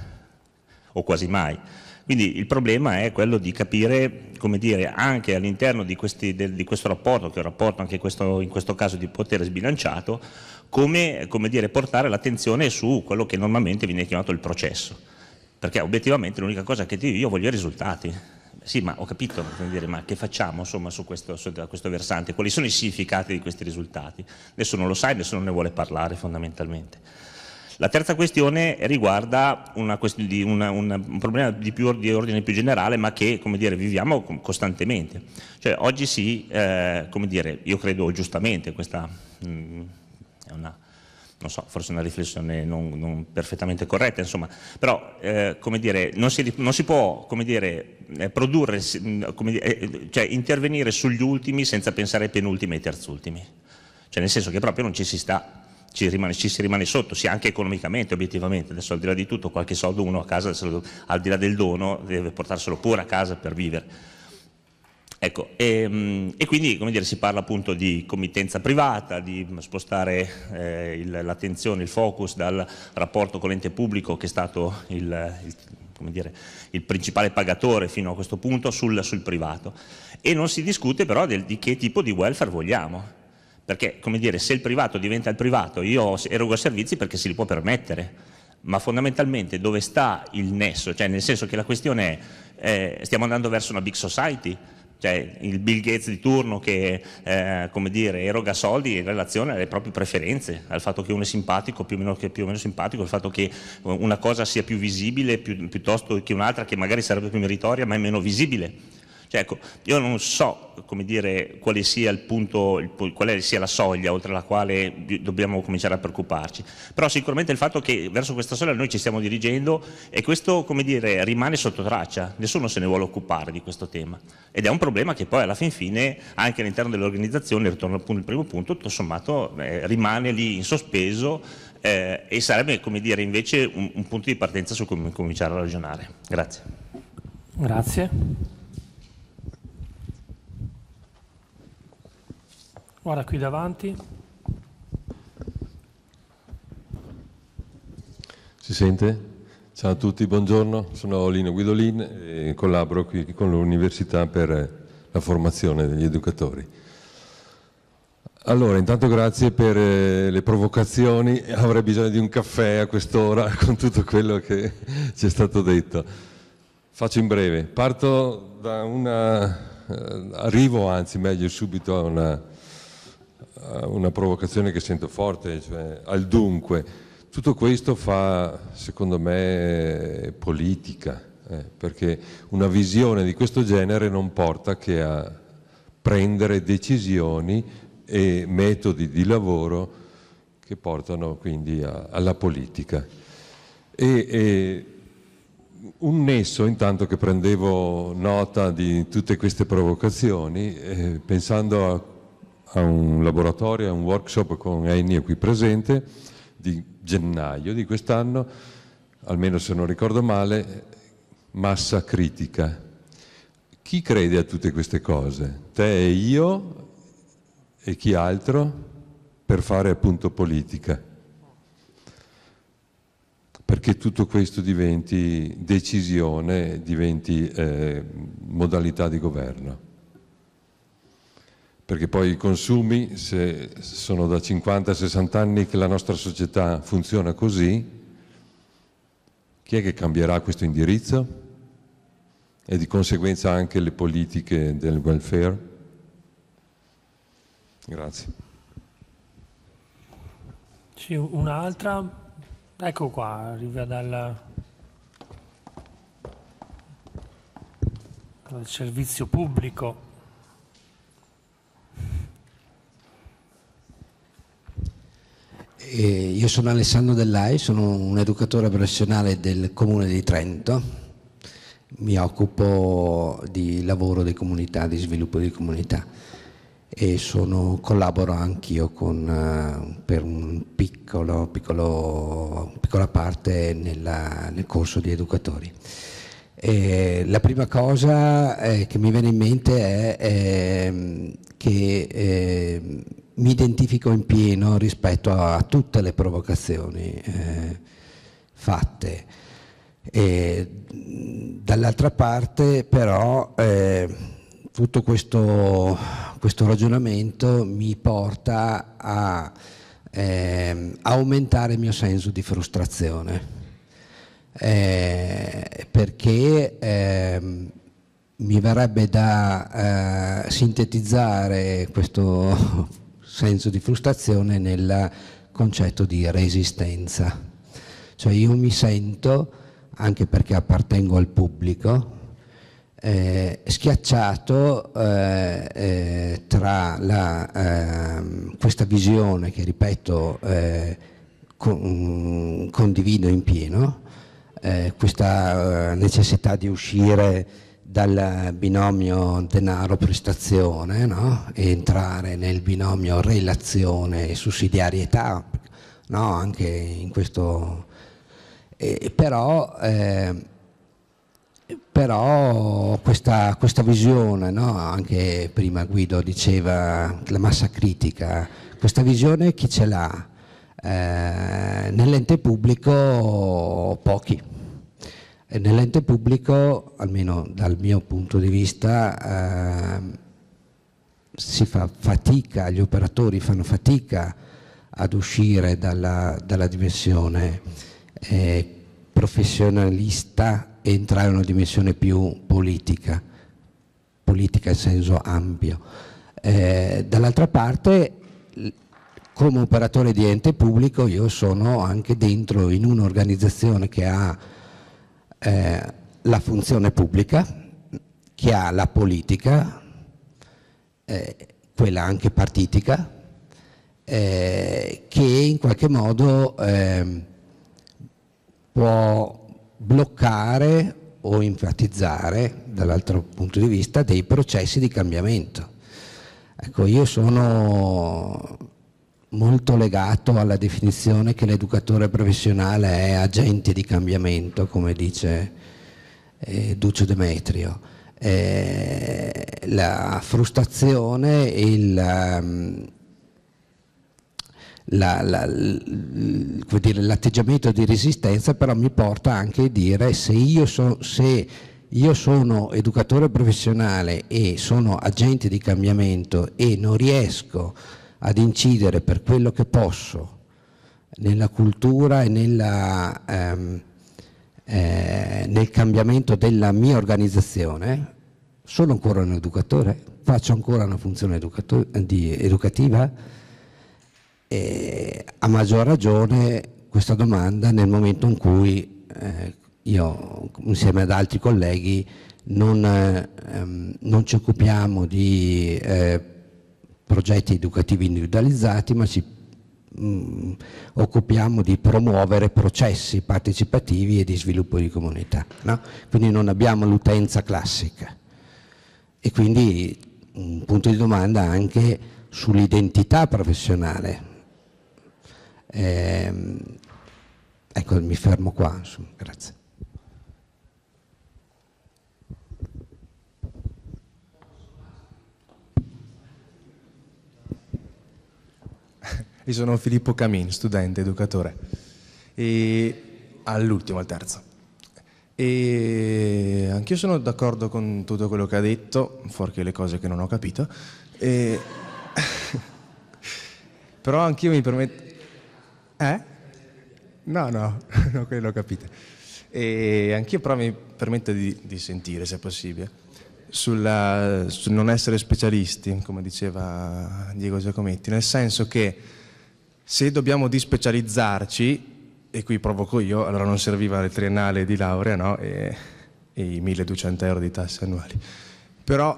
o quasi mai. Quindi il problema è quello di capire, come dire, anche all'interno di, questi, de, di questo rapporto, che è un rapporto anche questo, in questo caso di potere sbilanciato, come, come dire, portare l'attenzione su quello che normalmente viene chiamato il processo. Perché obiettivamente l'unica cosa che ti dico io voglio i risultati. Sì, ma ho capito, ma che facciamo insomma, su, questo, su, questo, versante? Quali sono i significati di questi risultati? Nessuno lo sa e nessuno ne vuole parlare fondamentalmente. La terza questione riguarda una, una, una, un problema di, più, di, ordine più generale, ma che dire, viviamo costantemente. Cioè, oggi sì, eh, dire, io credo giustamente questa... Mh, mm, è una, non so, forse una riflessione non, non perfettamente corretta, insomma, però eh, come dire, non si, non si può come dire, eh, produrre, mm, come dire, eh, eh, cioè intervenire sugli ultimi senza pensare ai penultimi e ai terzultimi, cioè nel senso che proprio non ci si sta, ci, rimane, ci si rimane sotto, sia anche economicamente, obiettivamente, adesso al di là di tutto qualche soldo uno a casa, al di là del dono, deve portarselo pure a casa per vivere Ecco, e, ehm, e, quindi come dire, si parla appunto di committenza privata, di mm, spostare eh, l'attenzione, il focus dal rapporto con l'ente pubblico che è stato il, il come dire, il principale pagatore fino a questo punto sul, sul privato e non si discute però del, di che tipo di welfare vogliamo perché come dire, se il privato diventa il privato io erogo servizi perché se li può permettere ma fondamentalmente dove sta il nesso? Cioè nel senso che la questione è eh, stiamo andando verso una big society cioè il Bill Gates di turno che eh, dire, eroga soldi in relazione alle proprie preferenze, al fatto che uno è simpatico più o meno, più o meno simpatico, al fatto che una cosa sia più visibile più, piuttosto che un'altra che magari sarebbe più meritoria ma è meno visibile cioè, ecco, io non so come dire, quale sia il punto, quale sia la soglia oltre la quale dobbiamo cominciare a preoccuparci, però sicuramente il fatto che verso questa soglia noi ci stiamo dirigendo e questo come dire, rimane sotto traccia, nessuno se ne vuole occupare di questo tema ed è un problema che poi alla fin fine anche all'interno dell'organizzazione, ritorno al primo punto, tutto sommato eh, rimane lì in sospeso eh, e sarebbe come dire invece un, un punto di partenza su cui cominciare a ragionare. Grazie. Grazie. Ora qui davanti. Si sente? Ciao a tutti, buongiorno, sono Lino Guidolin e collaboro qui con l'Università per la formazione degli educatori. Allora, intanto grazie per eh, le provocazioni, avrei bisogno di un caffè a quest'ora [LAUGHS] con tutto quello che ci è stato detto. Faccio in breve, parto da una... Eh, arrivo anzi meglio subito a una eh, una provocazione che sento forte, cioè al dunque. Tutto questo fa, secondo me, politica, eh, perché una visione di questo genere non porta che a prendere decisioni e metodi di lavoro che portano quindi a, alla politica. E, e un nesso, intanto che prendevo nota di tutte queste provocazioni, eh, pensando a a un laboratorio, a un workshop con Ennio qui presente di gennaio di quest'anno, almeno se non ricordo male, massa critica. Chi crede a tutte queste cose? Te e io e chi altro per fare appunto politica? Perché tutto questo diventi decisione, diventi eh, modalità di governo perché poi i consumi se sono da 50-60 anni che la nostra società funziona così, chi è che cambierà questo indirizzo? E di conseguenza anche le politiche del welfare? Grazie. Sì, un'altra. Ecco qua, arriva dal, dal servizio pubblico. Eh, io sono Alessandro Dellai, sono un educatore professionale del Comune di Trento, mi occupo di lavoro di comunità, di sviluppo di comunità e sono, collaboro anch'io con, eh, per un piccolo, piccolo, piccola parte nella, nel corso di educatori. Eh, la prima cosa eh, che mi viene in mente è ehm, che ehm, mi identifico in pieno rispetto a, a tutte le provocazioni eh, fatte. dall'altra parte però eh, tutto questo, questo, ragionamento mi porta a eh, aumentare il mio senso di frustrazione eh, perché ehm, mi verrebbe da eh, sintetizzare questo senso di frustrazione nel concetto di resistenza. Cioè io mi sento, anche perché appartengo al pubblico, eh, schiacciato eh, eh, tra la, ehm, questa visione che, ripeto, eh, con, condivido in pieno, eh, questa eh, necessità di uscire dal binomio denaro-prestazione no? e entrare nel binomio relazione sussidiarietà, no? anche in questo... Eh, però, eh, però questa, questa visione, no? anche prima Guido diceva la massa critica, questa visione chi ce l'ha? Eh, nell'ente pubblico pochi Nell'ente pubblico, almeno dal mio punto di vista, eh, si fa fatica, gli operatori fanno fatica ad uscire dalla, dalla dimensione eh, professionalista e entrare in una dimensione più politica, politica in senso ampio. Eh, Dall'altra parte, come operatore di ente pubblico, io sono anche dentro in un'organizzazione che ha eh, la funzione pubblica, che ha la politica, eh, quella anche partitica, eh, che in qualche modo ehm, può bloccare o enfatizzare, dall'altro punto di vista, dei processi di cambiamento. Ecco, io sono molto legato alla definizione che l'educatore professionale è agente di cambiamento, come dice eh, Duccio Demetrio. Eh, la frustrazione, il, ehm, la, la, l'atteggiamento di resistenza però mi porta anche a dire se io, so, se io, sono educatore professionale e sono agente di cambiamento e non riesco a ad incidere per quello che posso nella cultura e nella, ehm, eh, nel cambiamento della mia organizzazione, sono ancora un educatore, faccio ancora una funzione di, educativa e a maggior ragione questa domanda nel momento in cui eh, io insieme ad altri colleghi non, ehm, non ci occupiamo di eh, progetti educativi individualizzati, ma ci mh, mm, occupiamo di promuovere processi partecipativi e di sviluppo di comunità. No? Quindi non abbiamo l'utenza classica. E quindi un mm, punto di domanda anche sull'identità professionale. Eh, ecco, mi fermo qua, insomma. grazie. e sono Filippo Camin, studente, educatore. E all'ultimo, al terzo. E anch'io sono d'accordo con tutto quello che ha detto, fuorché le cose che non ho capito. E... [LAUGHS] Però anch'io mi permetto... Eh? No, no, [LAUGHS] no, quello capite. E anch'io però mi permetto di, di sentire, se possibile. Sulla, sul non essere specialisti, come diceva Diego Giacometti, nel senso che se dobbiamo dispecializzarci, e qui provoco io, allora non serviva il triennale di laurea no? e, e, i 1200 euro di tasse annuali. Però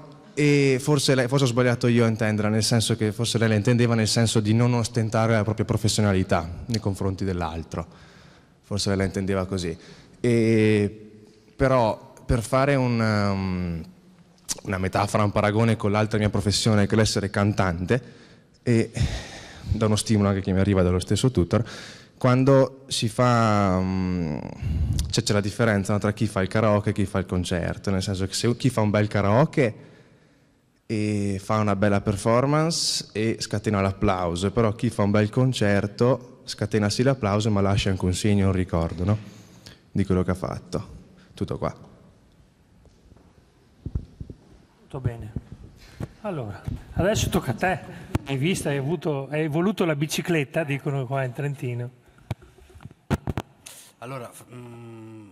forse, lei, forse ho sbagliato io a intendere, nel senso che forse lei la intendeva nel senso di non ostentare la propria professionalità nei confronti dell'altro. Forse lei la intendeva così. E, però per fare una, um, una metafora, un paragone con l'altra mia professione, che è l'essere cantante, e, da uno stimolo anche che mi arriva dallo stesso tutor, quando si fa, mm, cioè c'è la differenza no, tra chi fa il karaoke e chi fa il concerto, nel senso che se chi fa un bel karaoke e fa una bella performance e scatena l'applauso, però chi fa un bel concerto scatena sì l'applauso ma lascia anche un segno, un ricordo no? di quello che ha fatto. Tutto qua. Tutto bene. Allora, adesso tocca a te. Hai visto, hai, avuto, hai voluto la bicicletta, dicono qua in Trentino. Allora, mh, mm,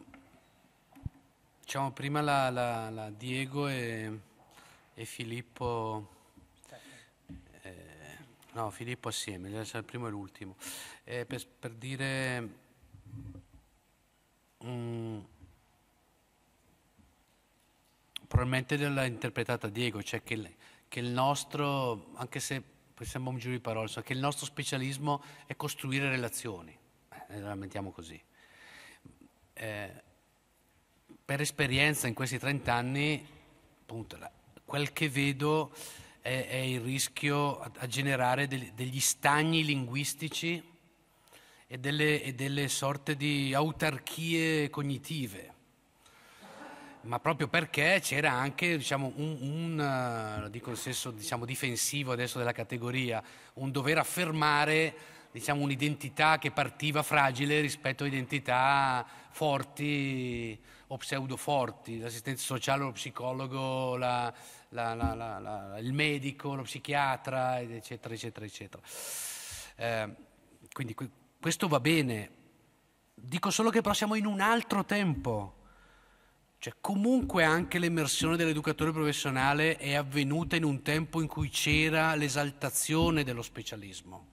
diciamo prima la, la, la Diego e, e Filippo. Eh, no, Filippo assieme, deve essere il primo e l'ultimo. Eh, per, per, dire... Mh, mm, probabilmente l'ha interpretata Diego, cioè che il, che il nostro, anche se sembra un giro di parole, cioè che il nostro specialismo è costruire relazioni, eh, la mettiamo così. Eh, per esperienza in questi 30 anni, appunto, quel che vedo è, è il rischio a, a generare de, degli stagni linguistici e delle, e delle sorte di autarchie cognitive ma proprio perché c'era anche diciamo, un, un eh, dico il senso diciamo, difensivo adesso della categoria, un dover affermare diciamo, un'identità che partiva fragile rispetto a identità forti o pseudoforti, l'assistenza sociale, lo psicologo, la, la, la, il medico, lo psichiatra, eccetera, eccetera, eccetera. Eh, quindi questo va bene, dico solo che però siamo in un altro tempo cioè, comunque anche l'immersione dell'educatore professionale è avvenuta in un tempo in cui c'era l'esaltazione dello specialismo.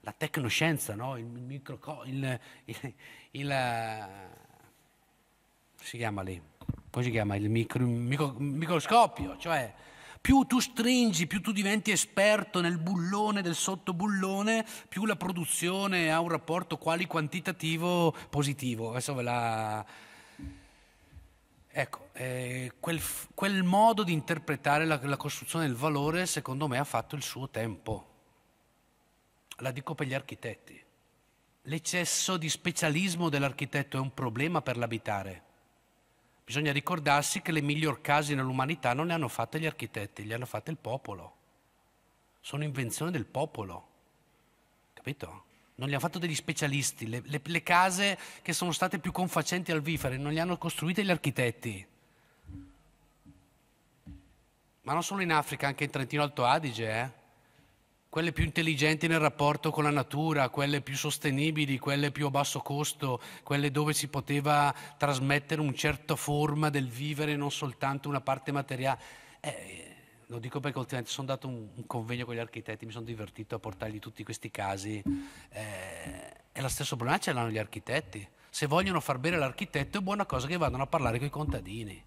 La tecnoscienza, no? il, micro, il, il, il, eh, si chiama lì? Poi si chiama il micro, micro, microscopio, cioè più tu stringi, più tu diventi esperto nel bullone del sottobullone, più la produzione ha un rapporto quali quantitativo positivo. Adesso ve la Ecco, eh, quel, quel, modo di interpretare la, la costruzione del valore secondo me ha fatto il suo tempo. La dico per gli architetti. L'eccesso di specialismo dell'architetto è un problema per l'abitare. Bisogna ricordarsi che le miglior case nell'umanità non le hanno fatte gli architetti, le hanno fatte il popolo. Sono invenzione del popolo. Capito? non li hanno fatto degli specialisti, le, le, le, case che sono state più confacenti al vifere non le hanno costruite gli architetti. Ma non solo in Africa, anche in Trentino Alto Adige, eh? quelle più intelligenti nel rapporto con la natura, quelle più sostenibili, quelle più a basso costo, quelle dove si poteva trasmettere un certo forma del vivere, non soltanto una parte materiale. Eh, lo dico perché ultimamente sono andato un, un, convegno con gli architetti, mi sono divertito a portargli tutti questi casi. Eh, è lo stesso problema ce l'hanno gli architetti. Se vogliono far bene l'architetto è buona cosa che vadano a parlare con i contadini.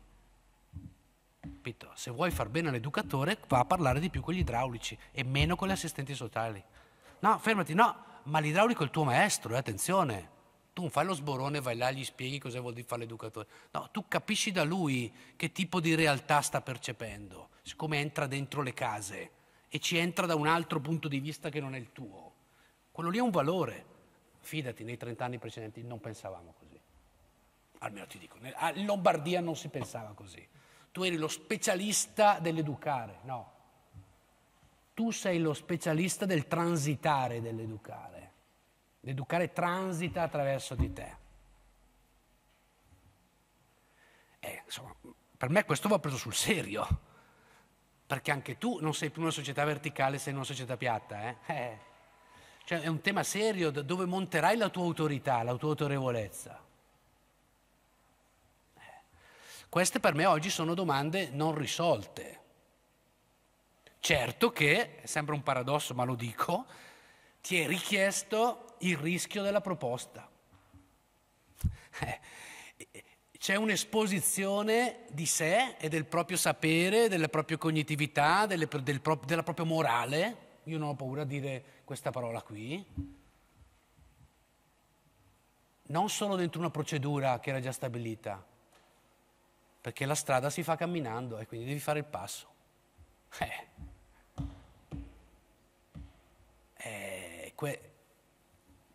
Capito? Se vuoi far bene l'educatore va a parlare di più con gli idraulici e meno con gli assistenti sociali. No, fermati, no, ma l'idraulico è il tuo maestro, eh, attenzione tu non fai lo sborone, vai là, gli spieghi cosa vuol dire fare l'educatore. No, tu capisci da lui che tipo di realtà sta percependo siccome entra dentro le case e ci entra da un altro punto di vista che non è il tuo, quello lì è un valore. Fidati, nei 30 anni precedenti non pensavamo così. Almeno ti dico, a Lombardia non si pensava così. Tu eri lo specialista dell'educare, no. Tu sei lo specialista del transitare dell'educare. L'educare transita attraverso di te. Eh, insomma, per me questo va preso sul serio perché anche tu non sei più una società verticale, sei una società piatta. Eh? [LAUGHS] Eh. Cioè, è un tema serio dove monterai la tua autorità, la tua autorevolezza. Eh. Queste per me oggi sono domande non risolte. Certo che, è sempre un paradosso ma lo dico, ti è richiesto il rischio della proposta. [LAUGHS] Eh c'è un'esposizione di sé e del proprio sapere, della propria cognitività, delle, del della propria morale. Io non ho paura di dire questa parola qui. Non solo dentro una procedura che era già stabilita, perché la strada si fa camminando e quindi devi fare il passo. Eh. Eh, que-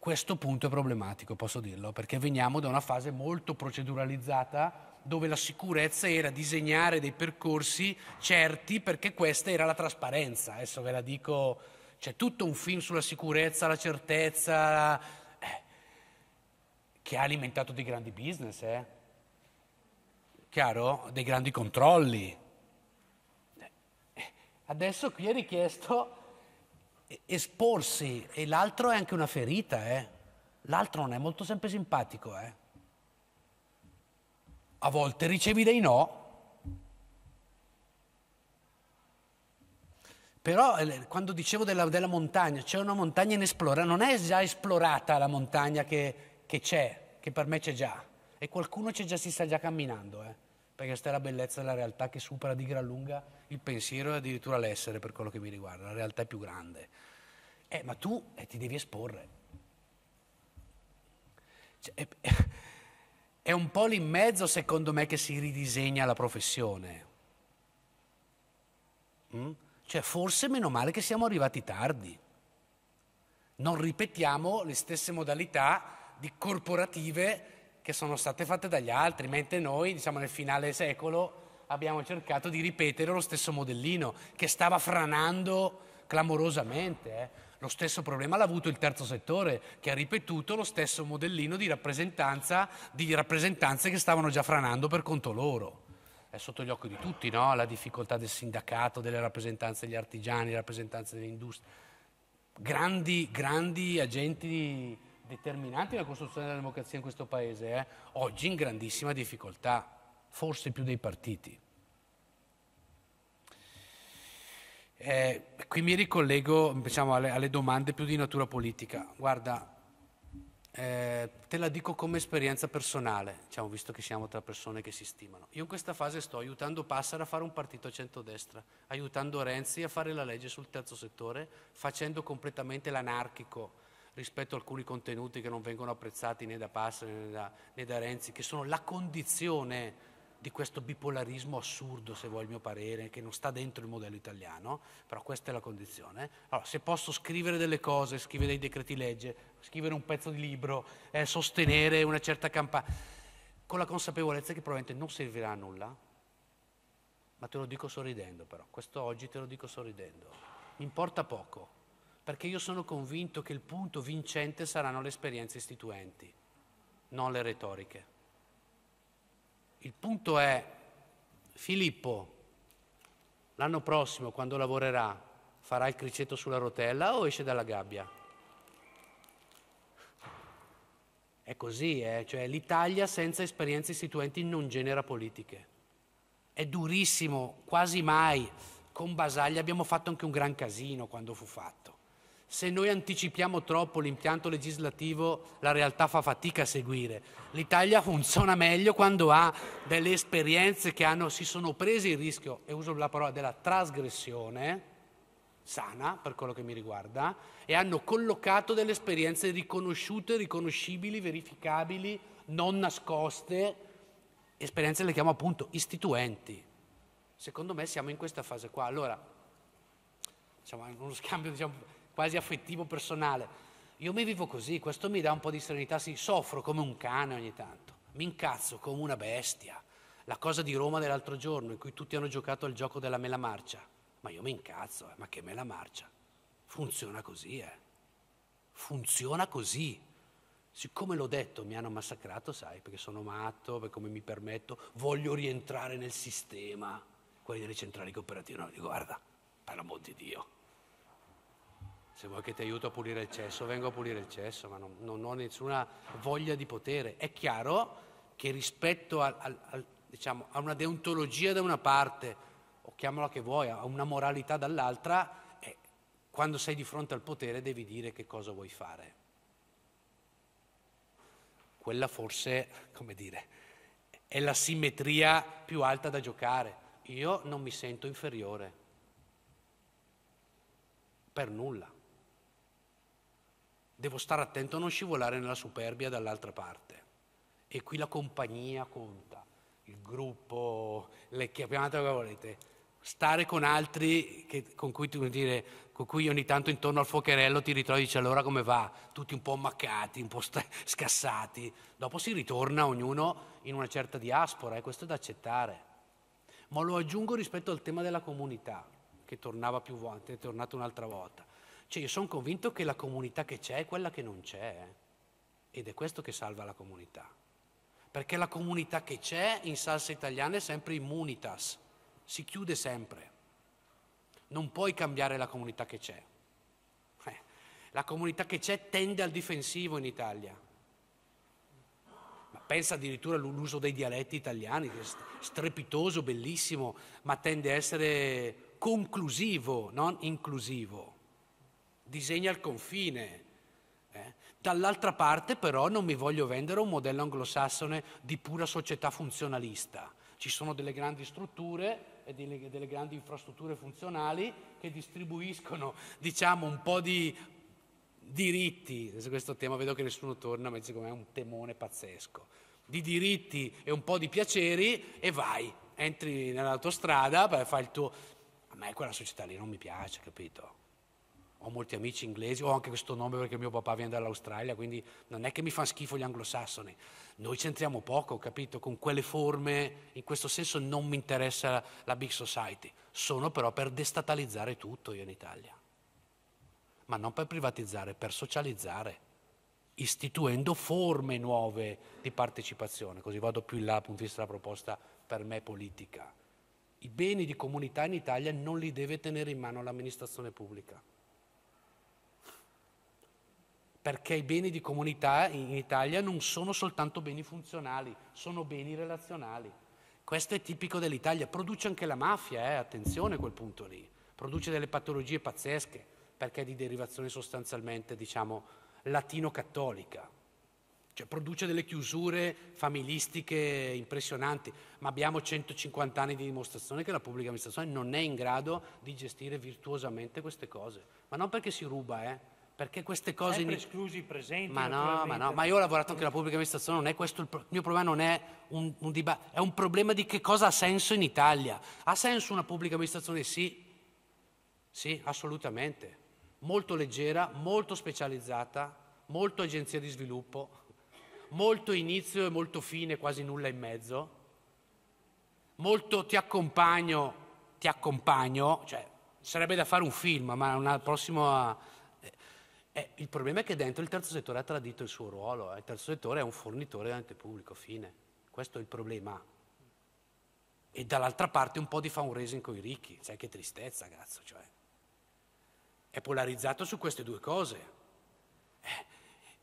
questo punto è problematico, posso dirlo, perché veniamo da una fase molto proceduralizzata dove la sicurezza era disegnare dei percorsi certi perché questa era la trasparenza. Adesso ve la dico, c'è tutto un film sulla sicurezza, la certezza, eh, che ha alimentato dei grandi business, eh. chiaro? Dei grandi controlli. Eh, eh, adesso qui è richiesto esporsi e l'altro è anche una ferita, eh. l'altro non è molto sempre simpatico. Eh. A volte ricevi dei no, però eh, quando dicevo della, della montagna, c'è una montagna inesplorata, non è già esplorata la montagna che, che c'è, che per me c'è già, e qualcuno c'è già, si sta già camminando. Eh perché questa è la bellezza della realtà che supera di gran lunga il pensiero e addirittura l'essere per quello che mi riguarda, la realtà è più grande. Eh, ma tu eh, ti devi esporre. Cioè, è, è [LAUGHS] un po' lì in mezzo, secondo me, che si ridisegna la professione. Mm? Cioè, forse meno male che siamo arrivati tardi. Non ripetiamo le stesse modalità di corporative che sono state fatte dagli altri, mentre noi, diciamo, nel finale secolo abbiamo cercato di ripetere lo stesso modellino che stava franando clamorosamente. Eh. Lo stesso problema l'ha avuto il terzo settore, che ha ripetuto lo stesso modellino di rappresentanza di rappresentanze che stavano già franando per conto loro. È sotto gli occhi di tutti, no? La difficoltà del sindacato, delle rappresentanze degli artigiani, delle rappresentanze dell'industria. Grandi, grandi agenti determinanti nella costruzione della democrazia in questo Paese, eh? oggi in grandissima difficoltà, forse più dei partiti. Eh, qui mi ricollego diciamo, alle, alle, domande più di natura politica. Guarda, eh, te la dico come esperienza personale, diciamo, visto che siamo tra persone che si stimano. Io in questa fase sto aiutando Passara a fare un partito a centrodestra, aiutando Renzi a fare la legge sul terzo settore, facendo completamente l'anarchico rispetto a alcuni contenuti che non vengono apprezzati né da Passa né da, né da Renzi, che sono la condizione di questo bipolarismo assurdo, se vuoi il mio parere, che non sta dentro il modello italiano, però questa è la condizione. Allora, se posso scrivere delle cose, scrivere dei decreti legge, scrivere un pezzo di libro, eh, sostenere una certa campagna, con la consapevolezza che probabilmente non servirà a nulla, ma te lo dico sorridendo però, questo oggi te lo dico sorridendo, mi importa poco perché io sono convinto che il punto vincente saranno le esperienze istituenti, non le retoriche. Il punto è, Filippo, l'anno prossimo, quando lavorerà, farà il criceto sulla rotella o esce dalla gabbia? È così, eh? cioè, l'Italia senza esperienze istituenti non genera politiche. È durissimo, quasi mai. Con Basaglia abbiamo fatto anche un gran casino quando fu fatto. Se noi anticipiamo troppo l'impianto legislativo, la realtà fa fatica a seguire. L'Italia funziona meglio quando ha delle esperienze che hanno, si sono prese il rischio, e uso la parola della trasgressione, sana per quello che mi riguarda, e hanno collocato delle esperienze riconosciute, riconoscibili, verificabili, non nascoste, esperienze le chiamo appunto istituenti. Secondo me siamo in questa fase qua. Allora, diciamo, uno scambio, diciamo quasi affettivo personale. Io mi vivo così, questo mi dà un po' di serenità, sì, soffro come un cane ogni tanto, mi incazzo come una bestia. La cosa di Roma dell'altro giorno in cui tutti hanno giocato al gioco della mela marcia, ma io mi incazzo, eh, ma che mela marcia? Funziona così, eh. Funziona così. Siccome l'ho detto, mi hanno massacrato, sai, perché sono matto, per come mi permetto, voglio rientrare nel sistema. Quelli delle centrali cooperative, no, dico, guarda, per l'amor di Dio, se vuoi che ti aiuto a pulire il cesso, vengo a pulire il cesso, ma non, non ho nessuna voglia di potere. È chiaro che rispetto al, al, al, diciamo, a una deontologia da una parte, o chiamala che vuoi, a una moralità dall'altra, eh, quando sei di fronte al potere devi dire che cosa vuoi fare. Quella forse, come dire, è la simmetria più alta da giocare. Io non mi sento inferiore, per nulla devo stare attento a non scivolare nella superbia dall'altra parte. E qui la compagnia conta, il gruppo, le chiamate come volete, stare con altri che, con, cui, dire, con, cui, ogni tanto intorno al fuocherello ti ritrovi e dici allora come va, tutti un po' ammaccati, un po' st- [LAUGHS] scassati. Dopo si ritorna ognuno in una certa diaspora e eh, questo è da accettare. Ma lo aggiungo rispetto al tema della comunità, che tornava più volte, è tornato un'altra volta. Cioè io sono convinto che la comunità che c'è è quella che non c'è eh. ed è questo che salva la comunità. Perché la comunità che c'è in salsa italiana è sempre immunitas, si chiude sempre. Non puoi cambiare la comunità che c'è. Eh, la comunità che c'è tende al difensivo in Italia. Ma pensa addirittura all'uso dei dialetti italiani, che è strepitoso, bellissimo, ma tende a essere conclusivo, non inclusivo disegna il confine. Eh? Dall'altra parte però non mi voglio vendere un modello anglosassone di pura società funzionalista. Ci sono delle grandi strutture e delle, delle grandi infrastrutture funzionali che distribuiscono diciamo, un po' di diritti, su questo tema vedo che nessuno torna, ma secondo me è un temone pazzesco, di diritti e un po' di piaceri e vai, entri nell'autostrada, fai il tuo... A me quella società lì non mi piace, capito? ho molti amici inglesi, ho anche questo nome perché mio papà viene dall'Australia, quindi non è che mi fanno schifo gli anglosassoni. Noi c'entriamo poco, capito? Con quelle forme, in questo senso non mi interessa la big society. Sono però per destatalizzare tutto io in Italia. Ma non per privatizzare, per socializzare, istituendo forme nuove di partecipazione. Così vado più in là dal punto di vista della proposta per me politica. I beni di comunità in Italia non li deve tenere in mano l'amministrazione pubblica perché i beni di comunità in Italia non sono soltanto beni funzionali, sono beni relazionali. Questo è tipico dell'Italia, produce anche la mafia, eh? attenzione a quel punto lì, produce delle patologie pazzesche, perché è di derivazione sostanzialmente, diciamo, latino-cattolica. Cioè, produce delle chiusure familistiche impressionanti, ma abbiamo 150 anni di dimostrazione che la pubblica amministrazione non è in grado di gestire virtuosamente queste cose. Ma non perché si ruba, eh? perché queste cose... Sempre esclusi i presenti. Ma no, ma no, ma io ho lavorato anche nella pubblica amministrazione, non è questo il, pro... il mio problema, non è un, un dibattito, è un problema di che cosa ha senso in Italia. Ha senso una pubblica amministrazione? Sì, sì, assolutamente. Molto leggera, molto specializzata, molto agenzia di sviluppo, molto inizio e molto fine, quasi nulla in mezzo. Molto ti accompagno, ti accompagno, cioè sarebbe da fare un film, ma una prossima eh, il problema è che dentro il terzo settore ha tradito il suo ruolo, eh. il terzo settore è un fornitore ente pubblico, fine. Questo è il problema. E dall'altra parte un po' di fundraising con i ricchi, cioè che tristezza, cazzo, cioè. È polarizzato su queste due cose. Eh,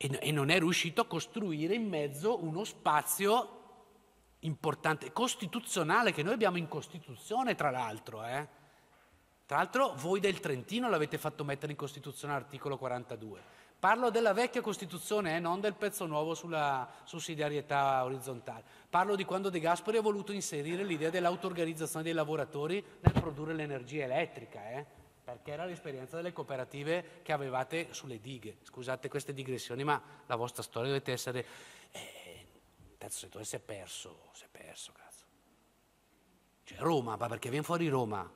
e, e non è riuscito a costruire in mezzo uno spazio importante, costituzionale, che noi abbiamo in Costituzione, tra l'altro, eh tra l'altro voi del Trentino l'avete fatto mettere in Costituzione articolo 42. Parlo della vecchia Costituzione, eh, non del pezzo nuovo sulla sussidiarietà orizzontale. Parlo di quando De Gasperi ha voluto inserire l'idea dell'autoorganizzazione dei lavoratori nel produrre l'energia elettrica. Eh perché era l'esperienza delle cooperative che avevate sulle dighe. Scusate queste digressioni, ma la vostra storia dovete essere... Eh, terzo settore si è perso, si è perso, cazzo. Cioè Roma, ma perché viene fuori Roma?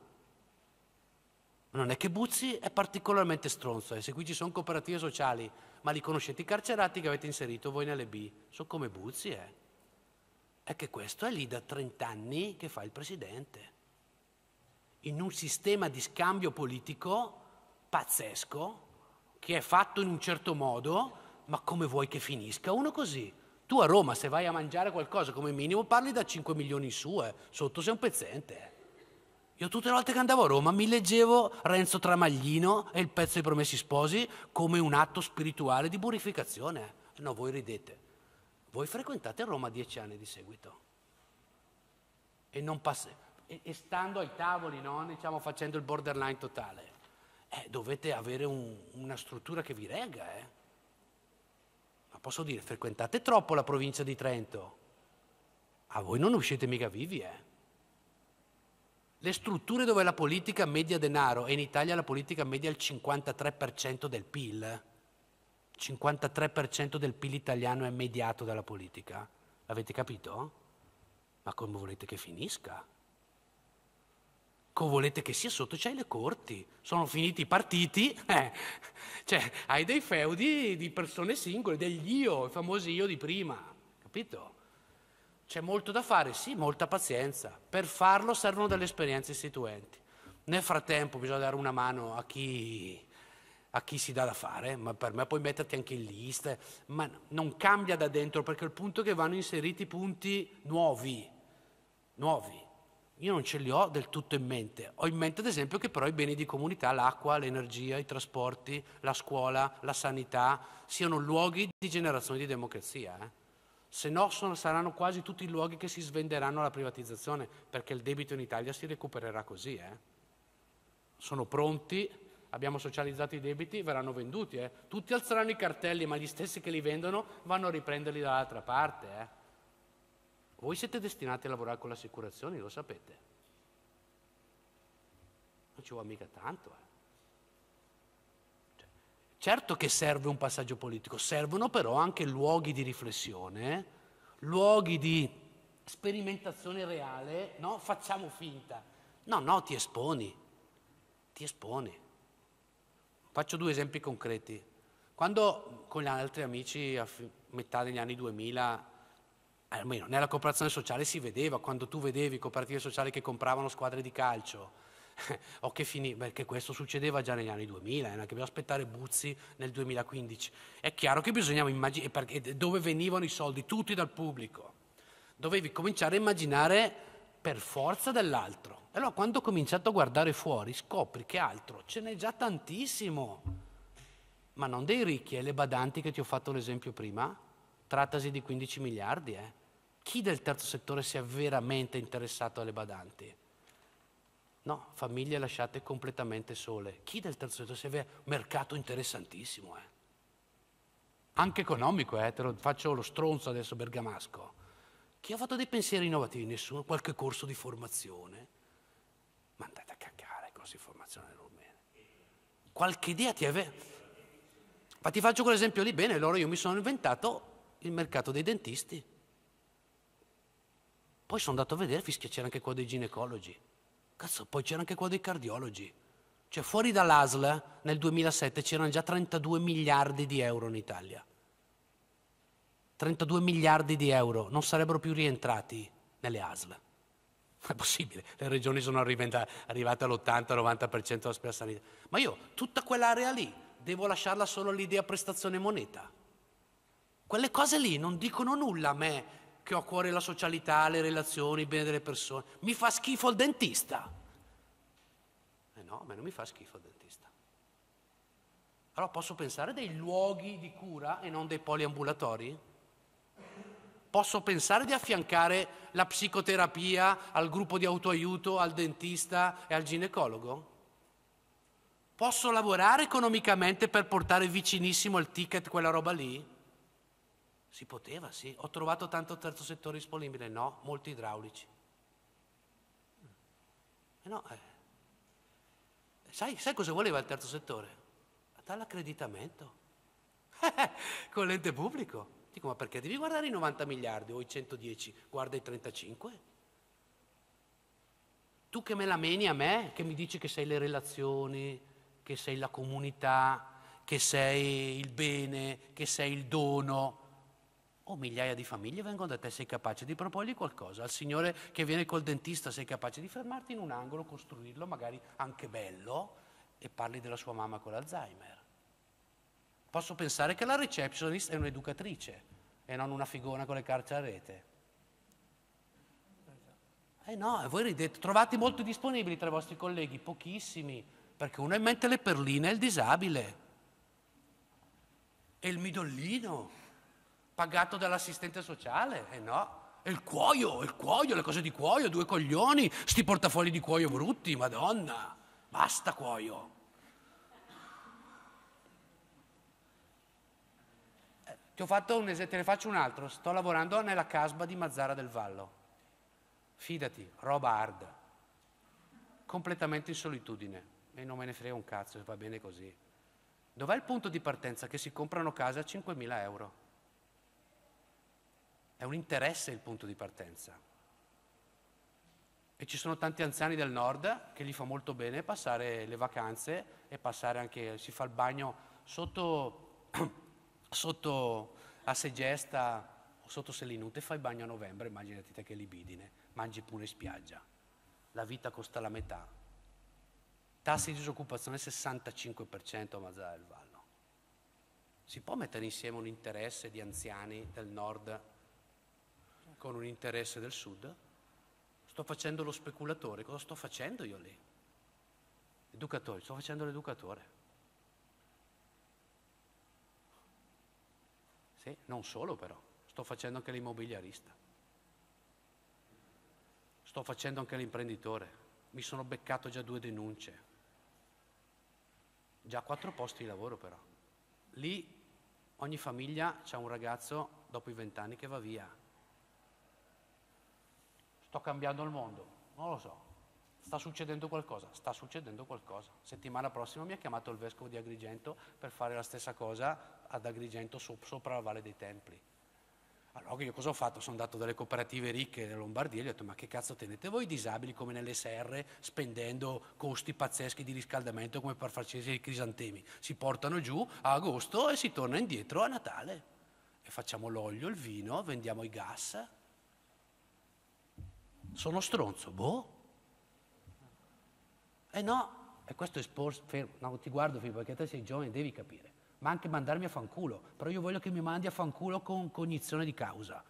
Non è che Buzzi è particolarmente stronzo, e eh. se qui ci sono cooperative sociali, ma li conoscete i carcerati che avete inserito voi nelle B, sono come Buzzi, eh. È che questo è lì da 30 anni che fa il presidente. In un sistema di scambio politico pazzesco, che è fatto in un certo modo, ma come vuoi che finisca uno così? Tu a Roma, se vai a mangiare qualcosa come minimo, parli da 5 milioni in su, eh. sotto sei un pezzente. Eh. Io tutte le volte che andavo a Roma mi leggevo Renzo Tramaglino e il pezzo dei Promessi Sposi come un atto spirituale di purificazione. No, voi ridete. Voi frequentate Roma dieci anni di seguito. E, non pass- e, e stando ai tavoli, no? diciamo facendo il borderline totale. Eh, dovete avere un, una struttura che vi regga. Eh. Ma posso dire, frequentate troppo la provincia di Trento. A voi non uscite mica vivi, eh le strutture dove la politica media denaro, e in Italia la politica media è il 53% del PIL, 53% del PIL italiano è mediato dalla politica, avete capito? Ma come volete che finisca? Come volete che sia sotto? C'hai le corti, sono finiti i partiti, eh. cioè hai dei feudi di persone singole, degli io, i famosi io di prima, capito? C'è molto da fare, sì, molta pazienza. Per farlo servono delle esperienze istituenti. Nel frattempo bisogna dare una mano a chi, a chi si dà da fare, ma per me puoi metterti anche in lista, ma non cambia da dentro perché il punto è che vanno inseriti punti nuovi, nuovi. Io non ce li ho del tutto in mente. Ho in mente ad esempio che però i beni di comunità, l'acqua, l'energia, i trasporti, la scuola, la sanità, siano luoghi di generazione di democrazia. Eh? se no saranno quasi tutti i luoghi che si svenderanno alla privatizzazione, perché il debito in Italia si recupererà così. Eh. Sono pronti, abbiamo socializzato i debiti, verranno venduti. Eh. Tutti alzeranno i cartelli, ma gli stessi che li vendono vanno a riprenderli dall'altra parte. Eh. Voi siete destinati a lavorare con le assicurazioni, lo sapete. Non ci vuole mica tanto. Eh. Certo che serve un passaggio politico, servono però anche luoghi di riflessione, luoghi di sperimentazione reale, no? Facciamo finta. No, no, ti esponi, ti esponi. Faccio due esempi concreti. Quando con gli altri amici a metà degli anni 2000, eh, almeno nella cooperazione sociale si vedeva, quando tu vedevi cooperative sociali che compravano squadre di calcio, o che finì, perché questo succedeva già negli anni 2000, eh, non è che bisogna aspettare Buzzi nel 2015. È chiaro che bisognava immaginare dove venivano i soldi, tutti dal pubblico. Dovevi cominciare a immaginare per forza dell'altro. E Allora quando ho cominciato a guardare fuori scopri che altro, ce n'è già tantissimo, ma non dei ricchi e eh, le badanti che ti ho fatto l'esempio prima, trattasi di 15 miliardi. Eh. Chi del terzo settore si è veramente interessato alle badanti? No, famiglie lasciate completamente sole. Chi del terzo settore si un mercato interessantissimo, eh? anche economico, eh? te lo faccio lo stronzo adesso bergamasco. Chi ha fatto dei pensieri innovativi? Nessuno, qualche corso di formazione. Ma andate a cacare, i corsi di formazione non Qualche idea ti aveva. Ma ti faccio quell'esempio lì bene, allora io mi sono inventato il mercato dei dentisti. Poi sono andato a vedere, fischia c'era anche qua dei ginecologi. Cazzo, poi c'era anche qua dei cardiologi. Cioè, fuori dall'ASL nel 2007 c'erano già 32 miliardi di euro in Italia. 32 miliardi di euro non sarebbero più rientrati nelle ASL. Non è possibile, le regioni sono arrivate, arrivate all'80-90% della spesa sanitaria. Ma io tutta quell'area lì devo lasciarla solo all'idea prestazione moneta. Quelle cose lì non dicono nulla a me che ho a cuore la socialità, le relazioni, il bene delle persone. Mi fa schifo il dentista. Eh no, a me non mi fa schifo il dentista. Allora posso pensare dei luoghi di cura e non dei poliambulatori? Posso pensare di affiancare la psicoterapia al gruppo di autoaiuto, al dentista e al ginecologo? Posso lavorare economicamente per portare vicinissimo il ticket, quella roba lì? Si poteva, sì. Ho trovato tanto terzo settore disponibile? No, molti idraulici. E eh no, eh. sai, sai cosa voleva il terzo settore? Dall'accreditamento. [LAUGHS] Con l'ente pubblico. Dico, ma perché devi guardare i 90 miliardi o i 110? Guarda i 35. Tu che me la meni a me, che mi dici che sei le relazioni, che sei la comunità, che sei il bene, che sei il dono o oh, migliaia di famiglie vengono da te, sei capace di proporgli qualcosa. Al Signore che viene col dentista sei capace di fermarti in un angolo, costruirlo, magari anche bello, e parli della sua mamma con l'Alzheimer. Posso pensare che la receptionist è un'educatrice e non una figona con le carte a rete. Eh no, voi ridete, trovate molto disponibili tra i vostri colleghi, pochissimi, perché uno ha in mente le perline e il disabile. E il midollino, pagato dall'assistente sociale, eh no. E il cuoio, il cuoio, le cose di cuoio, due coglioni, sti portafogli di cuoio brutti, madonna, basta cuoio. Eh, ti ho fatto un esempio, te ne faccio un altro, sto lavorando nella casba di Mazzara del Vallo. Fidati, roba hard, completamente in solitudine e non me ne frega un cazzo, va bene così. Dov'è il punto di partenza che si comprano case a 5.000 euro? È un interesse il punto di partenza. E ci sono tanti anziani del nord che gli fa molto bene passare le vacanze e passare anche, si fa il bagno sotto, [CLEARS THROAT] sotto a Segesta o sotto Selinute, fai il bagno a novembre, immaginate te che libidine, mangi pure spiaggia. La vita costa la metà. Tassi di disoccupazione 65% a Mazzara del Vallo. Si può mettere insieme un interesse di anziani del nord con un interesse del sud? Sto facendo lo speculatore, cosa sto facendo io lì? Educatore, sto facendo l'educatore. Sì, non solo però, sto facendo anche l'immobiliarista, sto facendo anche l'imprenditore, mi sono beccato già due denunce, già quattro posti di lavoro però. Lì ogni famiglia ha un ragazzo dopo i vent'anni che va via, sto cambiando il mondo, non lo so, sta succedendo qualcosa, sta succedendo qualcosa. Settimana prossima mi ha chiamato il vescovo di Agrigento per fare la stessa cosa ad Agrigento sopra la Valle dei Templi. Allora io cosa ho fatto? Sono andato dalle cooperative ricche della Lombardia e gli ho detto ma che cazzo tenete voi disabili come nelle serre spendendo costi pazzeschi di riscaldamento come per farci i crisantemi? Si portano giù a agosto e si torna indietro a Natale e facciamo l'olio, il vino, vendiamo i gas sono stronzo, boh. E eh no, e questo è sporso, fermo, no, ti guardo Filippo perché te sei giovane, devi capire. Ma anche mandarmi a fanculo, però io voglio che mi mandi a fanculo con cognizione di causa.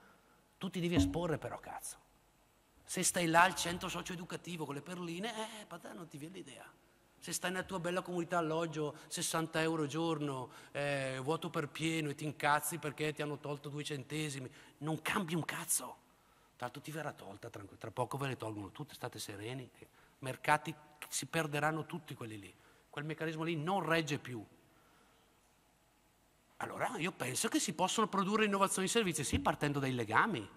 Tu ti devi esporre però, cazzo. Se stai là al centro socio-educativo con le perline, eh, patà, non ti viene l'idea se stai nella tua bella comunità alloggio 60 euro giorno, eh, vuoto per pieno e ti incazzi perché ti hanno tolto due centesimi, non cambi un cazzo. Tanto ti verrà tolta, tra poco ve le tolgono tutte, state sereni. Mercati si perderanno tutti quelli lì. Quel meccanismo lì non regge più. Allora io penso che si possono produrre innovazioni in servizi, sì, partendo dai legami,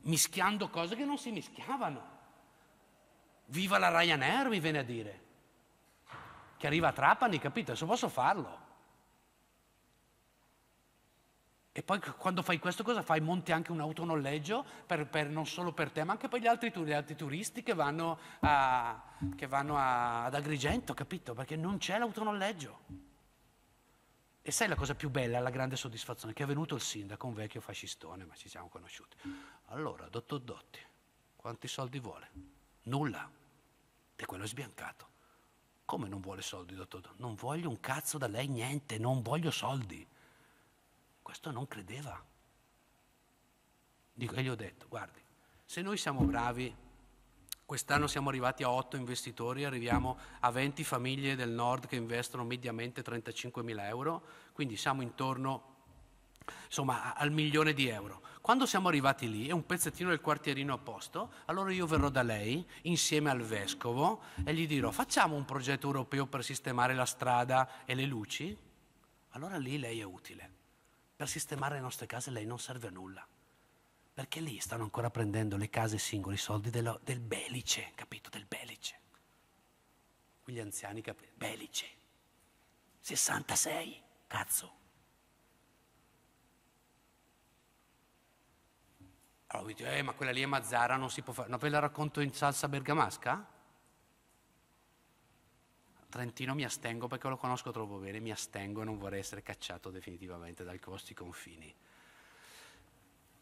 mischiando cose che non si mischiavano. Viva la Ryanair, mi viene a dire, che arriva a Trapani, capito? Adesso posso farlo. E poi quando fai questo cosa fai? Monti anche un autonoleggio per, per, non solo per te, ma anche per gli altri, gli altri turisti che vanno, a, che vanno a, ad Agrigento, capito? Perché non c'è l'autonoleggio. E sai la cosa più bella, la grande soddisfazione? Che è venuto il sindaco, un vecchio fascistone, ma ci siamo conosciuti. Allora, dottor Dotti, quanti soldi vuole? Nulla. E quello è sbiancato. Come non vuole soldi, dottor Dotti? Non voglio un cazzo da lei, niente, non voglio soldi. Questo non credeva. e gli ho detto, guardi, se noi siamo bravi, quest'anno siamo arrivati a 8 investitori, arriviamo a 20 famiglie del nord che investono mediamente 35.000 euro, quindi siamo intorno insomma, al milione di euro. Quando siamo arrivati lì e un pezzettino del quartierino a posto, allora io verrò da lei insieme al vescovo e gli dirò facciamo un progetto europeo per sistemare la strada e le luci? Allora lì lei è utile per sistemare le nostre case lei non serve a nulla. Perché lì stanno ancora prendendo le case singole, i soldi dello, del belice, capito? Del belice. Qui gli anziani capiscono. Belice. 66, cazzo. Allora dice, eh, ma quella lì è Mazzara, non si può fare. No, ve la racconto in salsa bergamasca? Trentino mi astengo perché lo conosco troppo bene, mi astengo e non vorrei essere cacciato definitivamente dai vostri confini.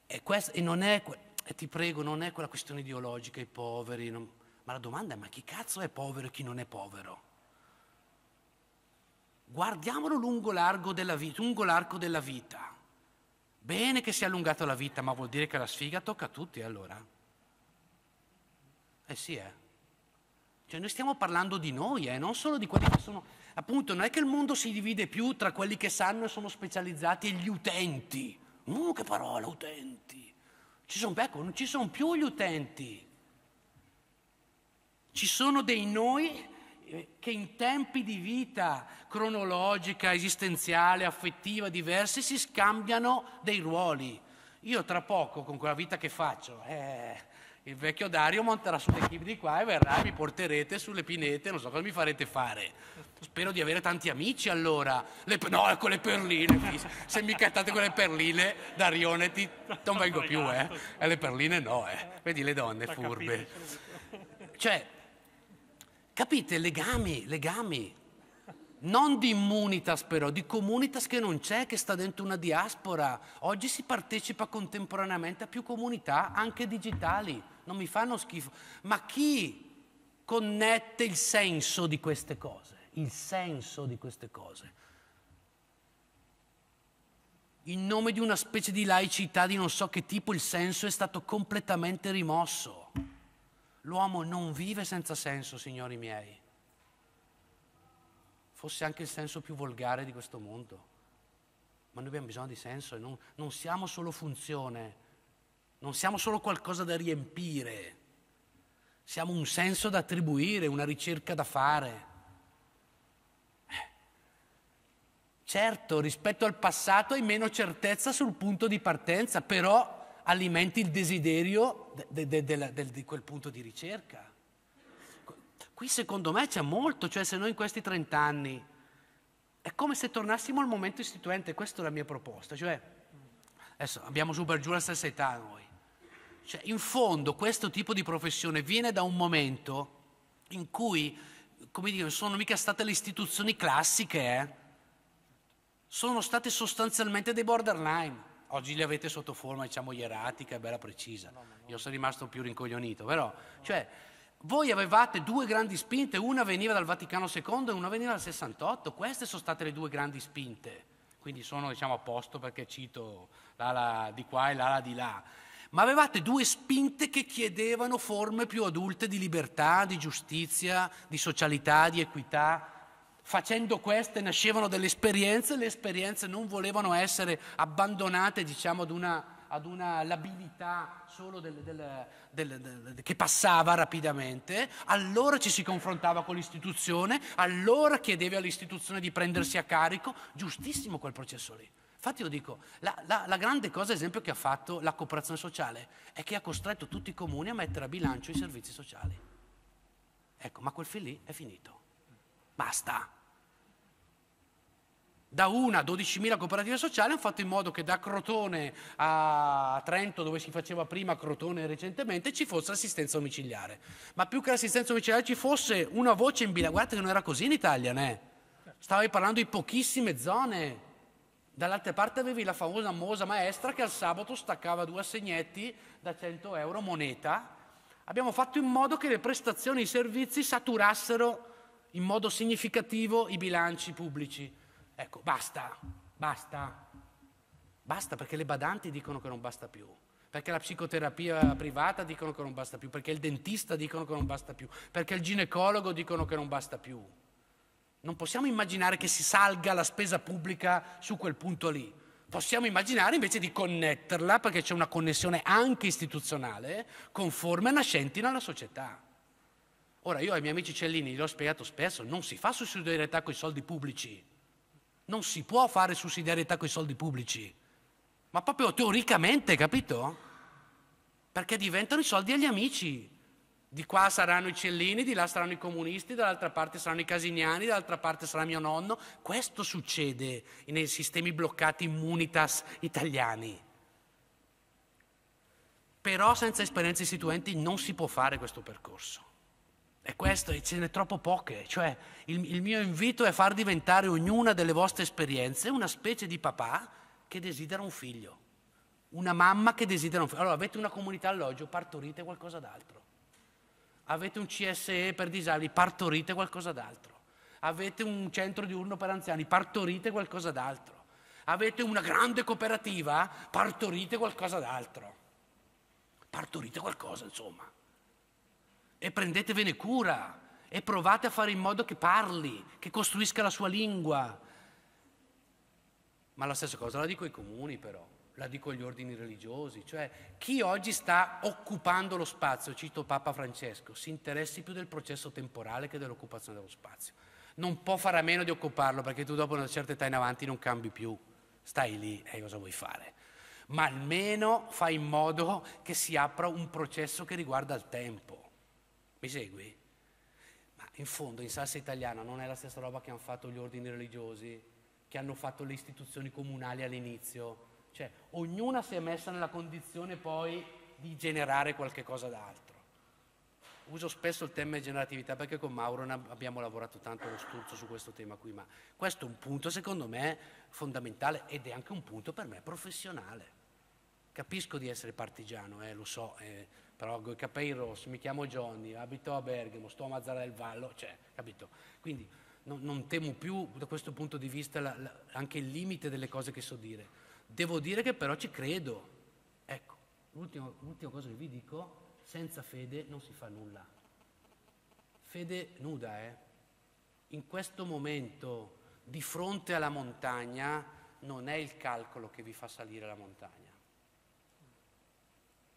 E, questo, e, non è, e, ti prego, non è quella questione ideologica, i poveri, non, ma la domanda è ma chi cazzo è povero e chi non è povero? Guardiamolo lungo, l'arco della, vita, lungo l'arco della vita. Bene che si è allungato la vita, ma vuol dire che la sfiga tocca a tutti allora. Eh sì, eh. Cioè noi stiamo parlando di noi, eh, non solo di quelli che sono... Appunto, non è che il mondo si divide più tra quelli che sanno e sono specializzati e gli utenti. Uh, che parola, utenti. Ci sono, ecco, non ci sono più gli utenti. Ci sono dei noi eh, che in tempi di vita cronologica, esistenziale, affettiva, diversi, si scambiano dei ruoli. Io tra poco, con quella vita che faccio, eh, il vecchio Dario monterà sull'equipe di qua e verrà e mi porterete sulle pinete, non so cosa mi farete fare. Spero di avere tanti amici allora. Le, no, ecco le perline. Se mi cattate con le perline, Darione, ti, non vengo più, eh. E eh, le perline no, eh. Vedi le donne furbe. Cioè, capite, legami, legami. Non di immunitas però, di comunitas che non c'è, che sta dentro una diaspora. Oggi si partecipa contemporaneamente a più comunità, anche digitali non mi fanno schifo. Ma chi connette il senso di queste cose? Il senso di queste cose. In nome di una specie di laicità di non so che tipo il senso è stato completamente rimosso. L'uomo non vive senza senso, signori miei. Fosse anche il senso più volgare di questo mondo. Ma noi abbiamo bisogno di senso e non, non siamo solo funzione, non siamo solo qualcosa da riempire, siamo un senso da attribuire, una ricerca da fare. Eh, certo, rispetto al passato hai meno certezza sul punto di partenza, però alimenti il desiderio di de, de, de, quel punto di ricerca. Qui secondo me c'è molto, cioè se noi in questi 30 anni è come se tornassimo al momento istituente, questa è la mia proposta, cioè adesso abbiamo super giù la stessa età noi. Cioè, in fondo questo tipo di professione viene da un momento in cui, come dire, sono mica state le istituzioni classiche, eh? sono state sostanzialmente dei borderline. Oggi li avete sotto forma, diciamo, ieratica, bella precisa. Io sono rimasto più rincoglionito, però, cioè, voi avevate due grandi spinte, una veniva dal Vaticano II e una veniva dal 68, queste sono state le due grandi spinte. Quindi sono, diciamo, a posto perché cito l'ala di qua e l'ala di là ma avevate due spinte che chiedevano forme più adulte di libertà, di giustizia, di socialità, di equità. Facendo queste nascevano delle esperienze, le esperienze non volevano essere abbandonate diciamo, ad, una, ad una labilità solo del, del, del, che passava rapidamente, allora ci si confrontava con l'istituzione, allora chiedevi all'istituzione di prendersi a carico, giustissimo quel processo lì. Infatti io dico, la, la, la grande cosa, esempio, che ha fatto la cooperazione sociale è che ha costretto tutti i comuni a mettere a bilancio i servizi sociali. Ecco, ma quel film lì è finito. Basta. Da una a 12.000 cooperative sociali hanno fatto in modo che da Crotone a Trento, dove si faceva prima Crotone recentemente, ci fosse assistenza domiciliare. Ma più che l'assistenza domiciliare ci fosse una voce in bilancio. Guardate che non era così in Italia, né? Stavi parlando di pochissime zone Dall'altra parte avevi la famosa mosa maestra che al sabato staccava due assegnetti da 100 euro moneta. Abbiamo fatto in modo che le prestazioni e i servizi saturassero in modo significativo i bilanci pubblici. Ecco, basta, basta, basta perché le badanti dicono che non basta più, perché la psicoterapia privata dicono che non basta più, perché il dentista dicono che non basta più, perché il ginecologo dicono che non basta più. Non possiamo immaginare che si salga la spesa pubblica su quel punto lì. Possiamo immaginare invece di connetterla, perché c'è una connessione anche istituzionale, con forme nascenti nella società. Ora, io ai miei amici Cellini l'ho spiegato spesso, non si fa sussidiarietà con i soldi pubblici. Non si può fare sussidiarietà con i soldi pubblici. Ma proprio teoricamente, capito? Perché diventano i soldi agli amici. Di qua saranno i Cellini, di là saranno i comunisti, dall'altra parte saranno i Casignani, dall'altra parte sarà mio nonno. Questo succede nei sistemi bloccati immunitas italiani. Però senza esperienze istituenti non si può fare questo percorso. E questo e ce ne troppo poche, cioè il, il mio invito è far diventare ognuna delle vostre esperienze una specie di papà che desidera un figlio, una mamma che desidera un figlio. Allora avete una comunità alloggio, partorite qualcosa d'altro avete un CSE per disabili, partorite qualcosa d'altro, avete un centro diurno per anziani, partorite qualcosa d'altro, avete una grande cooperativa, partorite qualcosa d'altro, partorite qualcosa insomma, e prendetevene cura e provate a fare in modo che parli, che costruisca la sua lingua. Ma la stessa cosa la dico ai comuni però la dico agli ordini religiosi, cioè chi oggi sta occupando lo spazio, cito Papa Francesco, si interessi più del processo temporale che dell'occupazione dello spazio. Non può fare a meno di occuparlo perché tu dopo una certa età in avanti non cambi più, stai lì e eh, cosa vuoi fare? Ma almeno fai in modo che si apra un processo che riguarda il tempo. Mi segui? Ma in fondo in salsa italiana non è la stessa roba che hanno fatto gli ordini religiosi, che hanno fatto le istituzioni comunali all'inizio cioè, ognuna si è messa nella condizione poi di generare qualche cosa d'altro. Uso spesso il tema generatività perché con Mauro abbiamo lavorato tanto lo scorso su questo tema qui, ma questo è un punto secondo me fondamentale ed è anche un punto per me professionale. Capisco di essere partigiano, eh, lo so, eh, però ho i capelli rossi, mi chiamo Johnny, abito a Bergamo, sto a Mazzara del Vallo, cioè, capito? Quindi non, non temo più da questo punto di vista la, la, anche il limite delle cose che so dire Devo dire che però ci credo. Ecco, l'ultima, l'ultima cosa che vi dico, senza fede non si fa nulla. Fede nuda, eh? In questo momento, di fronte alla montagna, non è il calcolo che vi fa salire la montagna.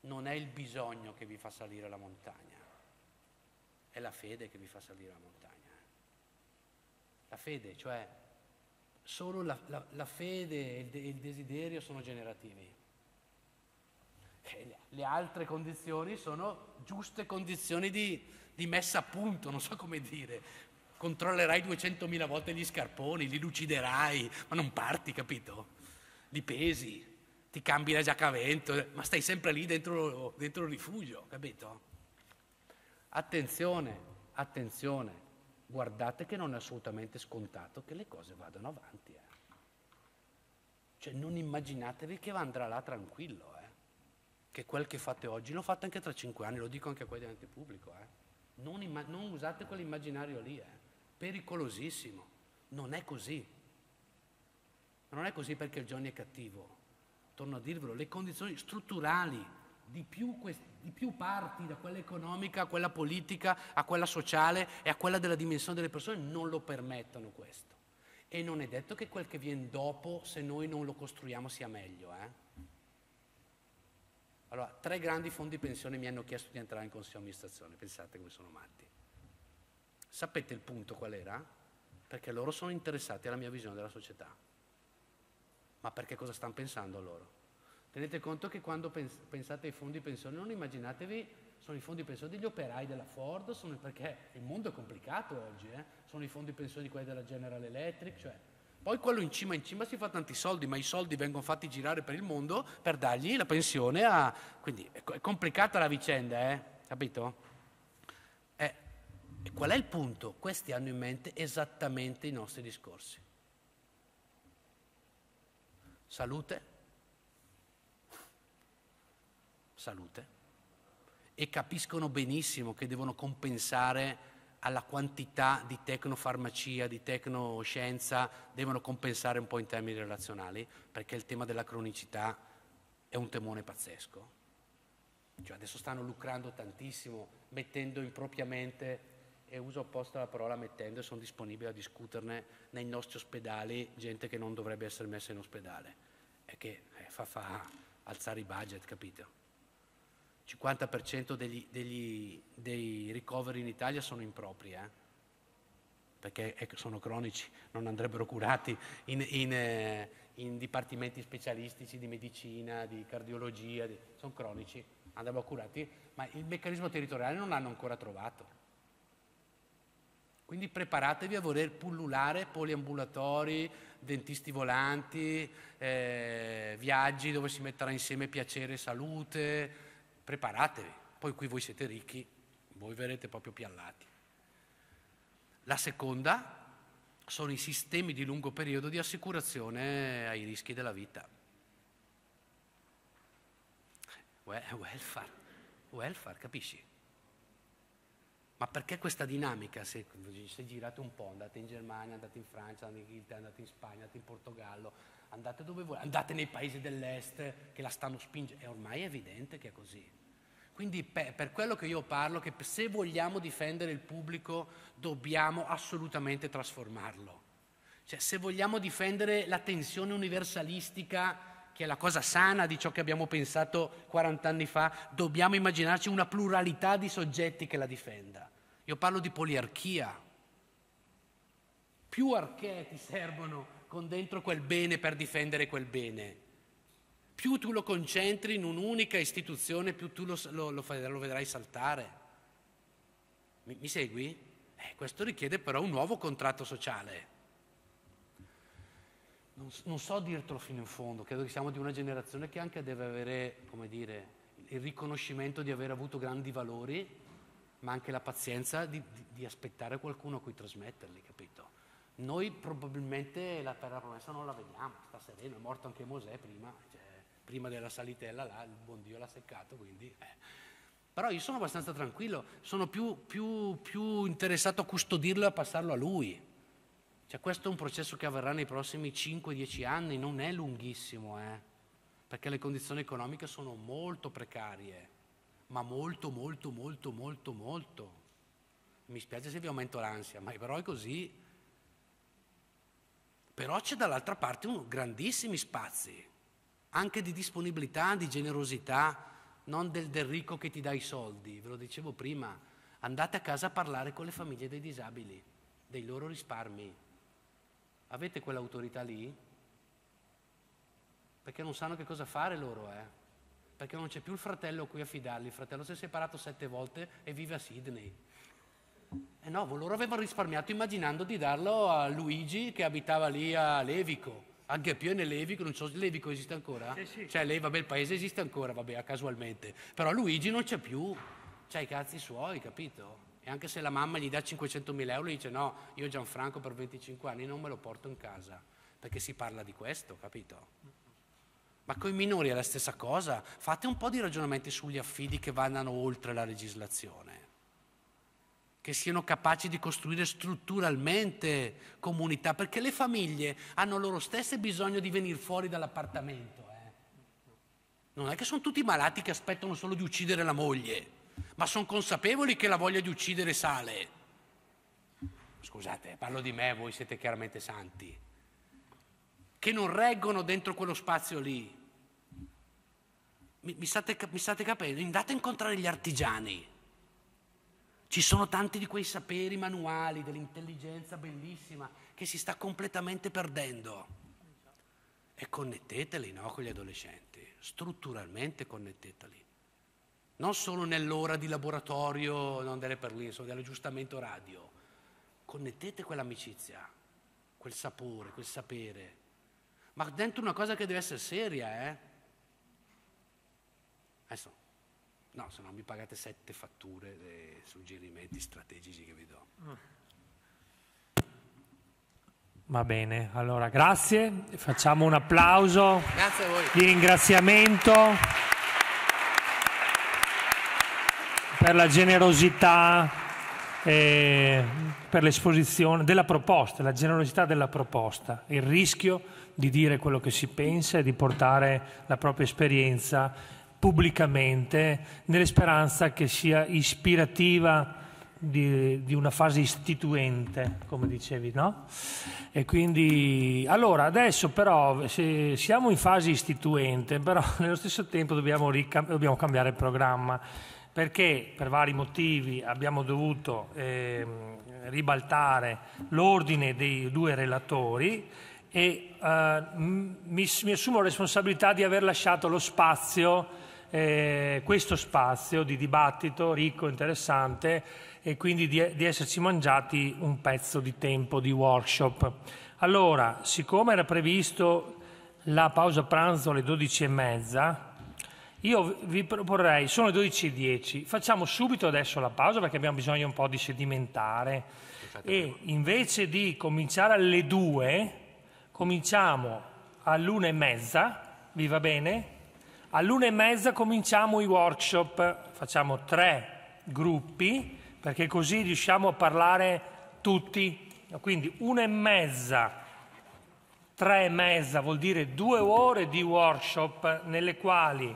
Non è il bisogno che vi fa salire la montagna. È la fede che vi fa salire la montagna. Eh. La fede, cioè solo la, la, la fede e il, il, desiderio sono generativi. E le altre condizioni sono giuste condizioni di, di messa a punto, non so come dire. Controllerai 200.000 volte gli scarponi, li luciderai, ma non parti, capito? Li pesi, ti cambi la giacca a vento, ma stai sempre lì dentro, dentro il rifugio, capito? Attenzione, attenzione guardate che non è assolutamente scontato che le cose vadano avanti. Eh. Cioè non immaginatevi che andrà là tranquillo, eh. che quel che fate oggi lo fate anche tra cinque anni, lo dico anche a quelli davanti pubblico. Eh. Non, imma- non, usate quell'immaginario lì, eh. pericolosissimo. Non è così. non è così perché il Johnny è cattivo. Torno a dirvelo, le condizioni strutturali di più, di più, parti, da quella economica a quella politica, a quella sociale e a quella della dimensione delle persone, non lo permettono questo. E non è detto che quel che viene dopo, se noi non lo costruiamo, sia meglio. Eh? Allora, tre grandi fondi pensione mi hanno chiesto di entrare in consiglio di amministrazione, pensate come sono matti. Sapete il punto qual era? Perché loro sono interessati alla mia visione della società. Ma perché cosa stanno pensando loro? Tenete conto che quando pensate ai fondi pensione non immaginatevi sono i fondi pensione degli operai della Ford, sono, perché il mondo è complicato oggi, eh? sono i fondi pensione di quelli della General Electric, cioè. Poi quello in cima in cima si fa tanti soldi, ma i soldi vengono fatti girare per il mondo per dargli la pensione a... Quindi è complicata la vicenda, eh? capito? Eh, qual è il punto? Questi hanno in mente esattamente i nostri discorsi. Salute, salute e capiscono benissimo che devono compensare alla quantità di tecnofarmacia, di tecnoscienza, devono compensare un po' in termini relazionali, perché il tema della cronicità è un temone pazzesco. Cioè adesso stanno lucrando tantissimo, mettendo impropriamente, e uso apposta la parola mettendo, e sono disponibile a discuterne nei nostri ospedali, gente che non dovrebbe essere messa in ospedale, e che eh, fa, fa alzare i budget, capito? 50% degli, degli, dei ricoveri in Italia sono impropri, eh? perché ecco, sono cronici, non andrebbero curati in, in, eh, in dipartimenti specialistici di medicina, di cardiologia, di, sono cronici, andrebbero curati, ma il meccanismo territoriale non l'hanno ancora trovato. Quindi preparatevi a voler pullulare poliambulatori, dentisti volanti, eh, viaggi dove si metterà insieme piacere e salute, preparatevi, poi qui voi siete ricchi, voi verrete proprio piallati. La seconda sono i sistemi di lungo periodo di assicurazione ai rischi della vita. Welfare, welfare, capisci? Ma perché questa dinamica, se, se girate un po', andate in Germania, andate in Francia, andate in Inghilterra, andate in Spagna, andate in Portogallo, andate dove volete, andate nei paesi dell'est che la stanno spingendo, è ormai evidente che è così. Quindi per, quello che io parlo, che se vogliamo difendere il pubblico dobbiamo assolutamente trasformarlo. Cioè se vogliamo difendere la tensione universalistica che è la cosa sana di ciò che abbiamo pensato 40 anni fa, dobbiamo immaginarci una pluralità di soggetti che la difenda. Io parlo di poliarchia. Più archeti servono con dentro quel bene per difendere quel bene. Più tu lo concentri in un'unica istituzione, più tu lo, lo, lo, lo vedrai saltare. Mi, mi segui? Eh, questo richiede però un nuovo contratto sociale. Non, non, so dirtelo fino in fondo, credo che siamo di una generazione che anche deve avere, come dire, il riconoscimento di aver avuto grandi valori, ma anche la pazienza di, di, di aspettare qualcuno a cui trasmetterli, capito? Noi probabilmente la terra promessa non la vediamo, sta sereno, è morto anche Mosè prima, cioè, prima della salitella, là, il buon Dio l'ha seccato, quindi... Eh. Però io sono abbastanza tranquillo, sono più, più, più interessato a custodirlo e a passarlo a lui. Cioè, questo è un processo che avverrà nei prossimi 5-10 anni, non è lunghissimo, eh? perché le condizioni economiche sono molto precarie, ma molto, molto, molto, molto, molto. Mi spiace se vi aumento l'ansia, ma però è così. Però c'è dall'altra parte un, grandissimi spazi, anche di disponibilità, di generosità, non del, del ricco che ti dà i soldi. Ve lo dicevo prima, andate a casa a parlare con le famiglie dei disabili, dei loro risparmi. Avete quell'autorità lì? Perché non sanno che cosa fare loro, eh? Perché non c'è più il fratello a cui affidarli. Il fratello si è separato sette volte e vive a Sydney eh no, loro avevano risparmiato immaginando di darlo a Luigi che abitava lì a Levico. Anche più è nel Levico, non so se Levico esiste ancora. Sì, sì. Cioè, lei, vabbè, il paese esiste ancora, vabbè, casualmente. Però Luigi non c'è più, c'ha cioè, i cazzi suoi, capito? E anche se la mamma gli dà 500.000 euro, gli dice no, io Gianfranco per 25 anni non me lo porto in casa, perché si parla di questo, capito? Ma con i minori è la stessa cosa, fate un po' di ragionamenti sugli affidi che vanno oltre la legislazione che siano capaci di costruire strutturalmente comunità, perché le famiglie hanno loro stesse bisogno di venire fuori dall'appartamento. Eh. Non è che sono tutti malati che aspettano solo di uccidere la moglie, ma sono consapevoli che la voglia di uccidere sale. Scusate, parlo di me, voi siete chiaramente santi, che non reggono dentro quello spazio lì. Mi, mi, state, mi state capendo? Andate a incontrare gli artigiani ci sono tanti di quei saperi manuali dell'intelligenza bellissima che si sta completamente perdendo. E connetteteli no, con gli adolescenti, strutturalmente connetteteli. Non solo nell'ora di laboratorio, non delle perline, insomma, dell'aggiustamento radio. Connettete quell'amicizia, quel sapore, quel sapere. Ma dentro una cosa che deve essere seria, eh? Adesso, No, se no mi pagate sette fatture dei eh, suggerimenti strategici che vi do. Mm. Va bene, allora grazie, facciamo un applauso di ringraziamento per la generosità eh, per l'esposizione della proposta, la generosità della proposta, il rischio di dire quello che si pensa e di portare la propria esperienza pubblicamente nelle speranze che sia ispirativa di, di, una fase istituente, come dicevi, no? E quindi, allora, adesso però siamo in fase istituente, però [LAUGHS] nello stesso tempo dobbiamo, dobbiamo cambiare il programma, perché per vari motivi abbiamo dovuto eh, ribaltare l'ordine dei due relatori e eh, mi, mi assumo la responsabilità di aver lasciato lo spazio eh, questo spazio di dibattito ricco, interessante e quindi di, di esserci mangiati un pezzo di tempo di workshop. Allora, siccome era previsto la pausa pranzo alle 12.30, io vi proporrei, sono le 12.10, facciamo subito adesso la pausa perché abbiamo bisogno un po' di sedimentare e invece di cominciare alle 2, cominciamo all'una e mezza, vi va bene? All'una e mezza cominciamo i workshop, facciamo tre gruppi, perché così riusciamo a parlare tutti. Quindi una e mezza, tre e mezza vuol dire due ore di workshop nelle quali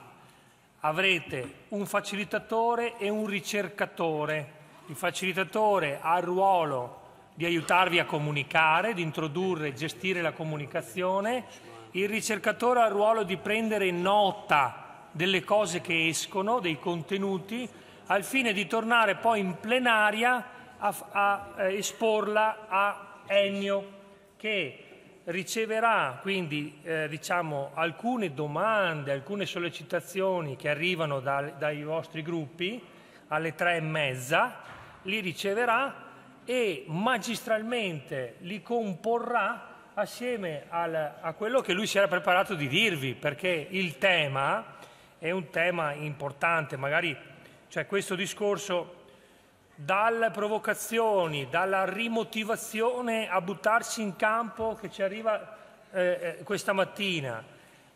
avrete un facilitatore e un ricercatore. Il facilitatore ha il ruolo di aiutarvi a comunicare, di introdurre e gestire la comunicazione il ricercatore ha il ruolo di prendere nota delle cose che escono, dei contenuti, al fine di tornare poi in plenaria a, a, a eh, esporla a Ennio, che riceverà quindi eh, diciamo, alcune domande, alcune sollecitazioni che arrivano da, dai vostri gruppi alle tre e mezza, li riceverà e magistralmente li comporrà assieme al, a quello che lui si era preparato di dirvi, perché il tema è un tema importante, magari cioè questo discorso dalle provocazioni, dalla rimotivazione a buttarsi in campo che ci arriva eh, eh questa mattina,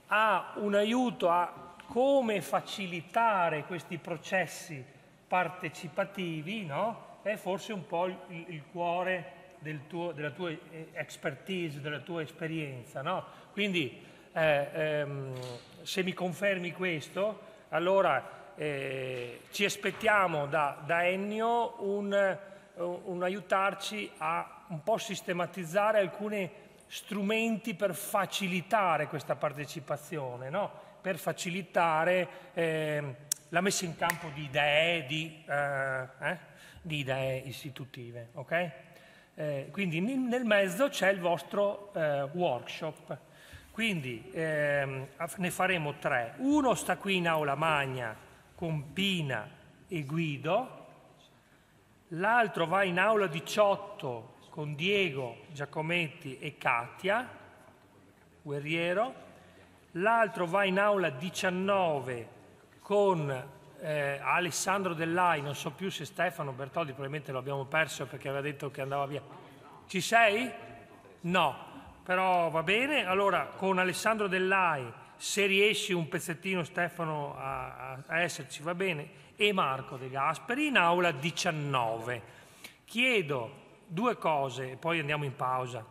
a un aiuto a come facilitare questi processi partecipativi, no? è forse un po' il, il cuore del tuo, della tua eh, expertise, della tua esperienza. No? Quindi eh, ehm, se mi confermi questo, allora eh, ci aspettiamo da, da Ennio un, eh, un, aiutarci a un po' sistematizzare alcuni strumenti per facilitare questa partecipazione, no? per facilitare eh, la messa in campo di idee, di, eh, di idee istitutive. Okay? Eh, quindi nel mezzo c'è il vostro eh, workshop. Quindi ehm, ne faremo tre. Uno sta qui in aula magna con Pina e Guido, l'altro va in aula 18 con Diego, Giacometti e Katia, guerriero, l'altro va in aula 19 con eh, Alessandro Dellai, non so più se Stefano Bertoldi, probabilmente lo abbiamo perso perché aveva detto che andava via. Ci sei? No, però va bene. Allora, con Alessandro Dellai, se riesci un pezzettino Stefano a, a esserci, va bene. E Marco De Gasperi in aula 19. Chiedo due cose e poi andiamo in pausa.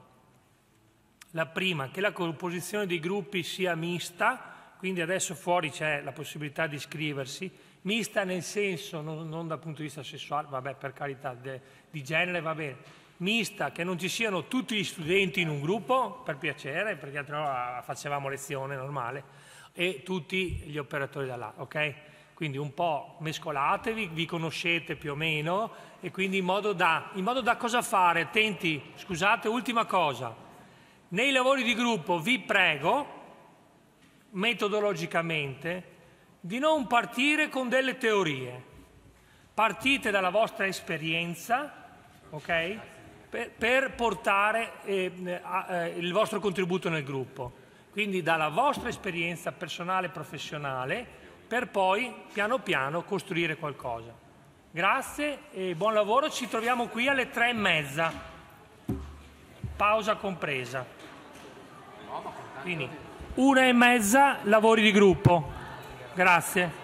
La prima, che la composizione dei gruppi sia mista, quindi adesso fuori c'è la possibilità di iscriversi mista nel senso, non, non, dal punto di vista sessuale, vabbè per carità, de, di genere va bene, mista, che non ci siano tutti gli studenti in un gruppo, per piacere, perché altrimenti facevamo lezione normale, e tutti gli operatori da là, ok? Quindi un po' mescolatevi, vi conoscete più o meno, e quindi in modo da, in modo da cosa fare? Attenti, scusate, ultima cosa, nei lavori di gruppo vi prego, metodologicamente, di non partire con delle teorie. Partite dalla vostra esperienza, ok? Per, per portare eh, a, eh, il vostro contributo nel gruppo. Quindi dalla vostra esperienza personale e professionale per poi piano piano costruire qualcosa. Grazie e buon lavoro, ci troviamo qui alle tre e mezza, pausa compresa. Quindi una e mezza lavori di gruppo. Grazie.